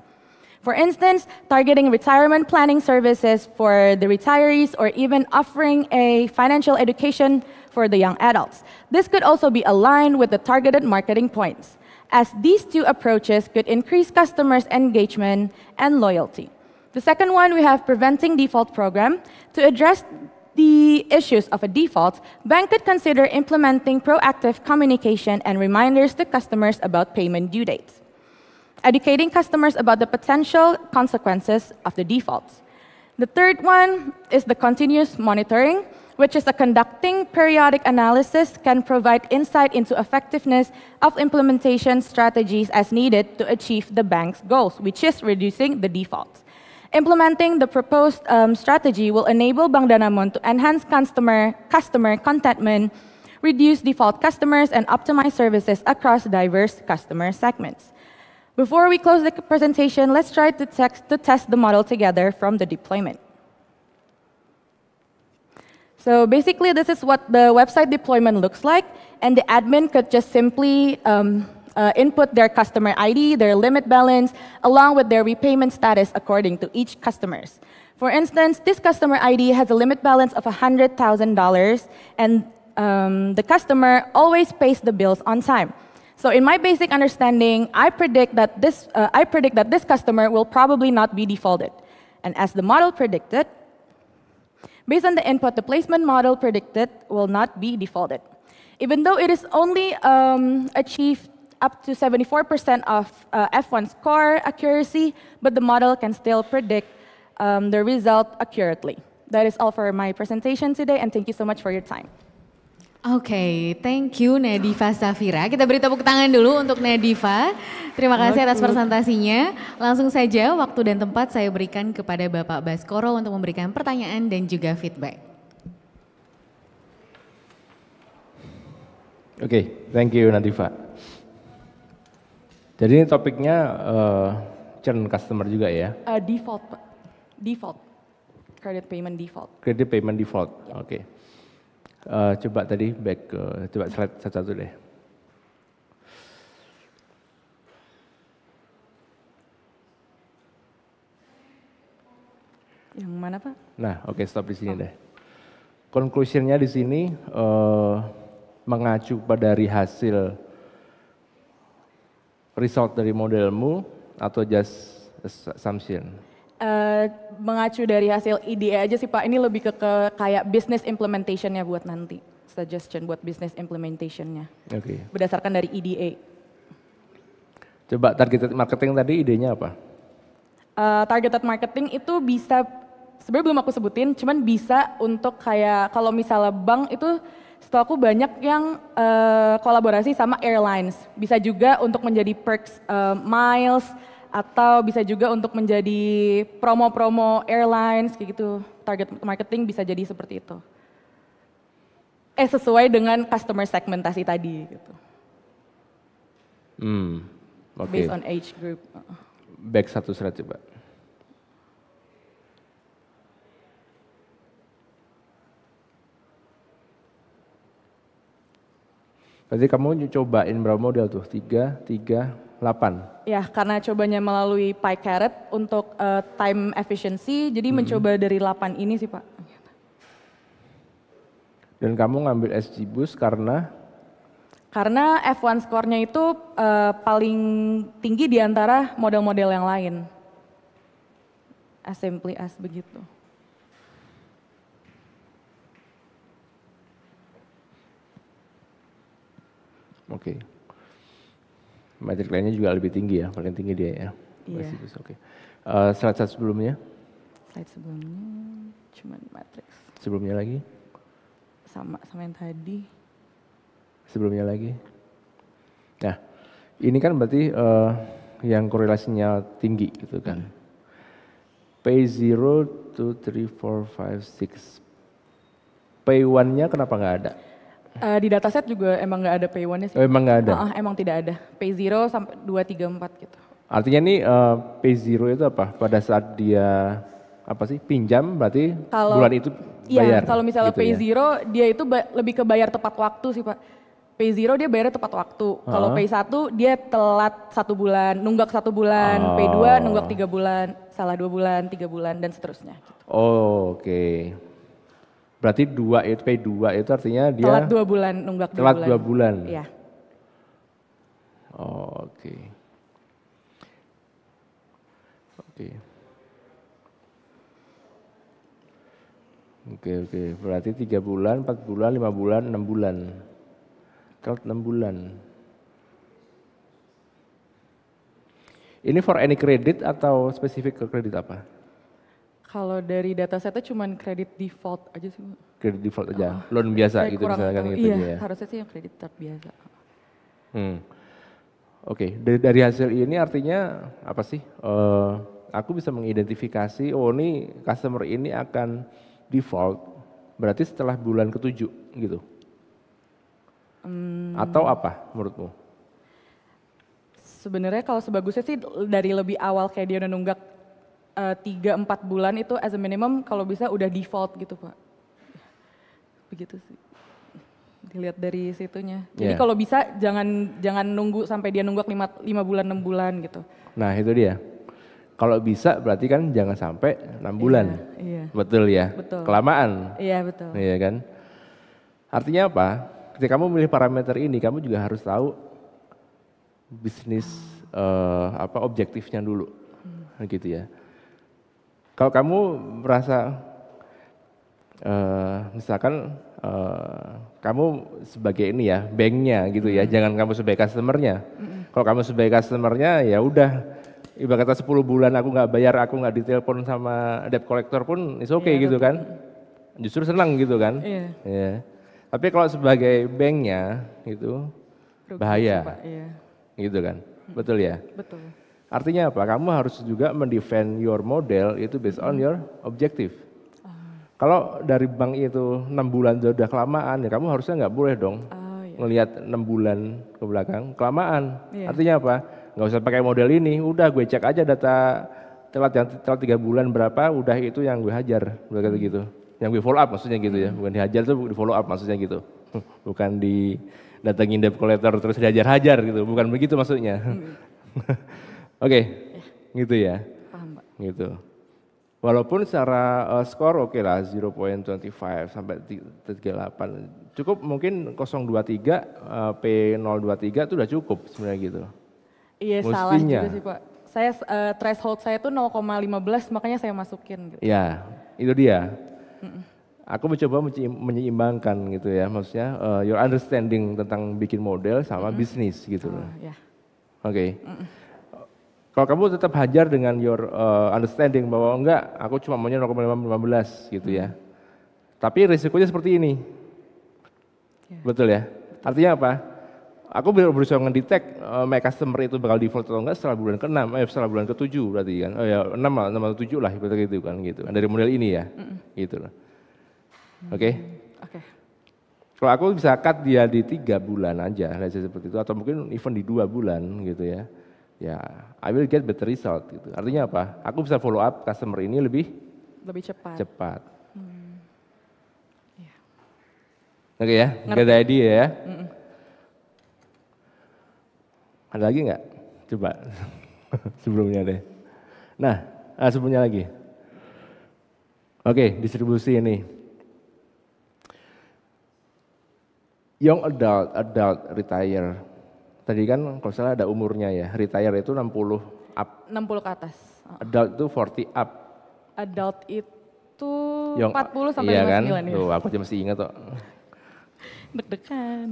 [SPEAKER 19] For instance, targeting retirement planning services for the retirees or even offering a financial education for the young adults. This could also be aligned with the targeted marketing points, as these two approaches could increase customers' engagement and loyalty. The second one, we have preventing default program. To address the issues of a default, bank could consider implementing proactive communication and reminders to customers about payment due dates, educating customers about the potential consequences of the defaults. The third one is the continuous monitoring which is a conducting periodic analysis, can provide insight into effectiveness of implementation strategies as needed to achieve the bank's goals, which is reducing the defaults. Implementing the proposed um, strategy will enable Bank Danamon to enhance customer, customer contentment, reduce default customers, and optimize services across diverse customer segments. Before we close the presentation, let's try to, text, to test the model together from the deployment. So basically, this is what the website deployment looks like, and the admin could just simply um, uh, input their customer ID, their limit balance, along with their repayment status according to each customer's. For instance, this customer ID has a limit balance of $100,000, and um, the customer always pays the bills on time. So in my basic understanding, I predict that this, uh, I predict that this customer will probably not be defaulted. And as the model predicted, based on the input the placement model predicted will not be defaulted. Even though it is only um, achieved up to 74% of uh, F1 score accuracy, but the model can still predict um, the result accurately. That is all for my presentation today, and thank you so much for your time.
[SPEAKER 2] Oke, okay, thank you Nediva Safira. Kita beri tepuk tangan dulu untuk Nediva. Terima kasih atas presentasinya. Langsung saja waktu dan tempat saya berikan kepada Bapak Baskoro untuk memberikan pertanyaan dan juga feedback.
[SPEAKER 5] Oke, okay, thank you Nadifa. Jadi ini topiknya uh, churn customer juga ya?
[SPEAKER 19] Uh, default, default, credit payment default.
[SPEAKER 5] Credit payment default, ya. oke. Okay. Uh, eh, coba tadi back ke coba slide satu-satu deh. Yang mana Pak? Nah, oke okay, stop di sini oh. deh. konklusinya di sini uh, mengacu pada dari hasil result dari modelmu atau just assumption.
[SPEAKER 19] Eh, mengacu dari hasil ide aja sih Pak, ini lebih ke, ke kayak business implementationnya buat nanti. Suggestion buat business implementationnya. Oke. Okay. Berdasarkan dari IDA. E.
[SPEAKER 5] Coba targeted marketing tadi idenya apa?
[SPEAKER 19] Uh, targeted marketing itu bisa, sebenarnya belum aku sebutin, cuman bisa untuk kayak kalau misalnya bank itu setelah aku banyak yang uh, kolaborasi sama airlines. Bisa juga untuk menjadi perks uh, miles, atau bisa juga untuk menjadi promo-promo airlines kayak gitu. Target marketing bisa jadi seperti itu. Eh sesuai dengan customer segmentasi tadi gitu.
[SPEAKER 5] Hmm. Okay. Based on
[SPEAKER 19] age group. Uh-uh.
[SPEAKER 5] Back satu surat coba. Berarti kamu cobain berapa model tuh? Tiga, tiga, 8.
[SPEAKER 19] Ya, karena cobanya melalui pie carrot untuk uh, time efficiency, jadi hmm. mencoba dari 8 ini sih Pak.
[SPEAKER 5] Dan kamu ngambil SG Boost karena?
[SPEAKER 19] Karena F1 skornya itu uh, paling tinggi di antara model-model yang lain. As simply as begitu.
[SPEAKER 5] Oke. Okay. Metrik lainnya juga lebih tinggi ya, paling tinggi dia ya. Iya. Yeah. Oke. Okay. Uh, eh, slide, slide sebelumnya?
[SPEAKER 19] Slide sebelumnya cuma matrix. Sebelumnya lagi? Sama sama yang tadi.
[SPEAKER 5] Sebelumnya lagi? Nah, ini kan berarti uh, yang korelasinya tinggi gitu kan. P0, 2, 3, 4, 5, 6. P1-nya kenapa nggak ada?
[SPEAKER 19] Uh, di dataset juga emang nggak ada pay one-nya
[SPEAKER 5] sih. Oh, emang nggak ada? Uh, uh,
[SPEAKER 19] emang tidak ada. Pay 0 sampai 2, 3, 4 gitu.
[SPEAKER 5] Artinya nih eh, uh, pay 0 itu apa? Pada saat dia apa sih pinjam berarti kalo, bulan itu iya, bayar. Iya, kalau misalnya gitu pay ya? zero
[SPEAKER 19] dia itu lebih ke bayar tepat waktu sih Pak. Pay zero dia bayar tepat waktu. Uh -huh. Kalau pay satu dia telat satu bulan, nunggak satu bulan. Oh. Pay dua nunggak oh. tiga bulan, salah dua bulan, tiga bulan dan seterusnya. Gitu.
[SPEAKER 5] Oh, Oke. Okay. Berarti dua itu P2 itu artinya dia telat dua bulan nunggak dua telat bulan. dua bulan. Iya. Oh, oke. Okay. Oke. Okay. Oke okay, oke. Okay. Berarti tiga bulan, empat bulan, lima bulan, enam bulan. Telat enam bulan. Ini for any credit atau spesifik ke kredit apa?
[SPEAKER 19] Kalau dari data saya setnya cuma kredit default aja sih.
[SPEAKER 5] Kredit default aja, oh, loan biasa gitu misalkan itu gitu iya, ya.
[SPEAKER 19] harusnya sih yang kredit tetap biasa.
[SPEAKER 5] Hmm. Oke, okay. dari, dari hasil ini artinya apa sih? Uh, aku bisa mengidentifikasi, oh ini customer ini akan default, berarti setelah bulan ketujuh gitu. Hmm. Atau apa menurutmu?
[SPEAKER 19] Sebenarnya kalau sebagusnya sih dari lebih awal kayak dia udah nunggak Eh, tiga empat bulan itu as a minimum kalau bisa udah default gitu pak begitu sih dilihat dari situnya jadi yeah. kalau bisa jangan jangan nunggu sampai dia nunggu lima lima bulan enam bulan gitu
[SPEAKER 5] nah itu dia kalau bisa berarti kan jangan sampai enam bulan yeah, iya. betul ya betul. kelamaan iya betul iya kan artinya apa ketika kamu memilih parameter ini kamu juga harus tahu bisnis uh, apa objektifnya dulu hmm. gitu ya kalau kamu merasa uh, misalkan uh, kamu sebagai ini ya banknya gitu ya, mm. jangan kamu sebagai customernya. Mm. Kalau kamu sebagai customernya ya udah ibaratnya 10 bulan aku nggak bayar, aku nggak ditelepon sama debt collector pun oke okay yeah, gitu kan. Justru senang gitu kan. Iya. Yeah. Yeah. Tapi kalau sebagai banknya gitu
[SPEAKER 3] bahaya. Coba, iya.
[SPEAKER 5] yeah. Gitu kan. Betul ya? Betul. Artinya apa? Kamu harus juga mendefend your model itu based on hmm. your objective. Uh. Kalau dari bank itu enam bulan sudah kelamaan, ya kamu harusnya nggak boleh dong uh, oh, yeah. ngelihat enam bulan ke belakang kelamaan. Yeah. Artinya apa? Nggak usah pakai model ini. Udah gue cek aja data telat yang telat tiga bulan berapa, udah itu yang gue hajar, udah hmm. gitu. Yang gue follow up maksudnya gitu ya, hmm. bukan dihajar tuh di follow up maksudnya gitu, bukan di datangin debt collector terus dihajar-hajar gitu, bukan begitu maksudnya. Mm. *laughs* Oke, okay. Eh. gitu ya. Paham, Pak. Gitu. Walaupun secara uh, skor oke okay lah 0.25 sampai 38. Cukup mungkin 023 uh, P023 itu udah cukup sebenarnya gitu. Iya salah juga sih
[SPEAKER 19] Pak. Saya uh, threshold saya tuh 0,15 makanya saya masukin gitu.
[SPEAKER 5] Ya, itu dia. Mm -mm. Aku mencoba menyeimbangkan gitu ya, maksudnya uh, your understanding tentang bikin model sama mm -hmm. bisnis gitu ah, Oh, yeah. Oke. Okay. Mm -mm. Kalau kamu tetap hajar dengan your uh, understanding bahwa enggak, aku cuma maunya 0,15 gitu ya. Tapi risikonya seperti ini. Ya. Betul ya? Artinya apa? Aku berusaha ngedetect uh, my customer itu bakal default atau enggak setelah bulan ke-6, eh setelah bulan ke-7 berarti kan. Oh ya, 6 lah, 6 atau 7 lah seperti gitu kan gitu. Dari model ini ya. Mm -mm. Gitu loh. Oke. Okay? Hmm, oke. Okay. Kalau aku bisa cut dia di tiga bulan aja, seperti itu, atau mungkin even di dua bulan gitu ya ya I will get better result gitu. Artinya apa? Aku bisa follow up customer ini lebih lebih cepat. Cepat. Hmm. Yeah. Oke okay, ya, nggak ada idea ya. Mm -mm. Ada lagi nggak? Coba *laughs* sebelumnya deh. Nah, nah sebelumnya lagi. Oke, okay, distribusi ini. Young adult, adult, retire Tadi kan kalau salah ada umurnya ya, retire itu 60 up.
[SPEAKER 19] 60 ke atas.
[SPEAKER 5] Adult itu 40 up.
[SPEAKER 19] Adult itu Yang, 40 sampai iya 59 kan?
[SPEAKER 5] ya. Tuh, aku aja masih ingat kok.
[SPEAKER 3] *laughs* Deg-degan.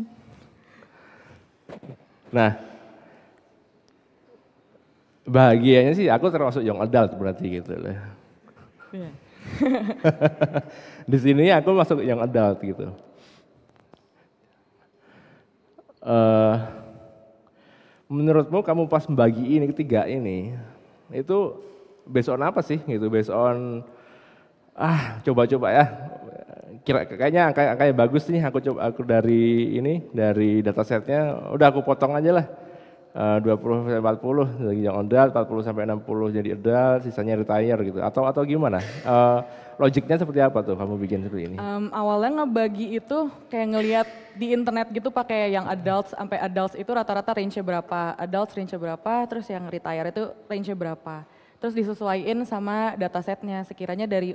[SPEAKER 5] Nah, bahagianya sih aku termasuk young adult berarti gitu loh. Yeah. *laughs* di sini aku masuk young adult gitu. Uh, menurutmu kamu pas membagi ini ketiga ini itu based on apa sih gitu based on ah coba-coba ya kira kayaknya angka angkanya bagus nih aku coba aku dari ini dari data setnya udah aku potong aja lah eh, dua 20 sampai 40 lagi yang on puluh sampai enam puluh jadi adult sisanya retire gitu atau atau gimana uh, logiknya seperti apa tuh kamu bikin seperti ini?
[SPEAKER 19] Um, awalnya ngebagi itu kayak ngelihat di internet gitu pakai yang adults sampai adults itu rata-rata range berapa, adults range berapa, terus yang retire itu range berapa. Terus disesuaikan sama datasetnya sekiranya dari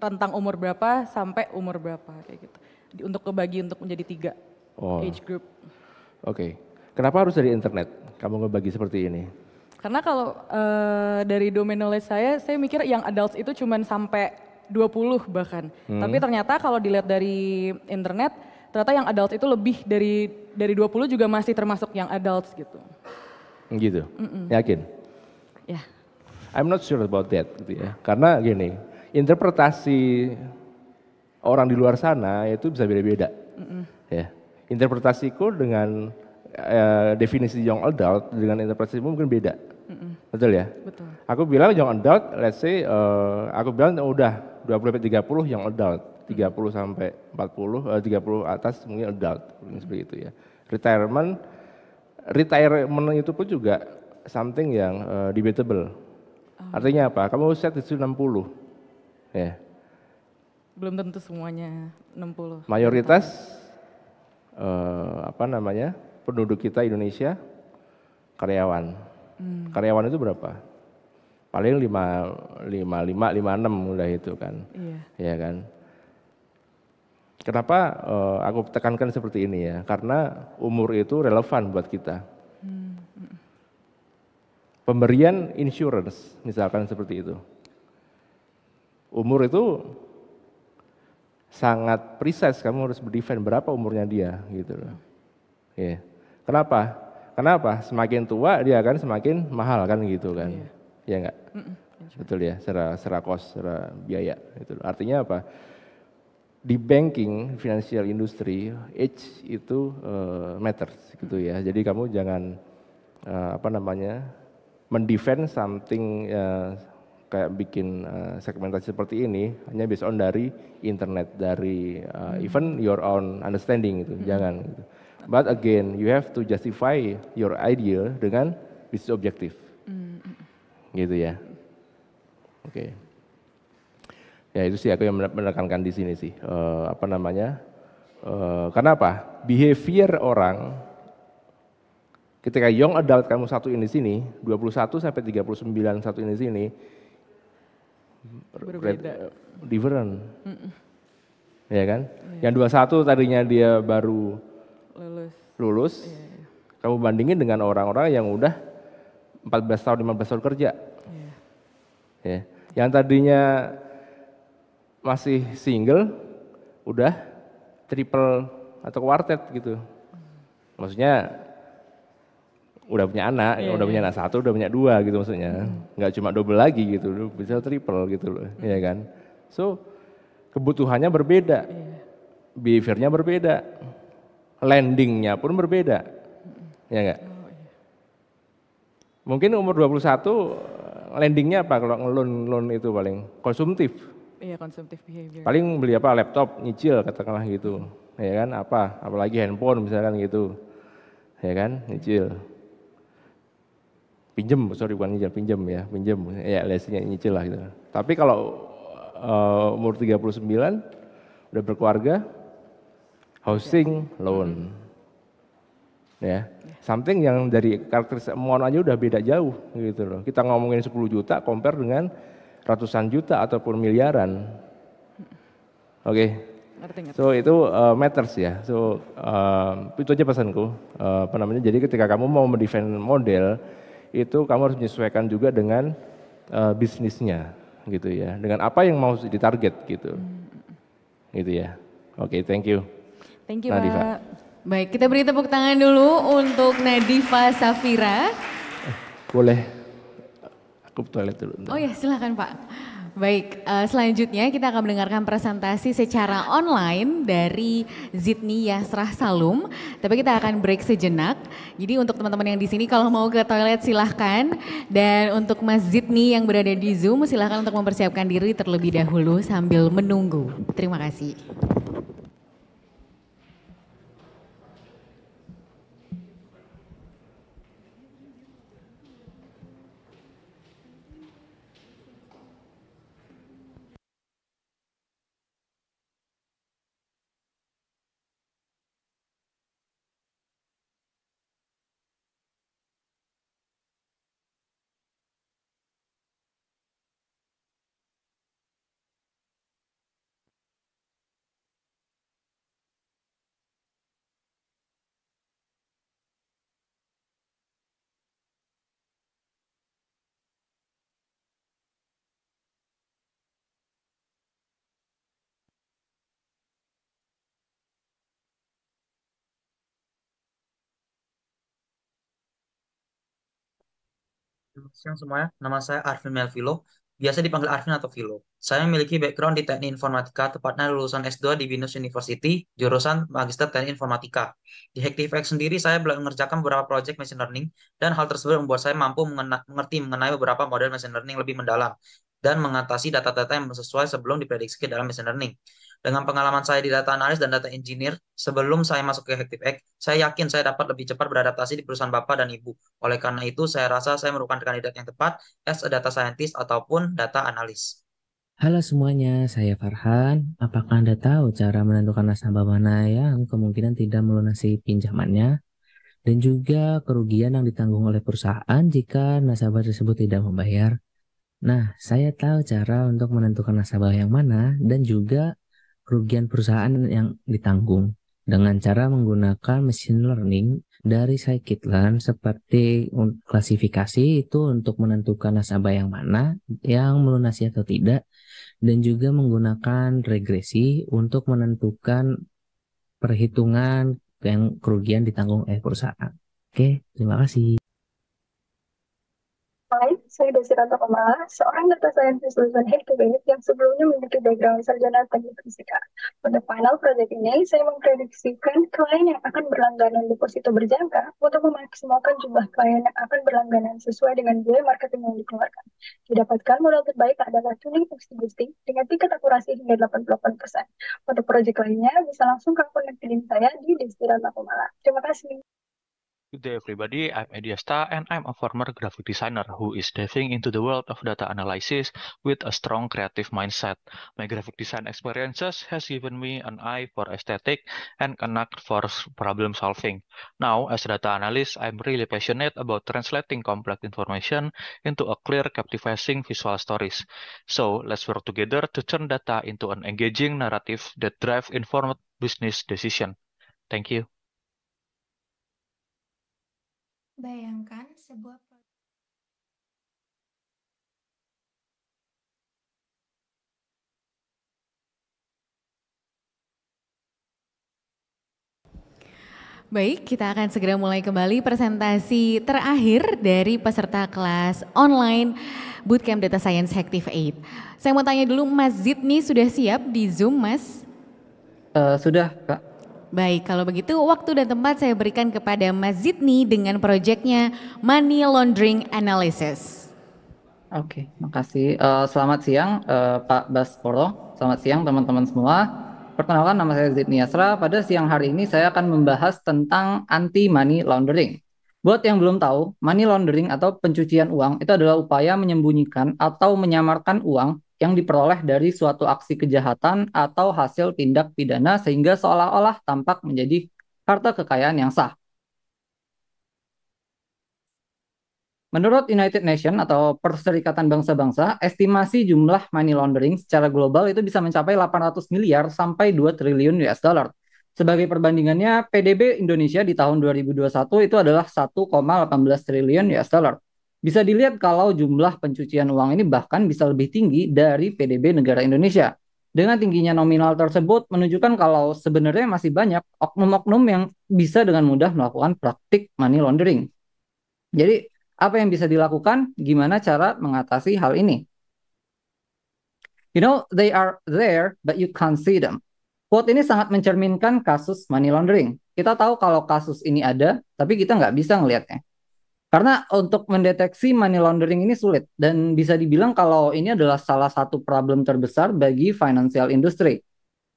[SPEAKER 19] rentang umur berapa sampai umur berapa kayak gitu. Untuk kebagi untuk menjadi tiga oh. age group.
[SPEAKER 5] Oke, okay. kenapa harus dari internet? Kamu ngebagi seperti ini?
[SPEAKER 19] Karena kalau uh, dari domain knowledge saya, saya mikir yang adults itu cuma sampai 20 bahkan. Hmm. Tapi ternyata kalau dilihat dari internet, ternyata yang adult itu lebih dari dari 20 juga masih termasuk yang adult gitu.
[SPEAKER 5] Gitu. Mm -mm. Yakin? Ya. Yeah. I'm not sure about that gitu ya. Karena gini, interpretasi orang di luar sana itu bisa beda-beda. Mm -mm. Ya. Interpretasiku dengan uh, definisi young adult dengan interpretasi mungkin beda. Mm -mm. Betul ya? Betul. Aku bilang young adult, let's say, uh, aku bilang udah 20 sampai 30 yang adult, 30 sampai 40, eh, 30 atas mungkin adult, mungkin seperti itu ya. Retirement retirement itu pun juga something yang uh, debatable. Oh. Artinya apa? Kamu set itu 60. Ya.
[SPEAKER 19] Belum tentu semuanya 60.
[SPEAKER 5] Mayoritas uh, apa namanya? penduduk kita Indonesia karyawan. Hmm. Karyawan itu berapa? paling lima lima lima lima enam udah itu kan iya. ya kan kenapa uh, aku tekankan seperti ini ya karena umur itu relevan buat kita
[SPEAKER 1] hmm. hmm.
[SPEAKER 5] pemberian insurance misalkan seperti itu umur itu sangat precise kamu harus berdefend berapa umurnya dia gitu loh ya kenapa Kenapa? Semakin tua dia akan semakin mahal kan gitu kan. Iya ya enggak? Mm -mm, Betul ya, secara, secara kos, secara biaya. itu. Artinya apa? Di banking, financial industry, age itu uh, matters gitu ya. Jadi kamu jangan uh, apa namanya mendefend something uh, kayak bikin uh, segmentasi seperti ini hanya based on dari internet dari uh, hmm. even your own understanding itu hmm. jangan gitu. But again, you have to justify your idea dengan bisnis objektif gitu ya. Oke. Okay. Ya itu sih aku yang menekankan di sini sih. E, apa namanya? E, karena apa? Behavior orang ketika young adult kamu satu ini sini, 21 sampai 39 satu ini sini berbeda eh, different. Mm -mm. Ya kan? Yeah. Yang 21 tadinya dia baru lulus. Lulus. Yeah. Iya. Kamu bandingin dengan orang-orang yang udah 14 tahun, 15 tahun kerja. Ya. Ya. Yang tadinya masih single, udah triple atau quartet gitu. Hmm. Maksudnya udah punya anak, yeah, udah punya iya. anak satu, udah punya dua gitu maksudnya. Hmm. Nggak cuma double lagi gitu, bisa triple gitu loh, mm. ya kan. So kebutuhannya berbeda, yeah. behaviornya berbeda, landingnya pun berbeda, mm. ya enggak. Mm Mungkin umur 21 eh, landingnya apa kalau ngelun loan itu paling konsumtif.
[SPEAKER 13] Iya, konsumtif behavior. Paling
[SPEAKER 5] beli apa laptop, nyicil katakanlah gitu. Ya kan apa? Apalagi handphone misalkan gitu. Ya kan? Nyicil. Pinjem, sorry bukan nyicil, pinjem ya, pinjem. Ya, lesnya nyicil lah gitu. Tapi kalau uh, umur 39 udah berkeluarga housing iya. loan ya. Something yang dari karakteristik mohon aja udah beda jauh gitu loh. Kita ngomongin 10 juta compare dengan ratusan juta ataupun miliaran. Oke. Okay. So itu uh, matters ya. So uh, itu aja pesanku. Uh, apa namanya? Jadi ketika kamu mau mendefend model itu kamu harus menyesuaikan juga dengan uh, bisnisnya gitu ya. Dengan apa yang mau ditarget gitu. Hmm. Gitu ya. Oke, okay, thank you.
[SPEAKER 2] Thank you, Pak. Baik, kita beri tepuk tangan dulu untuk Nadifa Safira.
[SPEAKER 5] boleh, aku toilet dulu.
[SPEAKER 2] Oh ya, silakan Pak. Baik, eh, selanjutnya kita akan mendengarkan presentasi secara online dari Zidni Yasrah Salum. Tapi kita akan break sejenak. Jadi untuk teman-teman yang di sini kalau mau ke toilet silahkan. Dan untuk Mas Zidni yang berada di Zoom silahkan untuk mempersiapkan diri terlebih dahulu sambil menunggu. Terima kasih.
[SPEAKER 1] siang semuanya, nama saya Arvin Melvilo,
[SPEAKER 7] biasa dipanggil Arvin atau Vilo. Saya memiliki background di teknik informatika, tepatnya lulusan S2 di Binus University, jurusan Magister Teknik Informatika. Di HacktivX sendiri, saya belum mengerjakan beberapa proyek machine learning, dan hal tersebut membuat saya mampu mengena mengerti mengenai beberapa model machine learning lebih mendalam, dan mengatasi data-data yang sesuai sebelum diprediksi ke dalam machine learning. Dengan pengalaman saya di data analis dan data engineer, sebelum saya masuk ke HactiveX, saya yakin saya dapat lebih cepat beradaptasi di perusahaan Bapak dan Ibu. Oleh karena itu, saya rasa saya merupakan kandidat yang tepat as a data scientist ataupun data analis.
[SPEAKER 6] Halo semuanya, saya Farhan. Apakah Anda tahu cara menentukan nasabah mana yang kemungkinan tidak melunasi pinjamannya? Dan juga kerugian yang ditanggung oleh perusahaan jika nasabah tersebut tidak membayar. Nah, saya tahu cara untuk menentukan nasabah yang mana dan juga kerugian perusahaan yang ditanggung dengan cara menggunakan machine learning dari scikit-learn seperti klasifikasi itu untuk menentukan nasabah yang mana yang melunasi atau tidak dan juga menggunakan regresi untuk menentukan perhitungan yang kerugian ditanggung oleh perusahaan. Oke, terima kasih
[SPEAKER 1] saya Desirata Komala, seorang data scientist lulusan head yang sebelumnya memiliki background sarjana teknik fisika. Pada final project ini, saya memprediksikan klien yang akan berlangganan deposito berjangka untuk memaksimalkan jumlah klien yang akan berlangganan sesuai dengan biaya marketing yang dikeluarkan. Didapatkan modal terbaik adalah tuning fungsi boosting dengan tingkat akurasi hingga 88%. Untuk project lainnya, bisa langsung ke akun LinkedIn saya di Desirata Komala. Terima kasih.
[SPEAKER 8] Good day, everybody. I'm Ediasta, and I'm a former graphic designer who is diving into the world of data analysis with a strong creative mindset. My graphic design experiences has given me an eye for aesthetic and a knack for problem solving. Now, as a data analyst, I'm really passionate about translating complex information into a clear, captivating visual stories. So, let's work together to turn data into an engaging narrative that drives informed business decision. Thank you.
[SPEAKER 9] Bayangkan sebuah
[SPEAKER 2] Baik, kita akan segera mulai kembali presentasi terakhir dari peserta kelas online Bootcamp Data Science Active 8. Saya mau tanya dulu, Mas Zidni sudah siap di Zoom, Mas?
[SPEAKER 10] Uh, sudah, Kak.
[SPEAKER 2] Baik, kalau begitu waktu dan tempat saya berikan kepada Mas Zidni dengan proyeknya Money Laundering Analysis.
[SPEAKER 10] Oke, makasih. Uh, selamat siang uh, Pak Basporo. Selamat siang teman-teman semua. Perkenalkan nama saya Zidni Asra. Pada siang hari ini saya akan membahas tentang anti money laundering. Buat yang belum tahu, money laundering atau pencucian uang itu adalah upaya menyembunyikan atau menyamarkan uang yang diperoleh dari suatu aksi kejahatan atau hasil tindak pidana sehingga seolah-olah tampak menjadi harta kekayaan yang sah. Menurut United Nations atau Perserikatan Bangsa-Bangsa, estimasi jumlah money laundering secara global itu bisa mencapai 800 miliar sampai 2 triliun US dollar. Sebagai perbandingannya, PDB Indonesia di tahun 2021 itu adalah 1,18 triliun US dollar. Bisa dilihat kalau jumlah pencucian uang ini bahkan bisa lebih tinggi dari PDB negara Indonesia. Dengan tingginya nominal tersebut menunjukkan kalau sebenarnya masih banyak oknum-oknum yang bisa dengan mudah melakukan praktik money laundering. Jadi, apa yang bisa dilakukan? Gimana cara mengatasi hal ini? You know, they are there, but you can't see them. Quote ini sangat mencerminkan kasus money laundering. Kita tahu kalau kasus ini ada, tapi kita nggak bisa ngelihatnya. Karena untuk mendeteksi money laundering ini sulit dan bisa dibilang kalau ini adalah salah satu problem terbesar bagi financial industry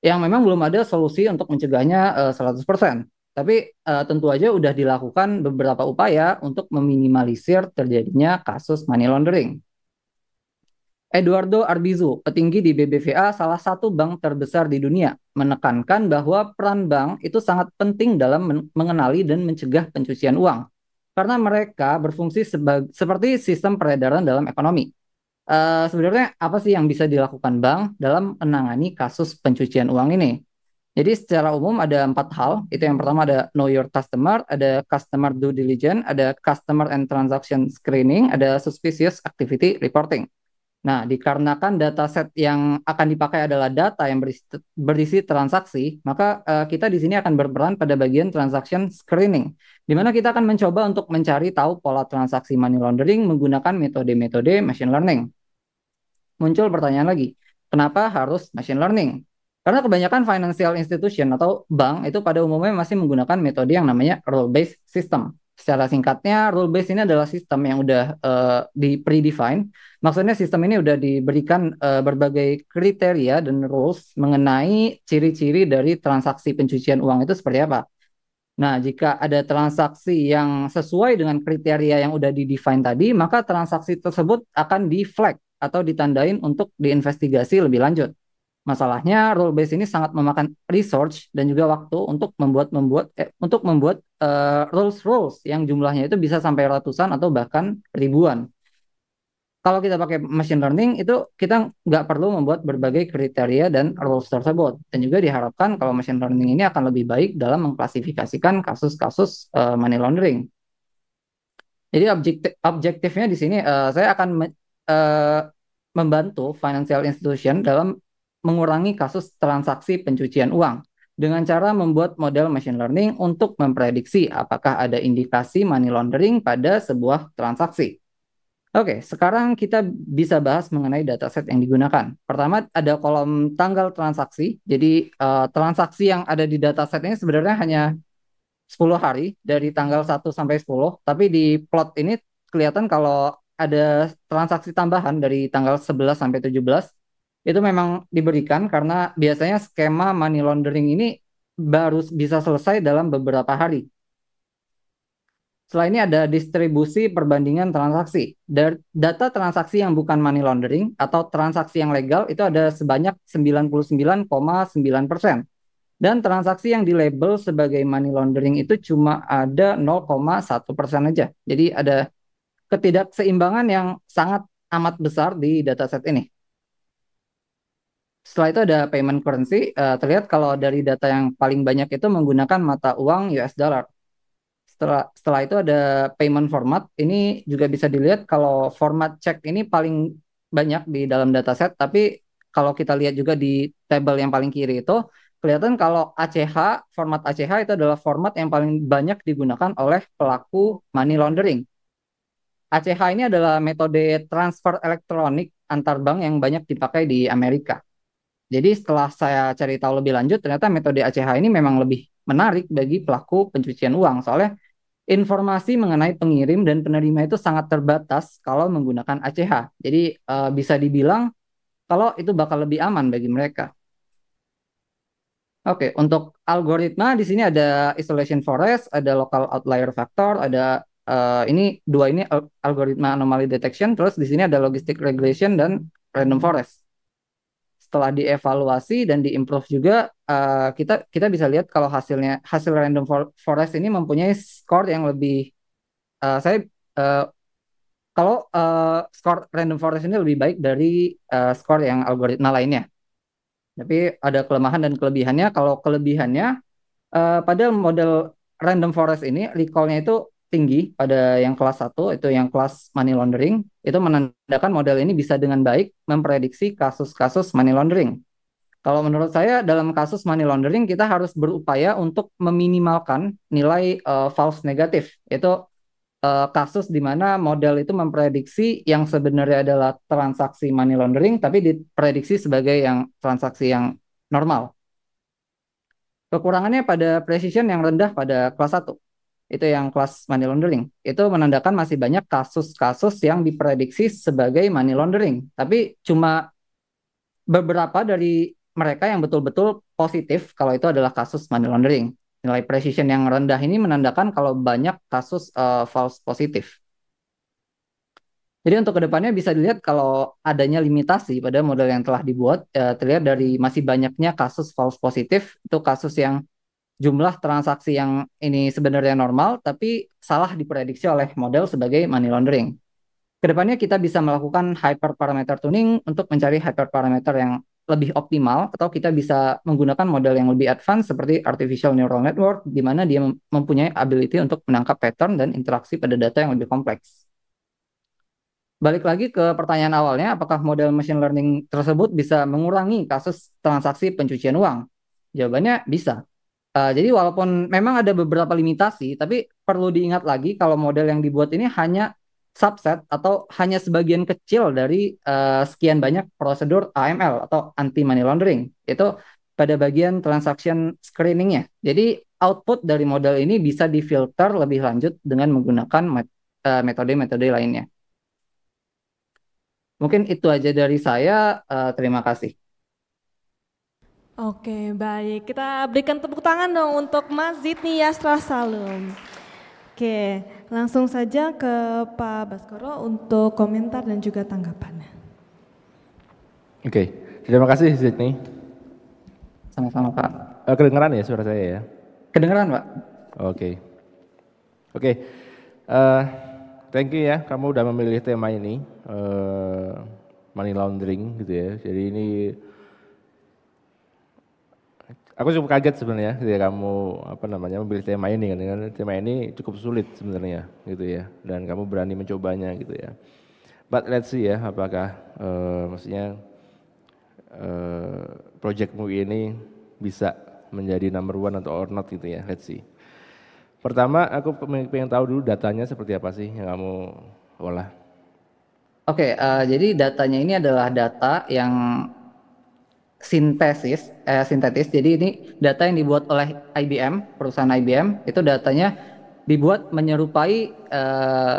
[SPEAKER 10] yang memang belum ada solusi untuk mencegahnya uh, eh, 100%. Tapi eh, tentu aja sudah dilakukan beberapa upaya untuk meminimalisir terjadinya kasus money laundering. Eduardo Arbizu, petinggi di BBVA, salah satu bank terbesar di dunia, menekankan bahwa peran bank itu sangat penting dalam mengenali dan mencegah pencucian uang karena mereka berfungsi seperti sistem peredaran dalam ekonomi. Uh, sebenarnya apa sih yang bisa dilakukan bank dalam menangani kasus pencucian uang ini? Jadi secara umum ada empat hal. Itu yang pertama ada know your customer, ada customer due diligence, ada customer and transaction screening, ada suspicious activity reporting. Nah, dikarenakan data set yang akan dipakai adalah data yang berisi, berisi transaksi, maka uh, kita di sini akan berperan pada bagian transaction screening, di mana kita akan mencoba untuk mencari tahu pola transaksi money laundering menggunakan metode-metode machine learning. Muncul pertanyaan lagi, kenapa harus machine learning? Karena kebanyakan financial institution atau bank itu pada umumnya masih menggunakan metode yang namanya rule-based system. Secara singkatnya, rule based ini adalah sistem yang udah uh, di predefine. Maksudnya sistem ini udah diberikan uh, berbagai kriteria dan rules mengenai ciri-ciri dari transaksi pencucian uang itu seperti apa. Nah, jika ada transaksi yang sesuai dengan kriteria yang udah di-define tadi, maka transaksi tersebut akan di-flag atau ditandain untuk diinvestigasi lebih lanjut. Masalahnya role based ini sangat memakan research dan juga waktu untuk membuat membuat eh, untuk membuat uh, eh, rules rules yang jumlahnya itu bisa sampai ratusan atau bahkan ribuan. Kalau kita pakai machine learning itu kita nggak perlu membuat berbagai kriteria dan rules tersebut. Dan juga diharapkan kalau machine learning ini akan lebih baik dalam mengklasifikasikan kasus-kasus uh, money laundering. Jadi objektif objektifnya di sini uh, saya akan uh, membantu financial institution dalam mengurangi kasus transaksi pencucian uang dengan cara membuat model machine learning untuk memprediksi apakah ada indikasi money laundering pada sebuah transaksi. Oke, sekarang kita bisa bahas mengenai dataset yang digunakan. Pertama, ada kolom tanggal transaksi. Jadi, uh, transaksi yang ada di dataset ini sebenarnya hanya 10 hari, dari tanggal 1 sampai 10. Tapi di plot ini kelihatan kalau ada transaksi tambahan dari tanggal 11 sampai 17, itu memang diberikan karena biasanya skema money laundering ini baru bisa selesai dalam beberapa hari. Selain ini ada distribusi perbandingan transaksi. Data transaksi yang bukan money laundering atau transaksi yang legal itu ada sebanyak 99,9%. Dan transaksi yang dilabel sebagai money laundering itu cuma ada 0,1% aja. Jadi ada ketidakseimbangan yang sangat amat besar di dataset ini. Setelah itu ada payment currency. Uh, terlihat kalau dari data yang paling banyak itu menggunakan mata uang US dollar. Setelah setelah itu ada payment format. Ini juga bisa dilihat kalau format check ini paling banyak di dalam dataset. Tapi kalau kita lihat juga di table yang paling kiri itu kelihatan kalau ACH format ACH itu adalah format yang paling banyak digunakan oleh pelaku money laundering. ACH ini adalah metode transfer elektronik antar bank yang banyak dipakai di Amerika. Jadi setelah saya cari tahu lebih lanjut, ternyata metode ACH ini memang lebih menarik bagi pelaku pencucian uang. Soalnya informasi mengenai pengirim dan penerima itu sangat terbatas kalau menggunakan ACH. Jadi uh, bisa dibilang kalau itu bakal lebih aman bagi mereka. Oke, untuk algoritma di sini ada isolation forest, ada local outlier factor, ada uh, ini dua ini algoritma anomaly detection, terus di sini ada logistic regression dan random forest setelah dievaluasi dan diimprove juga uh, kita kita bisa lihat kalau hasilnya hasil random forest ini mempunyai skor yang lebih uh, saya uh, kalau uh, skor random forest ini lebih baik dari uh, skor yang algoritma lainnya. Tapi ada kelemahan dan kelebihannya. Kalau kelebihannya uh, pada model random forest ini recall itu tinggi pada yang kelas 1 itu yang kelas money laundering itu menandakan model ini bisa dengan baik memprediksi kasus-kasus money laundering. Kalau menurut saya dalam kasus money laundering kita harus berupaya untuk meminimalkan nilai uh, false negatif. Itu uh, eh, kasus di mana model itu memprediksi yang sebenarnya adalah transaksi money laundering tapi diprediksi sebagai yang transaksi yang normal. Kekurangannya pada precision yang rendah pada kelas 1 itu yang kelas money laundering itu menandakan masih banyak kasus-kasus yang diprediksi sebagai money laundering tapi cuma beberapa dari mereka yang betul-betul positif kalau itu adalah kasus money laundering nilai precision yang rendah ini menandakan kalau banyak kasus uh, false positif jadi untuk kedepannya bisa dilihat kalau adanya limitasi pada model yang telah dibuat, uh, terlihat dari masih banyaknya kasus false positif, itu kasus yang jumlah transaksi yang ini sebenarnya normal tapi salah diprediksi oleh model sebagai money laundering. Kedepannya kita bisa melakukan hyperparameter tuning untuk mencari hyperparameter yang lebih optimal atau kita bisa menggunakan model yang lebih advance seperti artificial neural network di mana dia mempunyai ability untuk menangkap pattern dan interaksi pada data yang lebih kompleks. Balik lagi ke pertanyaan awalnya, apakah model machine learning tersebut bisa mengurangi kasus transaksi pencucian uang? Jawabannya bisa. Eh, jadi walaupun memang ada beberapa limitasi, tapi perlu diingat lagi kalau model yang dibuat ini hanya subset atau hanya sebagian kecil dari uh, sekian banyak prosedur AML atau anti money laundering. Itu pada bagian transaction screeningnya. Jadi output dari model ini bisa difilter lebih lanjut dengan menggunakan eh, metode-metode lainnya. Mungkin itu aja dari saya. Uh, terima kasih.
[SPEAKER 3] Oke, baik. Kita berikan tepuk tangan dong untuk Mas Zidni Yastra Salum. Oke, langsung saja ke Pak Baskoro untuk komentar dan juga tanggapannya.
[SPEAKER 5] Oke, terima kasih Zidni. Sama-sama Pak. Eh, kedengeran ya suara saya ya? Kedengeran Pak. Oke. Oke, uh, thank you ya kamu udah memilih tema ini, uh, money laundering gitu ya. Jadi ini Aku cukup kaget sebenarnya ketika kamu apa namanya memilih tema ini kan dengan tema ini cukup sulit sebenarnya gitu ya dan kamu berani mencobanya gitu ya. But let's see ya apakah uh, maksudnya uh, eh, projectmu ini bisa menjadi number one atau or not gitu ya. Let's see. Pertama aku pengen tahu dulu datanya
[SPEAKER 10] seperti apa sih yang kamu olah. Oke, okay, uh, eh, jadi datanya ini adalah data yang sintesis eh, sintetis. Jadi ini data yang dibuat oleh IBM, perusahaan IBM itu datanya dibuat menyerupai eh,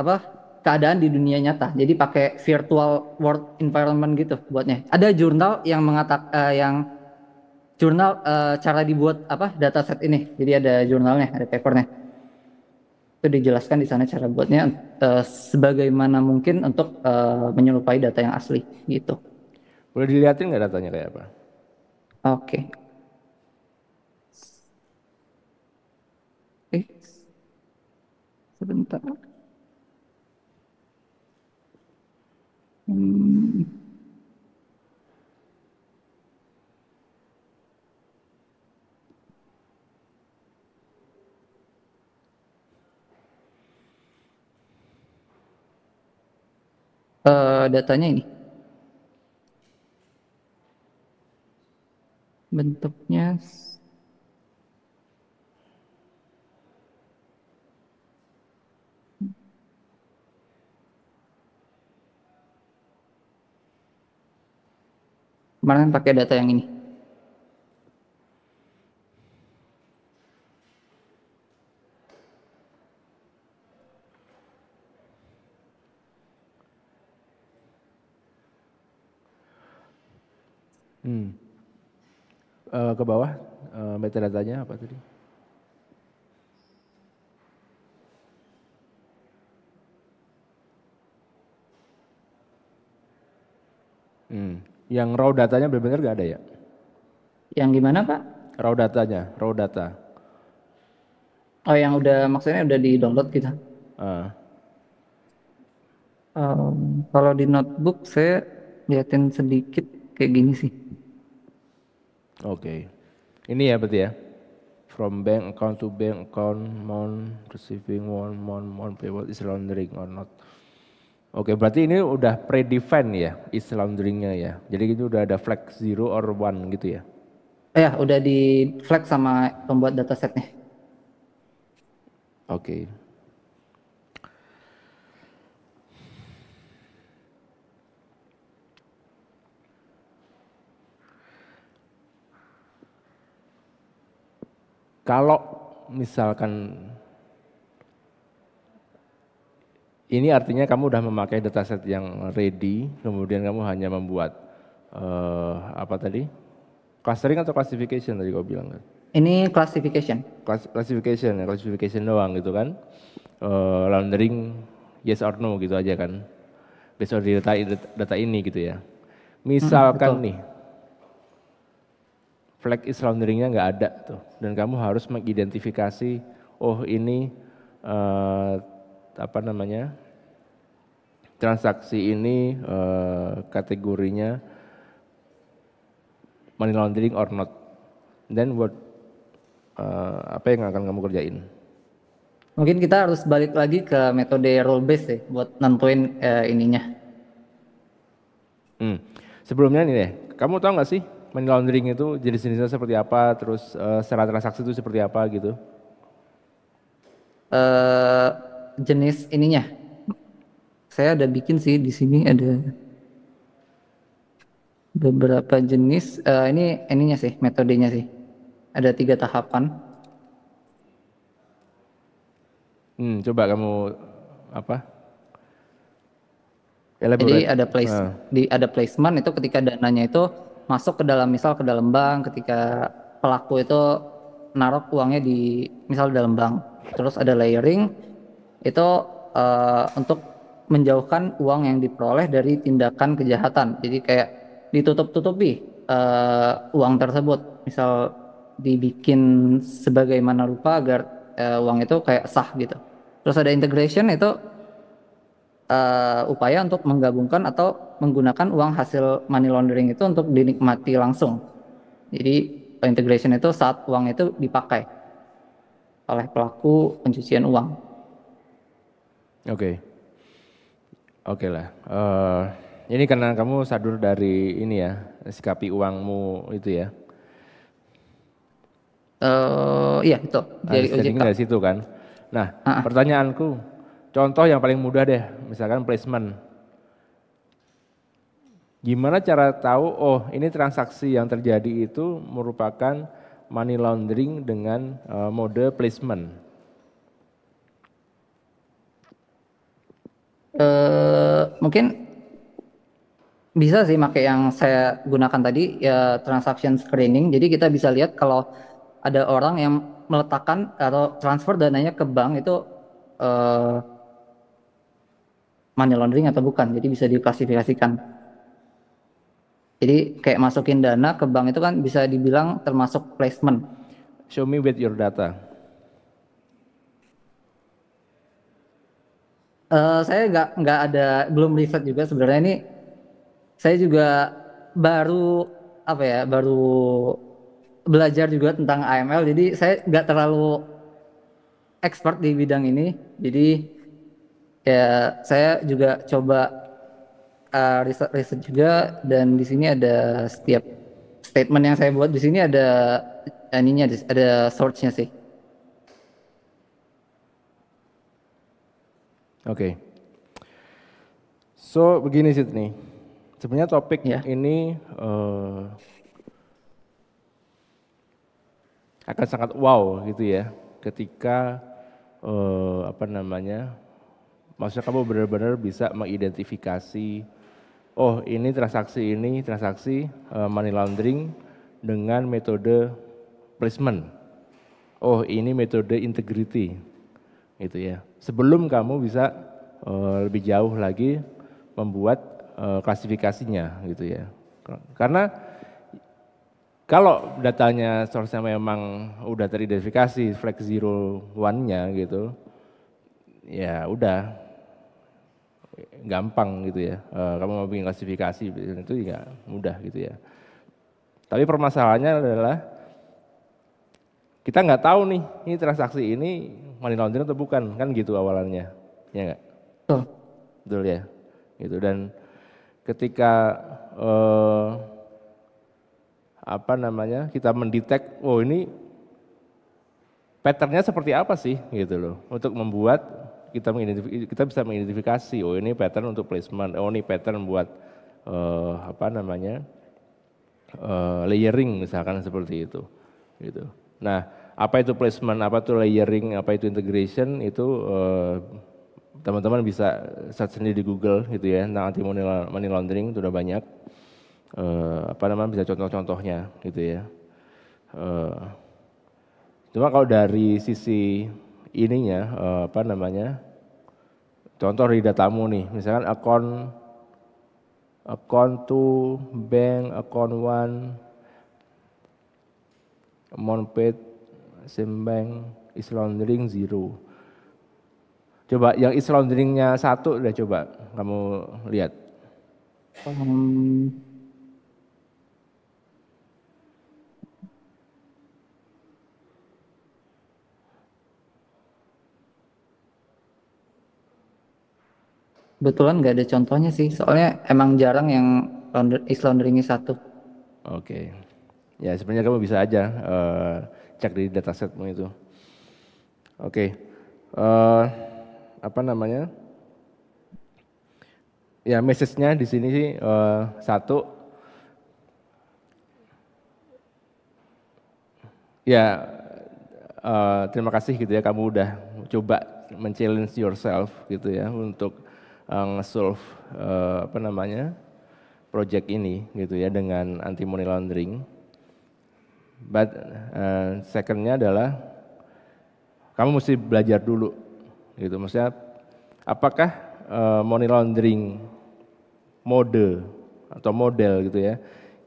[SPEAKER 10] apa keadaan di dunia nyata. Jadi pakai virtual world environment gitu buatnya. Ada jurnal yang mengatakan eh, yang jurnal eh, cara dibuat apa dataset ini. Jadi ada jurnalnya, ada papernya. Itu dijelaskan di sana cara buatnya eh, sebagaimana mungkin untuk eh, menyerupai data yang asli gitu.
[SPEAKER 5] Boleh dilihatin nggak datanya kayak apa?
[SPEAKER 10] Oke. Okay. Eh,
[SPEAKER 13] sebentar. Hmm.
[SPEAKER 10] Uh, datanya ini. bentuknya kemarin kan pakai data yang ini
[SPEAKER 5] Hmm uh, ke bawah uh, eh, metadatanya apa tadi? Hmm. Yang raw datanya benar-benar gak ada ya?
[SPEAKER 10] Yang gimana Pak? Raw datanya, raw data. Oh yang udah maksudnya udah di download kita? Gitu? Uh. Um, kalau di notebook saya liatin sedikit kayak gini sih.
[SPEAKER 5] Oke. Okay. Ini ya berarti ya. From bank account to bank account, mon receiving one, mon mon payable is laundering or not. Oke, okay, berarti ini udah predefined ya is launderingnya ya. Jadi itu udah ada flag zero or one gitu
[SPEAKER 10] ya. Ya, udah di flag sama pembuat datasetnya.
[SPEAKER 5] Oke. Okay. Kalau misalkan ini artinya kamu sudah memakai dataset yang ready, kemudian kamu hanya membuat uh, apa tadi? Clustering atau classification tadi kau bilang kan?
[SPEAKER 10] Ini classification.
[SPEAKER 5] classification, ya, classification doang gitu kan? Uh, laundering yes or no gitu aja kan? Based on data data ini gitu ya. Hmm, misalkan hmm, nih flag Islam dirinya nggak ada tuh dan kamu harus mengidentifikasi oh ini uh, apa namanya transaksi ini uh, kategorinya money laundering or not then what uh, apa yang akan kamu kerjain
[SPEAKER 10] mungkin kita harus balik lagi ke metode role base ya buat nentuin uh, ininya hmm. sebelumnya nih deh kamu tahu nggak sih money laundering
[SPEAKER 5] itu jenis-jenisnya seperti apa, terus uh, secara transaksi itu seperti apa gitu?
[SPEAKER 10] Uh, jenis ininya, saya ada bikin sih di sini ada beberapa jenis. Uh, ini ininya sih, metodenya sih. Ada tiga tahapan. Hmm, coba kamu apa?
[SPEAKER 5] Elaborate. Jadi ada place, uh.
[SPEAKER 10] di ada placement itu ketika dananya itu masuk ke dalam misal ke dalam bank ketika pelaku itu narok uangnya di misal di dalam bank terus ada layering itu uh, untuk menjauhkan uang yang diperoleh dari tindakan kejahatan jadi kayak ditutup-tutupi uh, uang tersebut misal dibikin sebagaimana rupa agar uh, uang itu kayak sah gitu terus ada integration itu uh, upaya untuk menggabungkan atau menggunakan uang hasil money laundering itu untuk dinikmati langsung. Jadi integration itu saat uang itu dipakai oleh pelaku pencucian uang.
[SPEAKER 5] Oke, okay. oke okay lah. Uh, ini karena kamu sadur dari ini ya, sikapi uangmu itu ya.
[SPEAKER 10] Uh, iya itu nah, dari OJK. dari
[SPEAKER 5] situ kan. Nah, uh -uh. pertanyaanku, contoh yang paling mudah deh, misalkan placement Gimana cara tahu oh ini transaksi yang terjadi itu merupakan money laundering dengan uh, mode placement?
[SPEAKER 10] Uh, mungkin bisa sih pakai yang saya gunakan tadi ya transaction screening. Jadi kita bisa lihat kalau ada orang yang meletakkan atau transfer dananya ke bank itu uh, money laundering atau bukan. Jadi bisa diklasifikasikan. Jadi kayak masukin dana ke bank itu kan bisa dibilang termasuk placement. Show me with your data. Uh, saya nggak nggak ada belum riset juga sebenarnya ini. Saya juga baru apa ya baru belajar juga tentang AML. Jadi saya nggak terlalu expert di bidang ini. Jadi ya saya juga coba uh, riset, riset juga dan di sini ada setiap statement yang saya buat di sini ada aninya ada source-nya sih. Oke. Okay. So
[SPEAKER 5] begini sih nih. Sebenarnya topik yeah. ini uh, akan sangat wow gitu ya ketika uh, apa namanya maksudnya kamu benar-benar bisa mengidentifikasi oh ini transaksi ini transaksi uh, money laundering dengan metode placement. Oh ini metode integrity, gitu ya. Sebelum kamu bisa uh, lebih jauh lagi membuat uh, klasifikasinya, gitu ya. Karena kalau datanya source memang udah teridentifikasi flag zero one-nya gitu, ya udah gampang gitu ya. E, kamu mau bikin klasifikasi itu juga mudah gitu ya. Tapi permasalahannya adalah kita nggak tahu nih ini transaksi ini money laundering atau bukan kan gitu awalannya, ya nggak? Betul. Betul ya, gitu dan ketika eh, apa namanya kita mendetek, oh ini patternnya seperti apa sih gitu loh untuk membuat kita kita bisa mengidentifikasi oh ini pattern untuk placement, oh ini pattern buat uh, apa namanya uh, layering misalkan seperti itu, gitu. Nah apa itu placement, apa itu layering, apa itu integration itu eh, teman-teman uh, bisa search sendiri di Google gitu ya tentang anti money laundering itu udah banyak uh, apa namanya bisa contoh-contohnya gitu ya. Uh, cuma kalau dari sisi ininya uh, apa namanya? Contoh di datamu nih, misalkan akun akun to bank, akun one, amount paid, same bank, is laundering zero. Coba yang is launderingnya satu udah coba kamu lihat.
[SPEAKER 14] Um,
[SPEAKER 10] Kebetulan nggak ada contohnya sih, soalnya emang jarang yang launder, is satu. Oke, okay. ya
[SPEAKER 5] sebenarnya kamu bisa aja uh, cek di datasetmu itu. Oke, okay. uh, eh, apa namanya? Ya message-nya di sini sih uh, satu. Ya uh, terima kasih gitu ya kamu udah coba men-challenge yourself gitu ya untuk uh, nge-solve uh, apa namanya project ini gitu ya dengan anti money laundering. But uh, secondnya adalah kamu mesti belajar dulu gitu. Maksudnya apakah uh, money laundering mode atau model gitu ya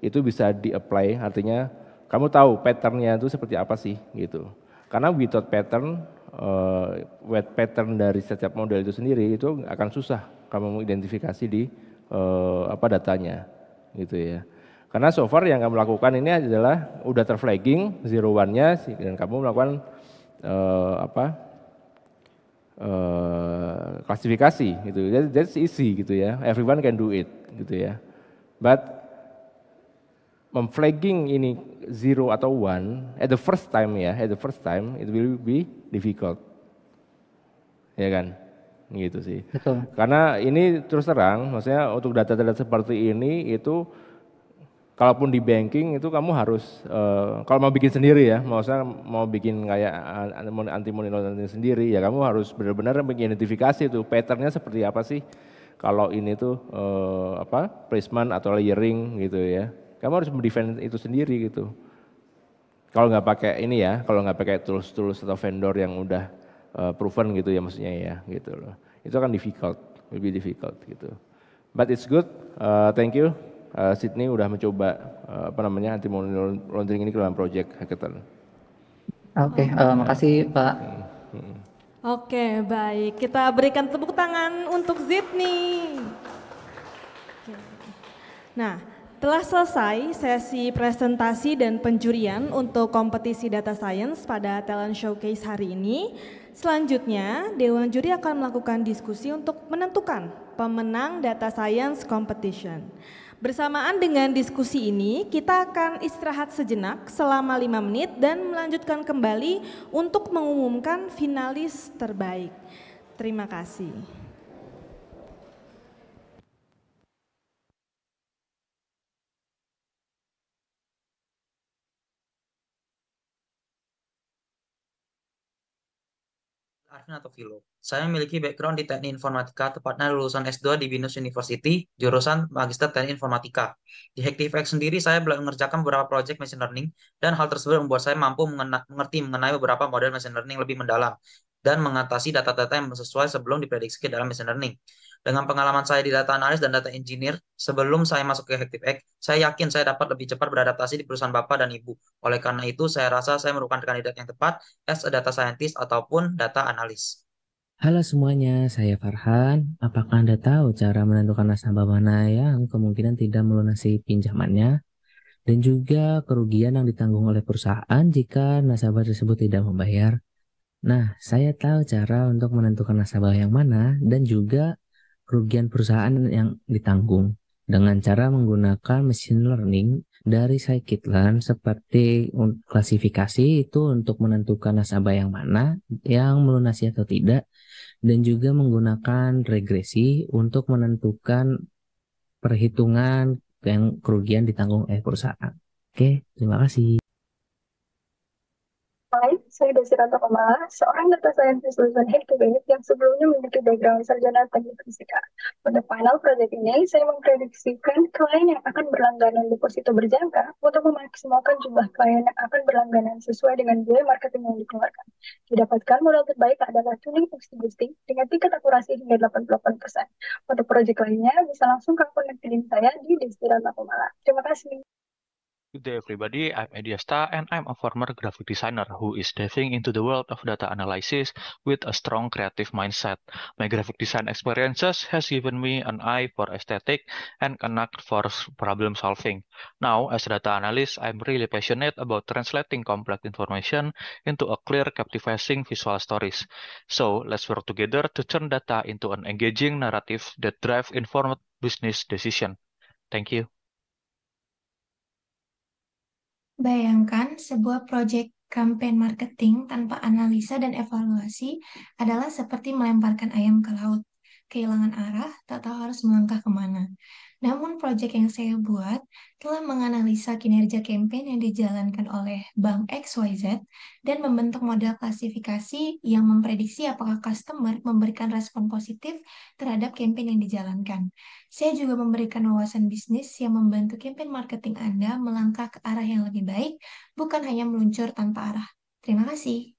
[SPEAKER 5] itu bisa di apply artinya kamu tahu patternnya itu seperti apa sih gitu. Karena without pattern, uh, wet pattern dari setiap model itu sendiri itu akan susah kamu mengidentifikasi di uh, apa datanya, gitu ya. Karena so far yang kamu lakukan ini adalah udah terflagging zero one-nya dan kamu melakukan uh, apa uh, klasifikasi gitu. That, that's easy gitu ya. Everyone can do it gitu ya. But memflagging ini zero atau one at the first time ya, at the first time it will be difficult. Ya kan? Gitu sih. Betul. Karena ini terus terang, maksudnya untuk data-data seperti ini itu kalaupun di banking itu kamu harus uh, kalau mau bikin sendiri ya, maksudnya mau bikin kayak anti money laundering sendiri ya kamu harus benar-benar mengidentifikasi itu patternnya seperti apa sih kalau ini tuh uh, apa placement atau layering gitu ya kamu harus mendefend itu sendiri gitu. Kalau nggak pakai ini ya, kalau nggak pakai tools-tools atau vendor yang udah uh, proven gitu ya maksudnya ya gitu loh. Itu akan difficult, lebih difficult gitu. But it's good, uh, thank you. Uh, Sydney udah mencoba uh, apa namanya anti laundering ini ke dalam project hackathon.
[SPEAKER 10] Oke, okay, uh, makasih Pak. Hmm.
[SPEAKER 3] Oke, okay, baik. Kita berikan tepuk tangan untuk Sydney. Okay. Nah, telah selesai sesi presentasi dan penjurian untuk kompetisi data science pada talent showcase hari ini. Selanjutnya, Dewan Juri akan melakukan diskusi untuk menentukan pemenang data science competition. Bersamaan dengan diskusi ini, kita akan istirahat sejenak selama lima menit dan melanjutkan kembali untuk mengumumkan finalis terbaik. Terima kasih.
[SPEAKER 7] Atau Philo. Saya memiliki background di teknik informatika, tepatnya lulusan S2 di Binus University, jurusan Magister Teknik Informatika. Di HectiveX sendiri, saya belum mengerjakan beberapa proyek machine learning, dan hal tersebut membuat saya mampu mengena mengerti mengenai beberapa model machine learning lebih mendalam, dan mengatasi data-data yang sesuai sebelum diprediksi ke dalam machine learning. Dengan pengalaman saya di data analis dan data engineer, sebelum saya masuk ke X, saya yakin saya dapat lebih cepat beradaptasi di perusahaan Bapak dan Ibu. Oleh karena itu, saya rasa saya merupakan kandidat yang tepat as a data scientist ataupun data
[SPEAKER 6] analis. Halo semuanya, saya Farhan. Apakah Anda tahu cara menentukan nasabah mana yang kemungkinan tidak melunasi pinjamannya? Dan juga kerugian yang ditanggung oleh perusahaan jika nasabah tersebut tidak membayar. Nah, saya tahu cara untuk menentukan nasabah yang mana dan juga kerugian perusahaan yang ditanggung dengan cara menggunakan machine learning dari scikit-learn seperti klasifikasi itu untuk menentukan nasabah yang mana yang melunasi atau tidak dan juga menggunakan regresi untuk menentukan perhitungan yang kerugian ditanggung oleh perusahaan. Oke, terima kasih.
[SPEAKER 1] Baik, saya Desi Desira Kamala, seorang data scientist lulusan HIPB yang sebelumnya memiliki background sarjana teknik fisika. Pada final project ini, saya memprediksikan klien yang akan berlangganan deposito berjangka untuk memaksimalkan jumlah klien yang akan berlangganan sesuai dengan biaya marketing yang dikeluarkan. Didapatkan modal terbaik adalah tuning fungsi boosting dengan tingkat akurasi hingga 88%. Untuk proyek lainnya, bisa langsung ke akun saya di Desi Desira Kamala. Terima kasih.
[SPEAKER 8] Good everybody. I'm Ediasta, and I'm a former graphic designer who is diving into the world of data analysis with a strong creative mindset. My graphic design experiences has given me an eye for aesthetic and a knack for problem solving. Now, as a data analyst, I'm really passionate about translating complex information into a clear, captivating visual stories. So, let's work together to turn data into an engaging narrative that drives informed business decision. Thank you.
[SPEAKER 9] Bayangkan sebuah proyek kampanye marketing tanpa analisa dan evaluasi adalah seperti melemparkan ayam ke laut kehilangan arah, tak tahu harus melangkah kemana. Namun proyek yang saya buat telah menganalisa kinerja campaign yang dijalankan oleh bank XYZ dan membentuk model klasifikasi yang memprediksi apakah customer memberikan respon positif terhadap campaign yang dijalankan. Saya juga memberikan wawasan bisnis yang membantu campaign marketing Anda melangkah ke arah yang lebih baik, bukan hanya meluncur tanpa arah. Terima kasih.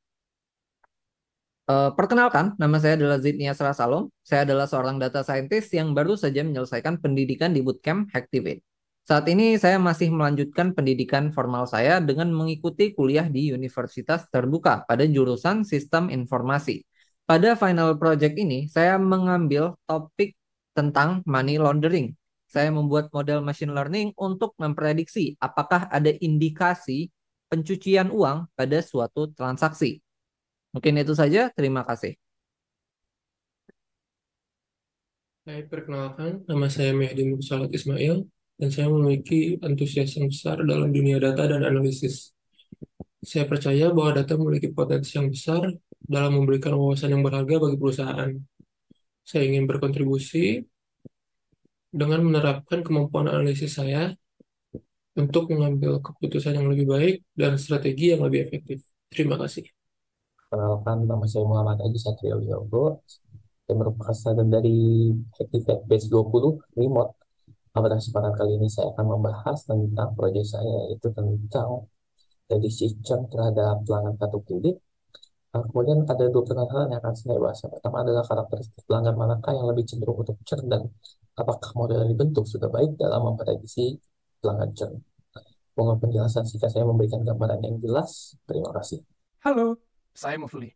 [SPEAKER 10] Uh, perkenalkan, nama saya adalah Zidnia Salom. Saya adalah seorang data scientist yang baru saja menyelesaikan pendidikan di bootcamp Hacktivate. Saat ini saya masih melanjutkan pendidikan formal saya dengan mengikuti kuliah di universitas terbuka pada jurusan Sistem Informasi. Pada final project ini, saya mengambil topik tentang money laundering. Saya membuat model machine learning untuk memprediksi apakah ada indikasi pencucian uang pada suatu transaksi. Mungkin itu saja. Terima kasih.
[SPEAKER 11] Saya perkenalkan, nama saya Mehdi Mursalat Ismail, dan saya memiliki antusias yang besar dalam dunia data dan analisis. Saya percaya bahwa data memiliki potensi yang besar dalam memberikan wawasan yang berharga bagi perusahaan. Saya ingin berkontribusi dengan menerapkan kemampuan analisis saya untuk mengambil keputusan yang lebih baik dan strategi yang lebih efektif. Terima kasih.
[SPEAKER 12] Perkenalkan, nama saya Muhammad Aji Satrio Yogo. Saya merupakan peserta dari Activate Base 20 Remote. Pada kesempatan kali ini saya akan membahas tentang proyek saya yaitu tentang dari sistem terhadap pelanggan kartu kredit. Nah, kemudian ada dua permasalahan yang akan saya bahas. pertama adalah karakteristik pelanggan manakah yang lebih cenderung untuk churn dan apakah model yang dibentuk sudah baik dalam memprediksi pelanggan churn. Mohon penjelasan jika saya memberikan gambaran yang jelas. Terima kasih.
[SPEAKER 13] Halo, saya mau beli.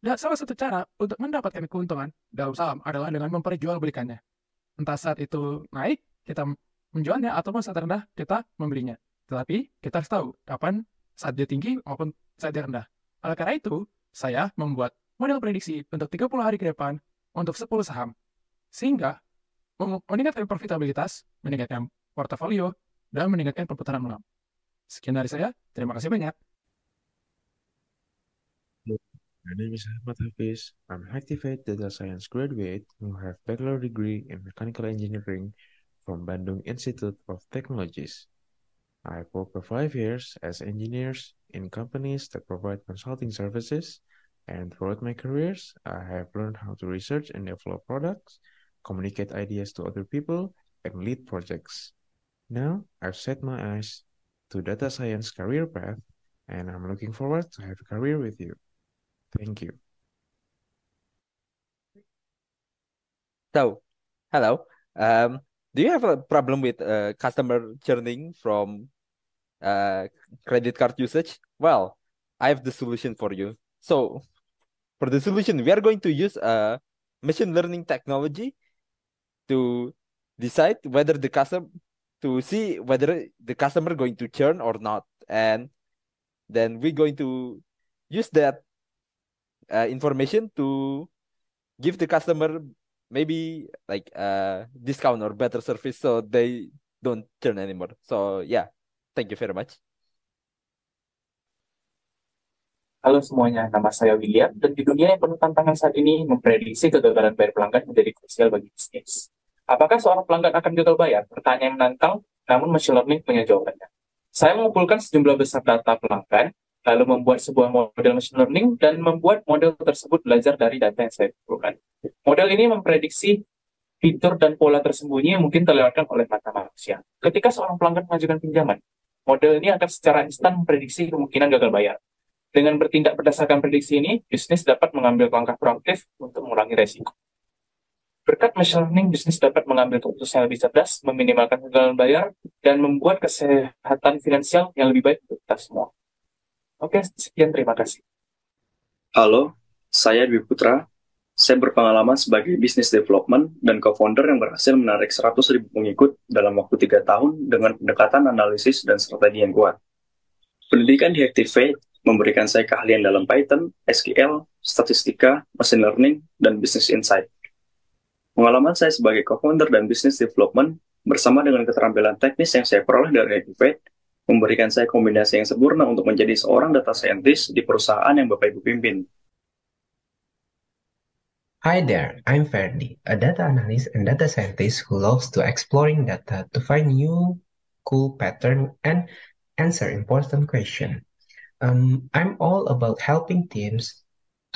[SPEAKER 13] Dan nah, salah satu cara untuk mendapatkan keuntungan dalam saham adalah dengan memperjualbelikannya. Entah saat itu naik, kita menjualnya, ataupun saat rendah, kita membelinya. Tetapi, kita harus tahu kapan saat dia tinggi maupun saat dia rendah. Oleh karena itu, saya membuat model prediksi untuk 30 hari ke depan untuk 10 saham. Sehingga, meningkatkan profitabilitas, meningkatkan portofolio, dan meningkatkan perputaran uang. Sekian dari saya, terima kasih banyak.
[SPEAKER 14] My name is Ahmad Hafiz. I'm an Activate Data Science graduate who have bachelor degree in Mechanical Engineering from Bandung Institute of Technologies. I worked for five years as engineers in companies that provide consulting services, and throughout my careers, I have learned how to research and develop products, communicate ideas to other people, and lead projects. Now, I've set my eyes to data science career path, and I'm looking forward to have a career with you. Thank you.
[SPEAKER 15] So, hello. Um, do you have a problem with uh, customer churning from uh, credit card usage? Well, I have the solution for you. So, for the solution, we are going to use a uh, machine learning technology to decide whether the customer to see whether the customer going to churn or not, and then we're going to use that uh, information to give the customer maybe like uh discount or better service so they don't turn anymore so yeah thank you very much
[SPEAKER 1] Halo semuanya, nama saya William, dan di dunia yang
[SPEAKER 12] penuh tantangan saat ini, memprediksi kegagalan bayar pelanggan menjadi krusial bagi bisnis. Apakah seorang
[SPEAKER 8] pelanggan akan gagal bayar? Pertanyaan menantang, namun machine learning punya jawabannya. Saya mengumpulkan sejumlah besar data pelanggan lalu membuat sebuah model machine learning dan membuat model tersebut belajar dari data yang saya kumpulkan. Model ini memprediksi fitur dan pola tersembunyi yang mungkin terlewatkan oleh mata manusia. Ketika seorang pelanggan mengajukan pinjaman, model ini akan secara instan memprediksi kemungkinan gagal bayar. Dengan bertindak berdasarkan prediksi ini, bisnis dapat mengambil langkah proaktif untuk mengurangi resiko. Berkat machine learning, bisnis dapat mengambil keputusan yang lebih cerdas, meminimalkan kegagalan bayar, dan membuat kesehatan finansial yang lebih baik
[SPEAKER 16] untuk kita semua. Oke, sekian terima kasih. Halo, saya Dwi Putra. Saya berpengalaman sebagai business development dan co-founder yang berhasil menarik 100 ribu pengikut dalam waktu 3 tahun dengan pendekatan analisis dan strategi yang kuat. Pendidikan di Activate memberikan saya keahlian dalam Python, SQL, statistika, machine learning, dan business insight. Pengalaman saya sebagai co-founder dan business development bersama dengan keterampilan teknis yang saya peroleh dari Activate memberikan saya kombinasi yang sempurna untuk menjadi seorang data scientist di perusahaan yang Bapak Ibu pimpin.
[SPEAKER 17] Hi there, I'm Ferdi, a data analyst and data scientist who loves to exploring data to find new cool pattern and answer important question. Um, I'm all about helping teams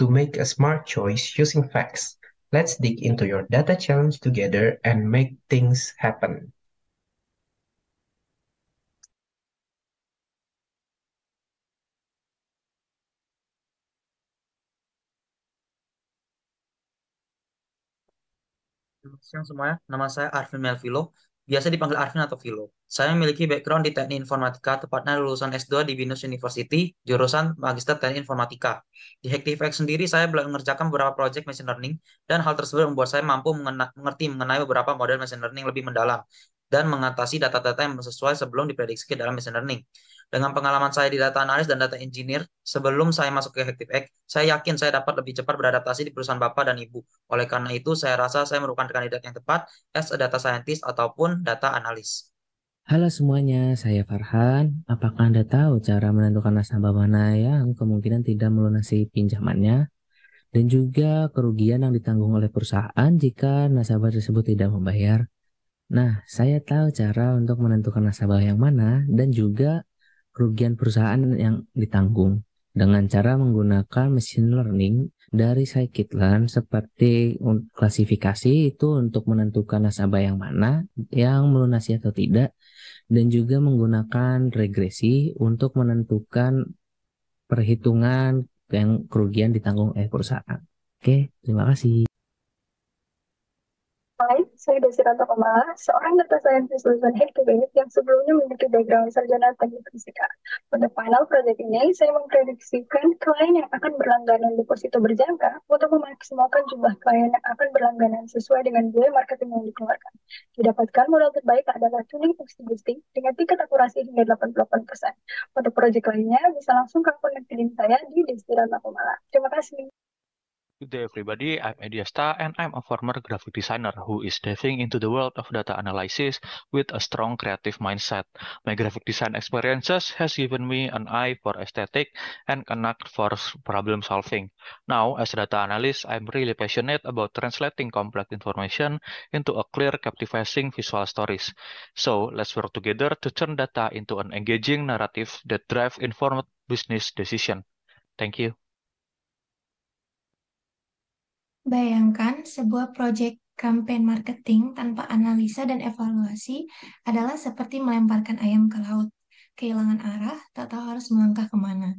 [SPEAKER 17] to make a smart choice using facts. Let's dig into your data challenge together and make things
[SPEAKER 12] happen.
[SPEAKER 7] siang semuanya. Nama saya Arvin Melvilo, biasa dipanggil Arvin atau Vilo. Saya memiliki background di teknik informatika, tepatnya lulusan S2 di Binus University, jurusan Magister Teknik Informatika. Di Hacktivex sendiri, saya belum mengerjakan beberapa proyek machine learning, dan hal tersebut membuat saya mampu mengena mengerti mengenai beberapa model machine learning lebih mendalam, dan mengatasi data-data yang sesuai sebelum diprediksi ke dalam machine learning. Dengan pengalaman saya di data analis dan data engineer, sebelum saya masuk ke X, saya yakin saya dapat lebih cepat beradaptasi di perusahaan Bapak dan Ibu. Oleh karena itu, saya rasa saya merupakan kandidat yang tepat as a data scientist ataupun data analis.
[SPEAKER 6] Halo semuanya, saya Farhan. Apakah Anda tahu cara menentukan nasabah mana yang kemungkinan tidak melunasi pinjamannya? Dan juga kerugian yang ditanggung oleh perusahaan jika nasabah tersebut tidak membayar. Nah, saya tahu cara untuk menentukan nasabah yang mana dan juga kerugian perusahaan yang ditanggung dengan cara menggunakan machine learning dari scikit-learn seperti klasifikasi itu untuk menentukan nasabah yang mana yang melunasi atau tidak dan juga menggunakan regresi untuk menentukan perhitungan yang kerugian ditanggung oleh perusahaan. Oke, terima kasih.
[SPEAKER 1] Baik, saya Desi Desira Kamala, seorang data scientist lulusan HIPB yang sebelumnya memiliki background sarjana teknik fisika. Pada final project ini, saya memprediksikan klien yang akan berlangganan deposito berjangka untuk memaksimalkan jumlah klien yang akan berlangganan sesuai dengan biaya marketing yang dikeluarkan. Didapatkan modal terbaik adalah tuning fungsi boosting dengan tingkat akurasi hingga 88%. Untuk project lainnya, bisa langsung ke akun LinkedIn saya di Desira Kamala. Terima kasih.
[SPEAKER 8] Good everybody. I'm Ediasta, and I'm a former graphic designer who is diving into the world of data analysis with a strong creative mindset. My graphic design experiences has given me an eye for aesthetic and a knack for problem solving. Now, as a data analyst, I'm really passionate about translating complex information into a clear, captivating visual stories. So, let's work together to turn data into an engaging narrative that drives informed business decision. Thank you.
[SPEAKER 9] Bayangkan sebuah proyek kampanye marketing tanpa analisa dan evaluasi adalah seperti melemparkan ayam ke laut kehilangan arah, tak tahu harus melangkah kemana.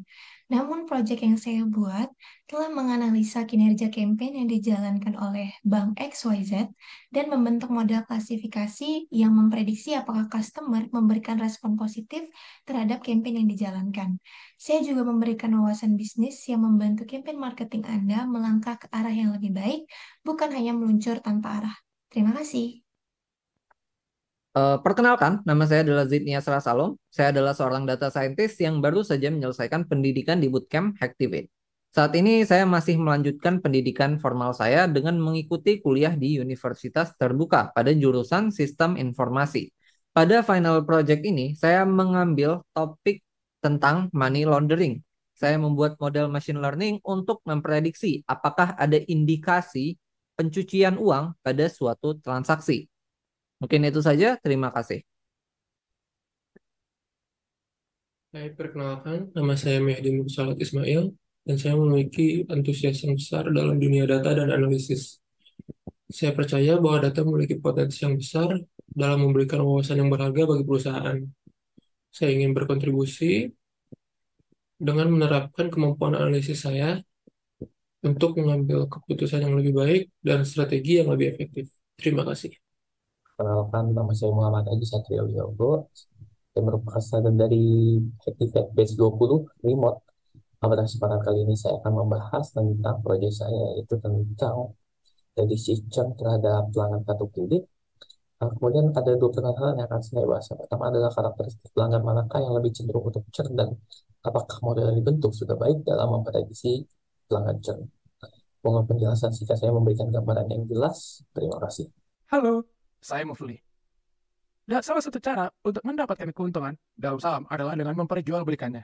[SPEAKER 9] Namun proyek yang saya buat telah menganalisa kinerja campaign yang dijalankan oleh bank XYZ dan membentuk model klasifikasi yang memprediksi apakah customer memberikan respon positif terhadap campaign yang dijalankan. Saya juga memberikan wawasan bisnis yang membantu campaign marketing Anda melangkah ke arah yang lebih baik, bukan hanya meluncur tanpa arah. Terima kasih.
[SPEAKER 10] Uh, perkenalkan, nama saya adalah Zidnia Salom. Saya adalah seorang data scientist yang baru saja menyelesaikan pendidikan di bootcamp Hacktivate. Saat ini saya masih melanjutkan pendidikan formal saya dengan mengikuti kuliah di Universitas Terbuka pada jurusan Sistem Informasi. Pada final project ini, saya mengambil topik tentang money laundering. Saya membuat model machine learning untuk memprediksi apakah ada indikasi pencucian uang pada suatu transaksi. Mungkin itu saja. Terima kasih.
[SPEAKER 11] Saya perkenalkan, nama saya Mehdi Mursalat Ismail, dan saya memiliki antusias yang besar dalam dunia data dan analisis. Saya percaya bahwa data memiliki potensi yang besar dalam memberikan wawasan yang berharga bagi perusahaan. Saya ingin berkontribusi dengan menerapkan kemampuan analisis saya untuk mengambil keputusan yang lebih baik dan strategi yang lebih efektif. Terima kasih.
[SPEAKER 12] Perkenalkan, nama saya Muhammad Aji Satrio Yogo. Saya merupakan startup dari Active Base 20 Remote. Nah, pada kesempatan kali ini saya akan membahas tentang proyek saya yaitu tentang dari sistem terhadap pelanggan kartu kredit. Nah, kemudian ada dua permasalahan yang akan saya bahas. pertama adalah karakteristik pelanggan manakah yang lebih cenderung untuk churn dan apakah model yang dibentuk sudah baik dalam memprediksi pelanggan churn. Mohon penjelasan jika saya memberikan gambaran yang jelas. Terima kasih.
[SPEAKER 13] Halo, saya mau beli. Dan nah, salah satu cara untuk mendapatkan keuntungan dalam saham adalah dengan memperjualbelikannya.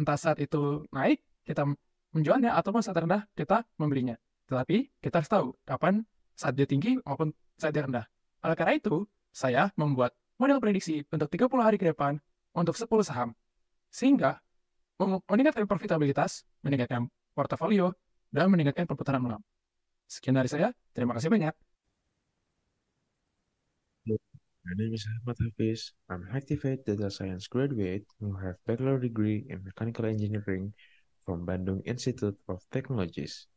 [SPEAKER 13] Entah saat itu naik, kita menjualnya, atau saat rendah, kita membelinya. Tetapi kita harus tahu kapan saat dia tinggi maupun saat dia rendah. Oleh karena itu, saya membuat model prediksi untuk 30 hari ke depan untuk 10 saham. Sehingga meningkatkan profitabilitas, meningkatkan portofolio, dan meningkatkan perputaran uang. Sekian dari saya, terima kasih banyak.
[SPEAKER 14] My name is Ahmad Hafiz. I'm an Activate Data Science graduate who have bachelor degree in Mechanical Engineering from Bandung Institute of Technologies.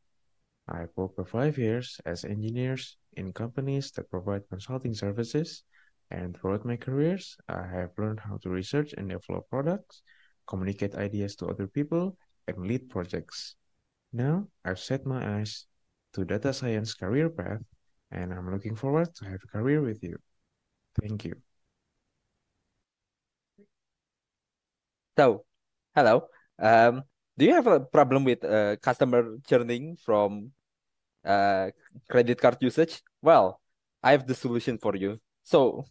[SPEAKER 14] I worked for five years as engineers in companies that provide consulting services, and throughout my careers, I have learned how to research and develop products, communicate ideas to other people, and lead projects. Now, I've set my eyes to data science career path, and I'm looking forward to have a career with you. Thank you.
[SPEAKER 15] So, hello. Um, do you have a problem with uh, customer churning from uh, credit card usage? Well, I have the solution for you. So,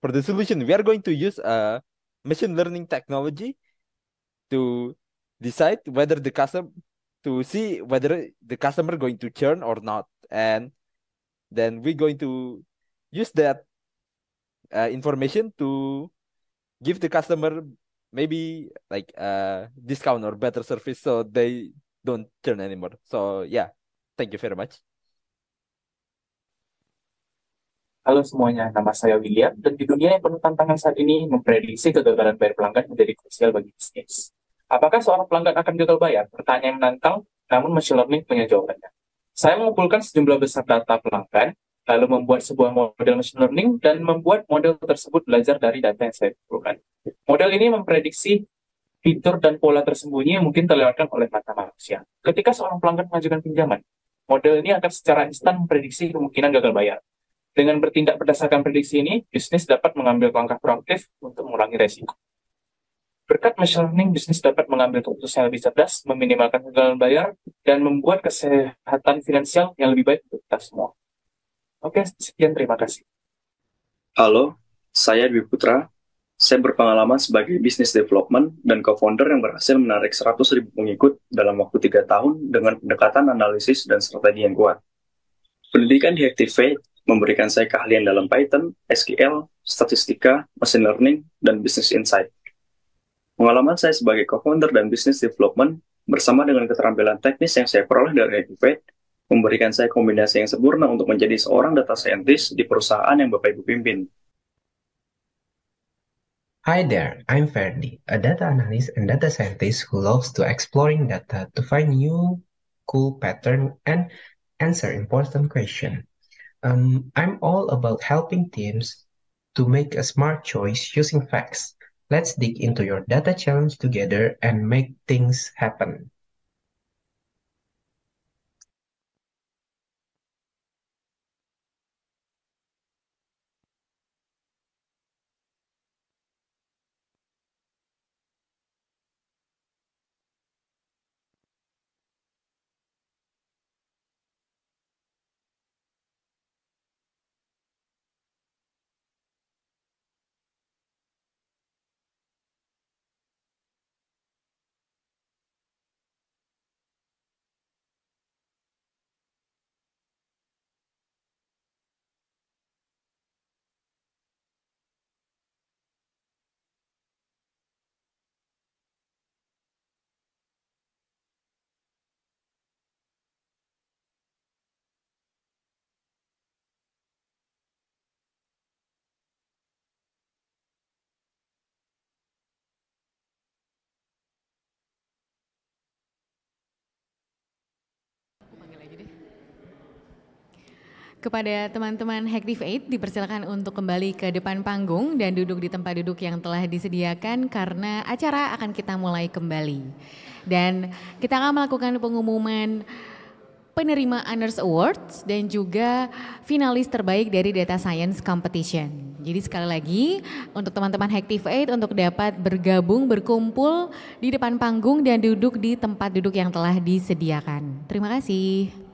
[SPEAKER 15] for the solution, we are going to use a uh, machine learning technology to decide whether the customer to see whether the customer going to churn or not, and then we're going to use that uh, information to give the customer maybe like uh discount or better service so they don't turn anymore so yeah
[SPEAKER 12] thank you very much Halo semuanya, nama saya William, dan di dunia yang penuh tantangan saat ini, memprediksi kegagalan bayar pelanggan menjadi krusial bagi bisnis.
[SPEAKER 8] Apakah seorang pelanggan akan gagal bayar? Pertanyaan menantang, namun machine learning punya jawabannya. Saya mengumpulkan sejumlah besar data pelanggan lalu membuat sebuah model machine learning dan membuat model tersebut belajar dari data yang saya perlukan. Model ini memprediksi fitur dan pola tersembunyi yang mungkin terlewatkan oleh mata manusia. Ketika seorang pelanggan mengajukan pinjaman, model ini akan secara instan memprediksi kemungkinan gagal bayar. Dengan bertindak berdasarkan prediksi ini, bisnis dapat mengambil langkah proaktif untuk mengurangi resiko. Berkat machine learning, bisnis dapat mengambil keputusan yang lebih cerdas, meminimalkan kegagalan bayar, dan membuat kesehatan
[SPEAKER 13] finansial yang lebih baik untuk kita semua. Oke, sekian terima kasih.
[SPEAKER 16] Halo, saya Dwi Putra. Saya berpengalaman sebagai business development dan co-founder yang berhasil menarik 100 ribu pengikut dalam waktu 3 tahun dengan pendekatan analisis dan strategi yang kuat. Pendidikan di Activate memberikan saya keahlian dalam Python, SQL, statistika, machine learning, dan business insight. Pengalaman saya sebagai co-founder dan business development bersama dengan keterampilan teknis yang saya peroleh dari Activate memberikan saya kombinasi yang sempurna untuk menjadi seorang data scientist di perusahaan yang Bapak Ibu pimpin.
[SPEAKER 17] Hi there, I'm Ferdi, a data analyst and data scientist who loves to exploring data to find new cool pattern and answer important question. Um, I'm all about helping teams to make a smart choice using facts. Let's dig into your data challenge together and make things happen.
[SPEAKER 2] Kepada teman-teman Hektif Aid dipersilakan untuk kembali ke depan panggung dan duduk di tempat duduk yang telah disediakan karena acara akan kita mulai kembali. Dan kita akan melakukan pengumuman penerima Honors Awards dan juga finalis terbaik dari Data Science Competition. Jadi sekali lagi untuk teman-teman Hektif Aid untuk dapat bergabung, berkumpul di depan panggung dan duduk di tempat duduk yang telah disediakan. Terima kasih.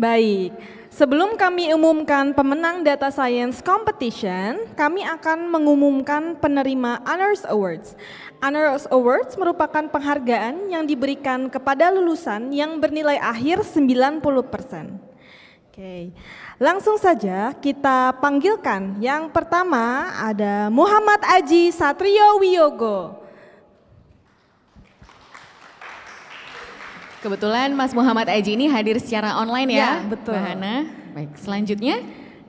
[SPEAKER 3] Baik, sebelum kami umumkan pemenang Data Science Competition, kami akan mengumumkan penerima Honors Awards. Honors Awards merupakan penghargaan yang diberikan kepada lulusan yang bernilai akhir 90%. Oke, langsung saja kita panggilkan. Yang pertama ada Muhammad Aji Satrio
[SPEAKER 2] Wiyogo. Kebetulan Mas Muhammad Aji ini hadir secara online ya, ya betul. Bahana. Baik, selanjutnya?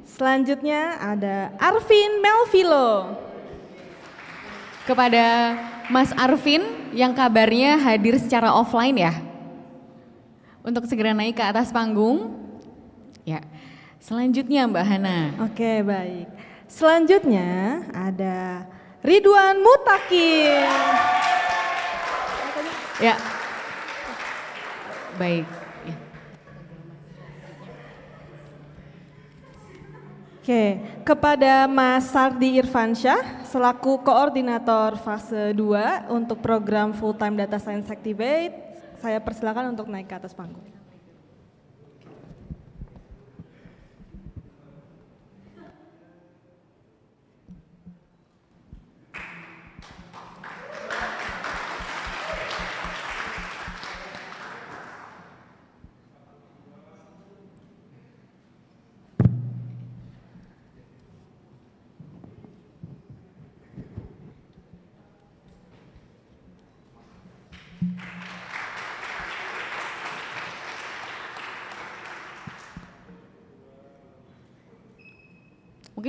[SPEAKER 2] Selanjutnya ada Arvin Melvilo. Kepada Mas Arvin yang kabarnya hadir secara offline ya. Untuk segera naik ke atas panggung. Ya. Selanjutnya Mbak Hana. Oke, baik. Selanjutnya
[SPEAKER 3] ada Ridwan Mutakin. Ya, Baik. Ya. Oke, kepada Mas Sardi Irfansyah selaku koordinator fase 2 untuk program full time data science activate, saya persilakan untuk naik ke atas panggung.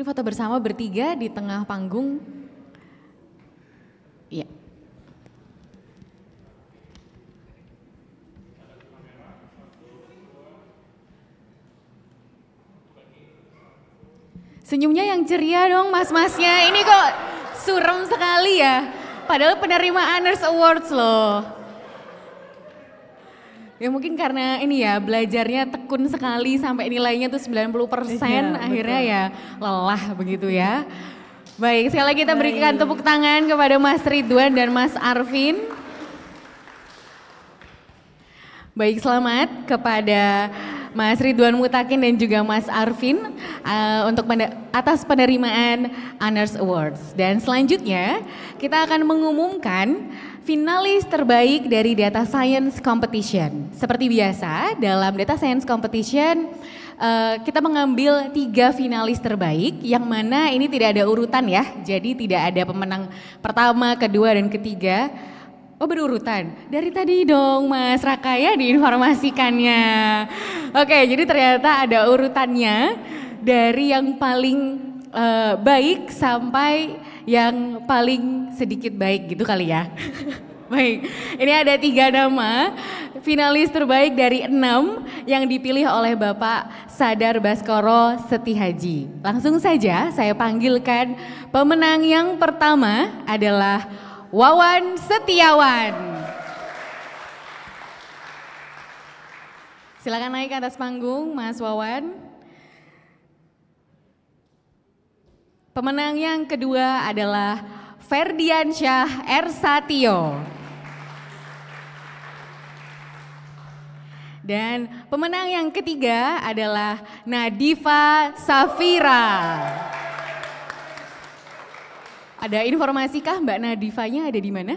[SPEAKER 2] Ini foto bersama bertiga di tengah panggung. Iya. Senyumnya yang ceria dong mas-masnya. Ini kok surem sekali ya. Padahal penerima honors Awards loh. Ya mungkin karena ini ya belajarnya tekun sekali sampai nilainya tuh 90 persen iya, akhirnya betul. ya lelah begitu ya. Baik, sekali lagi kita berikan Baik. tepuk tangan kepada Mas Ridwan dan Mas Arvin. Baik, selamat kepada Mas Ridwan Mutakin dan juga Mas Arvin uh, untuk atas penerimaan Honors Awards. Dan selanjutnya kita akan mengumumkan finalis terbaik dari Data Science Competition. Seperti biasa, dalam Data Science Competition uh, kita mengambil tiga finalis terbaik yang mana ini tidak ada urutan ya. Jadi tidak ada pemenang pertama, kedua, dan ketiga. Oh berurutan, dari tadi dong Mas Raka ya diinformasikannya. Oke, jadi ternyata ada urutannya dari yang paling uh, baik sampai yang paling sedikit baik gitu kali ya. *laughs* baik, ini ada tiga nama finalis terbaik dari enam yang dipilih oleh Bapak Sadar Baskoro Setihaji. Langsung saja saya panggilkan pemenang yang pertama adalah Wawan Setiawan. Silakan naik ke atas panggung Mas Wawan. Pemenang yang kedua adalah Ferdiansyah Ersatio. Dan pemenang yang ketiga adalah Nadifa Safira. Ada informasikah Mbak Nadifanya ada di mana?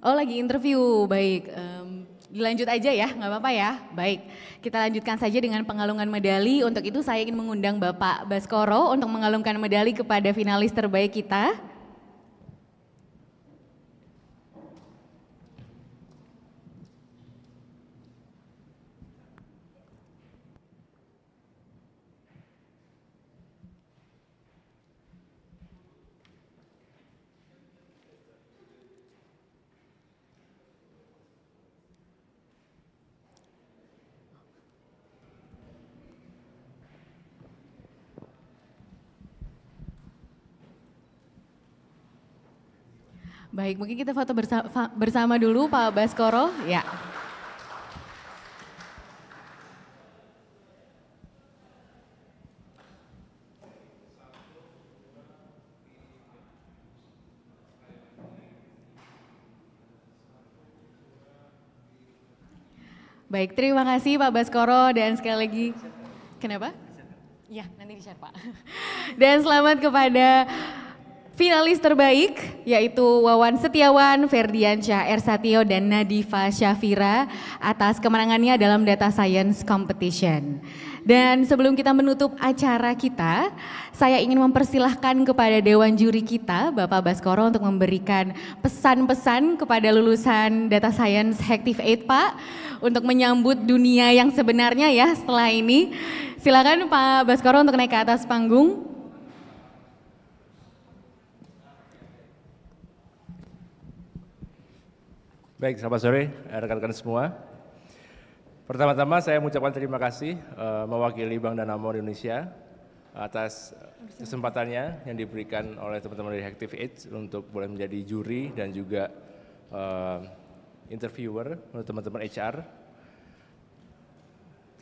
[SPEAKER 2] Oh lagi interview, baik. Uh, Dilanjut aja ya, nggak apa-apa ya. Baik, kita lanjutkan saja dengan pengalungan medali. Untuk itu saya ingin mengundang Bapak Baskoro untuk mengalungkan medali kepada finalis terbaik kita. Baik, mungkin kita foto bersama, bersama dulu Pak Baskoro. Ya. Baik, terima kasih Pak Baskoro dan sekali lagi. Kenapa? Ya, nanti di-share Pak. Dan selamat kepada Finalis terbaik yaitu Wawan Setiawan, Ferdiansyah Ersatio dan Nadifa Syafira atas kemenangannya dalam Data Science Competition. Dan sebelum kita menutup acara kita, saya ingin mempersilahkan kepada Dewan Juri kita, Bapak Baskoro untuk memberikan pesan-pesan kepada lulusan Data Science Hektif 8 Pak untuk menyambut dunia yang sebenarnya ya setelah ini. Silakan Pak Baskoro untuk naik ke atas panggung.
[SPEAKER 5] Baik, selamat sore eh, rekan-rekan semua. Pertama-tama saya mengucapkan terima kasih uh, mewakili Bank Danamon Indonesia atas kesempatannya yang diberikan oleh teman-teman dari Active Age untuk boleh menjadi juri dan juga uh, interviewer untuk teman-teman HR.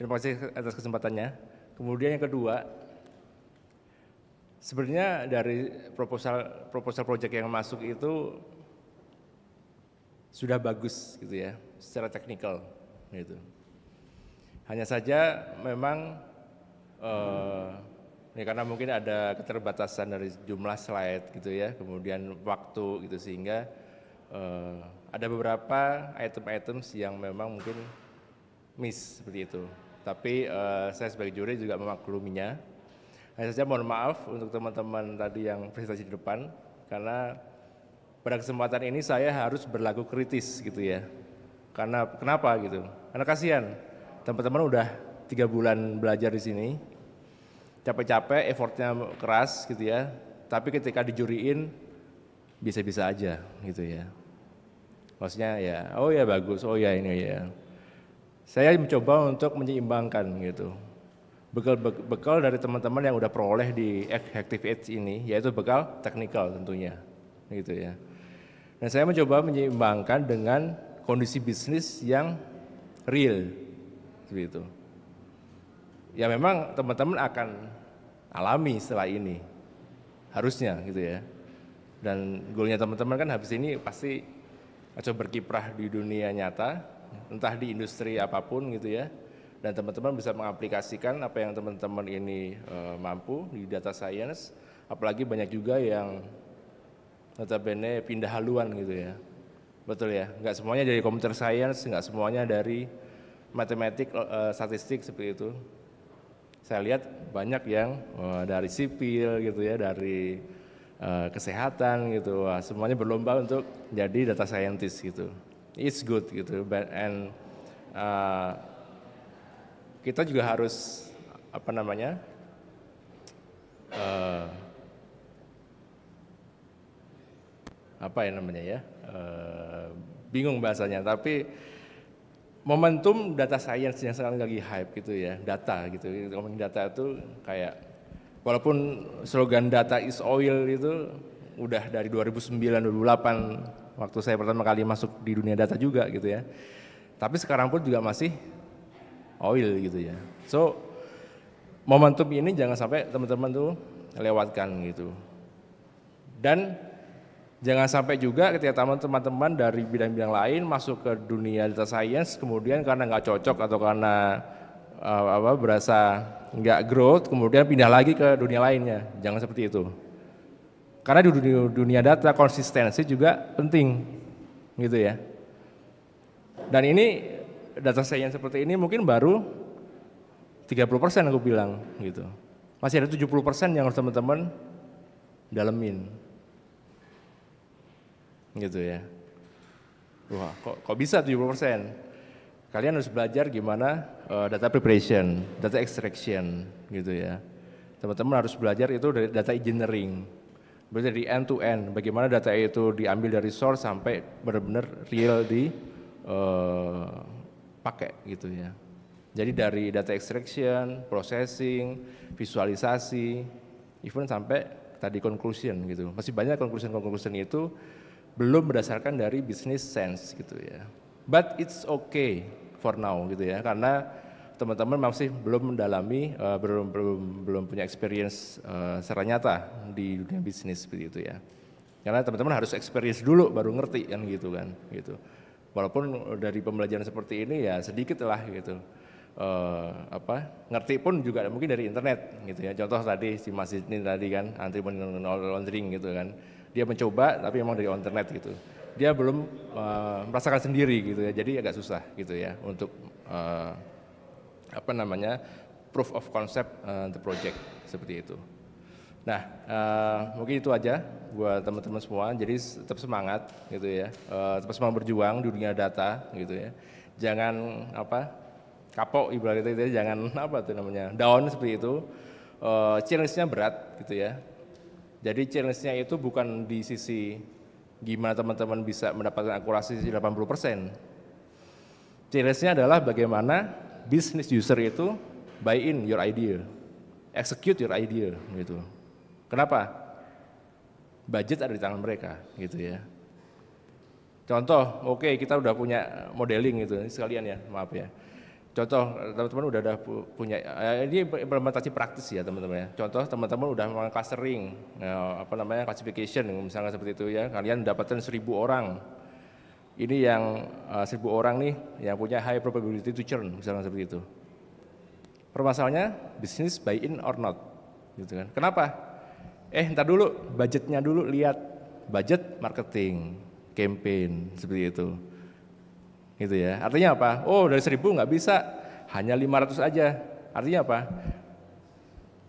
[SPEAKER 5] Terima kasih atas kesempatannya. Kemudian yang kedua, sebenarnya dari proposal proposal proyek yang masuk itu sudah bagus gitu ya secara teknikal gitu. Hanya saja memang uh, ya karena mungkin ada keterbatasan dari jumlah slide gitu ya, kemudian waktu gitu sehingga uh, ada beberapa item-item yang memang mungkin miss seperti itu. Tapi uh, saya sebagai juri juga memakluminya. Hanya saja mohon maaf untuk teman-teman tadi yang presentasi di depan karena pada kesempatan ini saya harus berlaku kritis gitu ya. Karena kenapa gitu? Karena kasihan teman-teman udah tiga bulan belajar di sini, capek-capek, effortnya keras gitu ya. Tapi ketika dijuriin bisa-bisa aja gitu ya. Maksudnya ya, oh ya bagus, oh ya ini oh ya. Saya mencoba untuk menyeimbangkan gitu. Bekal-bekal dari teman-teman yang udah peroleh di active Edge ini, yaitu bekal teknikal tentunya gitu ya. Dan saya mencoba menyeimbangkan dengan kondisi bisnis yang real seperti itu. Ya memang teman-teman akan alami setelah ini. Harusnya gitu ya. Dan goalnya teman-teman kan habis ini pasti coba berkiprah di dunia nyata, entah di industri apapun gitu ya. Dan teman-teman bisa mengaplikasikan apa yang teman-teman ini uh, mampu di data science, apalagi banyak juga yang notabene pindah haluan gitu ya. Betul ya, nggak semuanya dari computer science, nggak semuanya dari matematik, eh, statistik seperti itu. Saya lihat banyak yang eh, dari sipil gitu ya, dari eh, kesehatan gitu, Wah, semuanya berlomba untuk jadi data scientist gitu. It's good gitu, but, and uh, kita juga harus apa namanya uh, apa ya namanya ya e, bingung bahasanya tapi momentum data science yang sekarang lagi hype gitu ya data gitu ngomongin data itu kayak walaupun slogan data is oil itu udah dari 2009 2008 waktu saya pertama kali masuk di dunia data juga gitu ya tapi sekarang pun juga masih oil gitu ya so momentum ini jangan sampai teman-teman tuh lewatkan gitu dan Jangan sampai juga ketika teman-teman dari bidang-bidang lain masuk ke dunia data science, kemudian karena nggak cocok atau karena uh, apa berasa nggak growth, kemudian pindah lagi ke dunia lainnya. Jangan seperti itu. Karena di dunia, dunia data konsistensi juga penting, gitu ya. Dan ini data science seperti ini mungkin baru 30% aku bilang gitu. Masih ada 70% yang harus teman-teman dalemin. Gitu ya. Wah, kok, kok bisa 70%? Kalian harus belajar gimana uh, data preparation, data extraction gitu ya. Teman-teman harus belajar itu dari data engineering. Berarti dari end to end, bagaimana data itu diambil dari source sampai benar-benar real di uh, pakai gitu ya. Jadi dari data extraction, processing, visualisasi, even sampai tadi conclusion gitu. Masih banyak conclusion-conclusion itu belum berdasarkan dari business sense gitu ya. But it's okay for now gitu ya karena teman-teman masih belum mendalami uh, belum belum belum punya experience uh, secara nyata di dunia bisnis seperti itu ya. Karena teman-teman harus experience dulu baru ngerti kan gitu kan gitu. Walaupun dari pembelajaran seperti ini ya sedikit lah gitu. Uh, apa ngerti pun juga mungkin dari internet gitu ya contoh tadi si masjid ini tadi kan antri money laundering gitu kan dia mencoba tapi memang dari internet gitu dia belum uh, merasakan sendiri gitu ya jadi agak susah gitu ya untuk uh, apa namanya proof of concept uh, the project seperti itu nah uh, mungkin itu aja buat teman-teman semua jadi tetap semangat gitu ya uh, tetap semangat berjuang di dunia data gitu ya jangan apa kapok ibaratnya itu ya, jangan *laughs* apa tuh namanya down seperti itu uh, challenge-nya berat gitu ya jadi challenge-nya itu bukan di sisi gimana teman-teman bisa mendapatkan akurasi 80%. Challenge-nya adalah bagaimana business user itu buy in your idea, execute your idea gitu. Kenapa? Budget ada di tangan mereka gitu ya. Contoh, oke okay, kita udah punya modeling gitu, sekalian ya, maaf ya. Contoh teman-teman udah ada punya ya, ini implementasi praktis ya teman-teman ya. Contoh teman-teman udah melakukan clustering, ya, apa namanya classification misalnya seperti itu ya. Kalian mendapatkan seribu orang. Ini yang uh, seribu orang nih yang punya high probability to churn misalnya seperti itu. Permasalahannya bisnis buy in or not, gitu kan? Kenapa? Eh ntar dulu budgetnya dulu lihat budget marketing campaign seperti itu Gitu ya. Artinya apa? Oh dari seribu nggak bisa, hanya 500 aja. Artinya apa?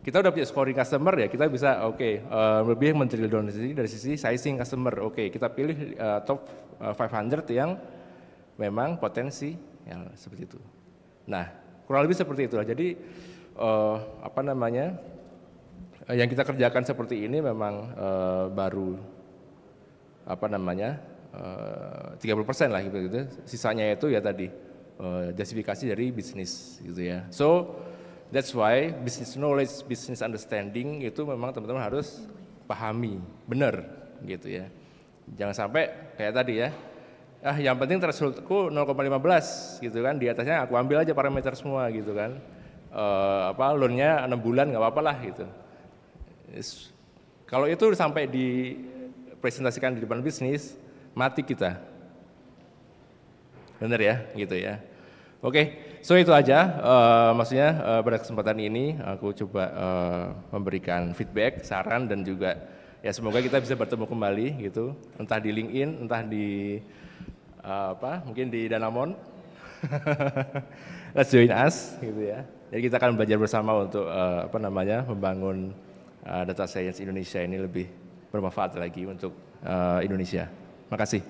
[SPEAKER 5] Kita udah punya scoring customer ya, kita bisa oke okay, uh, eh, lebih menteri down dari sisi, dari sisi sizing customer. Oke, okay, kita pilih uh, top 500 eh, yang memang potensi ya, seperti itu. Nah, kurang lebih seperti itulah. Jadi uh, apa namanya? yang kita kerjakan seperti ini memang uh, baru apa namanya? 30 eh, persen lah gitu, gitu. Sisanya itu ya tadi uh, justifikasi dari bisnis gitu ya. So that's why business knowledge, business understanding itu memang teman-teman harus pahami benar gitu ya. Jangan sampai kayak tadi ya. Ah yang penting thresholdku 0,15 gitu kan di atasnya aku ambil aja parameter semua gitu kan. Uh, apa loannya enam bulan nggak apa-apa lah gitu. Kalau itu sampai dipresentasikan di depan bisnis, mati kita. Benar ya, gitu ya. Oke, okay, so itu aja. Uh, maksudnya uh, pada kesempatan ini aku coba uh, memberikan feedback, saran dan juga ya semoga kita bisa bertemu kembali gitu. Entah di LinkedIn, entah di uh, apa, mungkin di Danamon. *laughs* Let's join us, gitu ya. Jadi kita akan belajar bersama untuk uh, apa namanya membangun uh, data science Indonesia ini lebih bermanfaat lagi untuk uh, Indonesia. Terima kasih.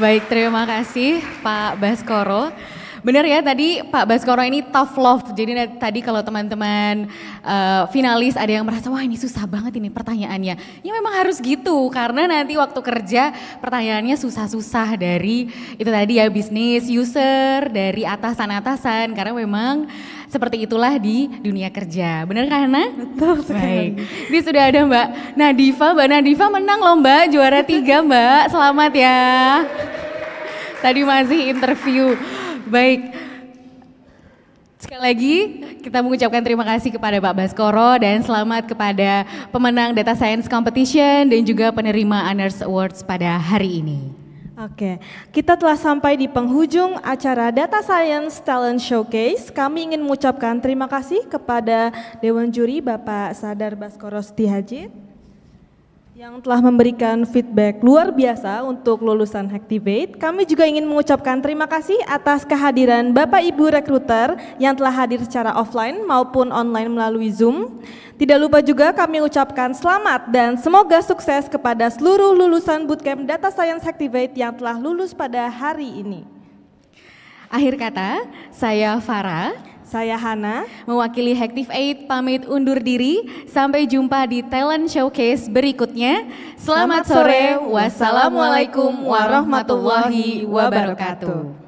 [SPEAKER 2] Baik, terima kasih Pak Baskoro. Benar ya tadi Pak Baskoro ini tough love. Jadi tadi kalau teman-teman uh, finalis ada yang merasa wah ini susah banget ini pertanyaannya. Ya memang harus gitu karena nanti waktu kerja pertanyaannya susah-susah dari itu tadi ya bisnis user dari atasan-atasan karena memang seperti itulah di dunia kerja. Benar kan, Hana? Betul sekali. Ini sudah ada Mbak Nadifa. Mbak Nadiva menang lomba juara tiga Mbak. Selamat ya. Tadi masih interview. Baik. Sekali lagi kita mengucapkan terima kasih kepada Pak Baskoro dan selamat kepada pemenang Data Science Competition dan juga penerima Honors Awards pada hari ini. Oke, kita telah sampai di penghujung acara
[SPEAKER 3] Data Science Talent Showcase. Kami ingin mengucapkan terima kasih kepada Dewan Juri Bapak Sadar Baskoro Setihaji yang telah memberikan feedback luar biasa untuk lulusan Hacktivate, Kami juga ingin mengucapkan terima kasih atas kehadiran Bapak Ibu rekruter yang telah hadir secara offline maupun online melalui Zoom. Tidak lupa juga kami ucapkan selamat dan semoga sukses kepada seluruh lulusan Bootcamp Data Science
[SPEAKER 2] Hacktivate yang telah lulus pada hari ini. Akhir kata, saya Farah saya Hana. Mewakili Hektif 8 pamit undur diri. Sampai jumpa di Talent Showcase berikutnya. Selamat, Selamat sore. Wassalamualaikum warahmatullahi wabarakatuh.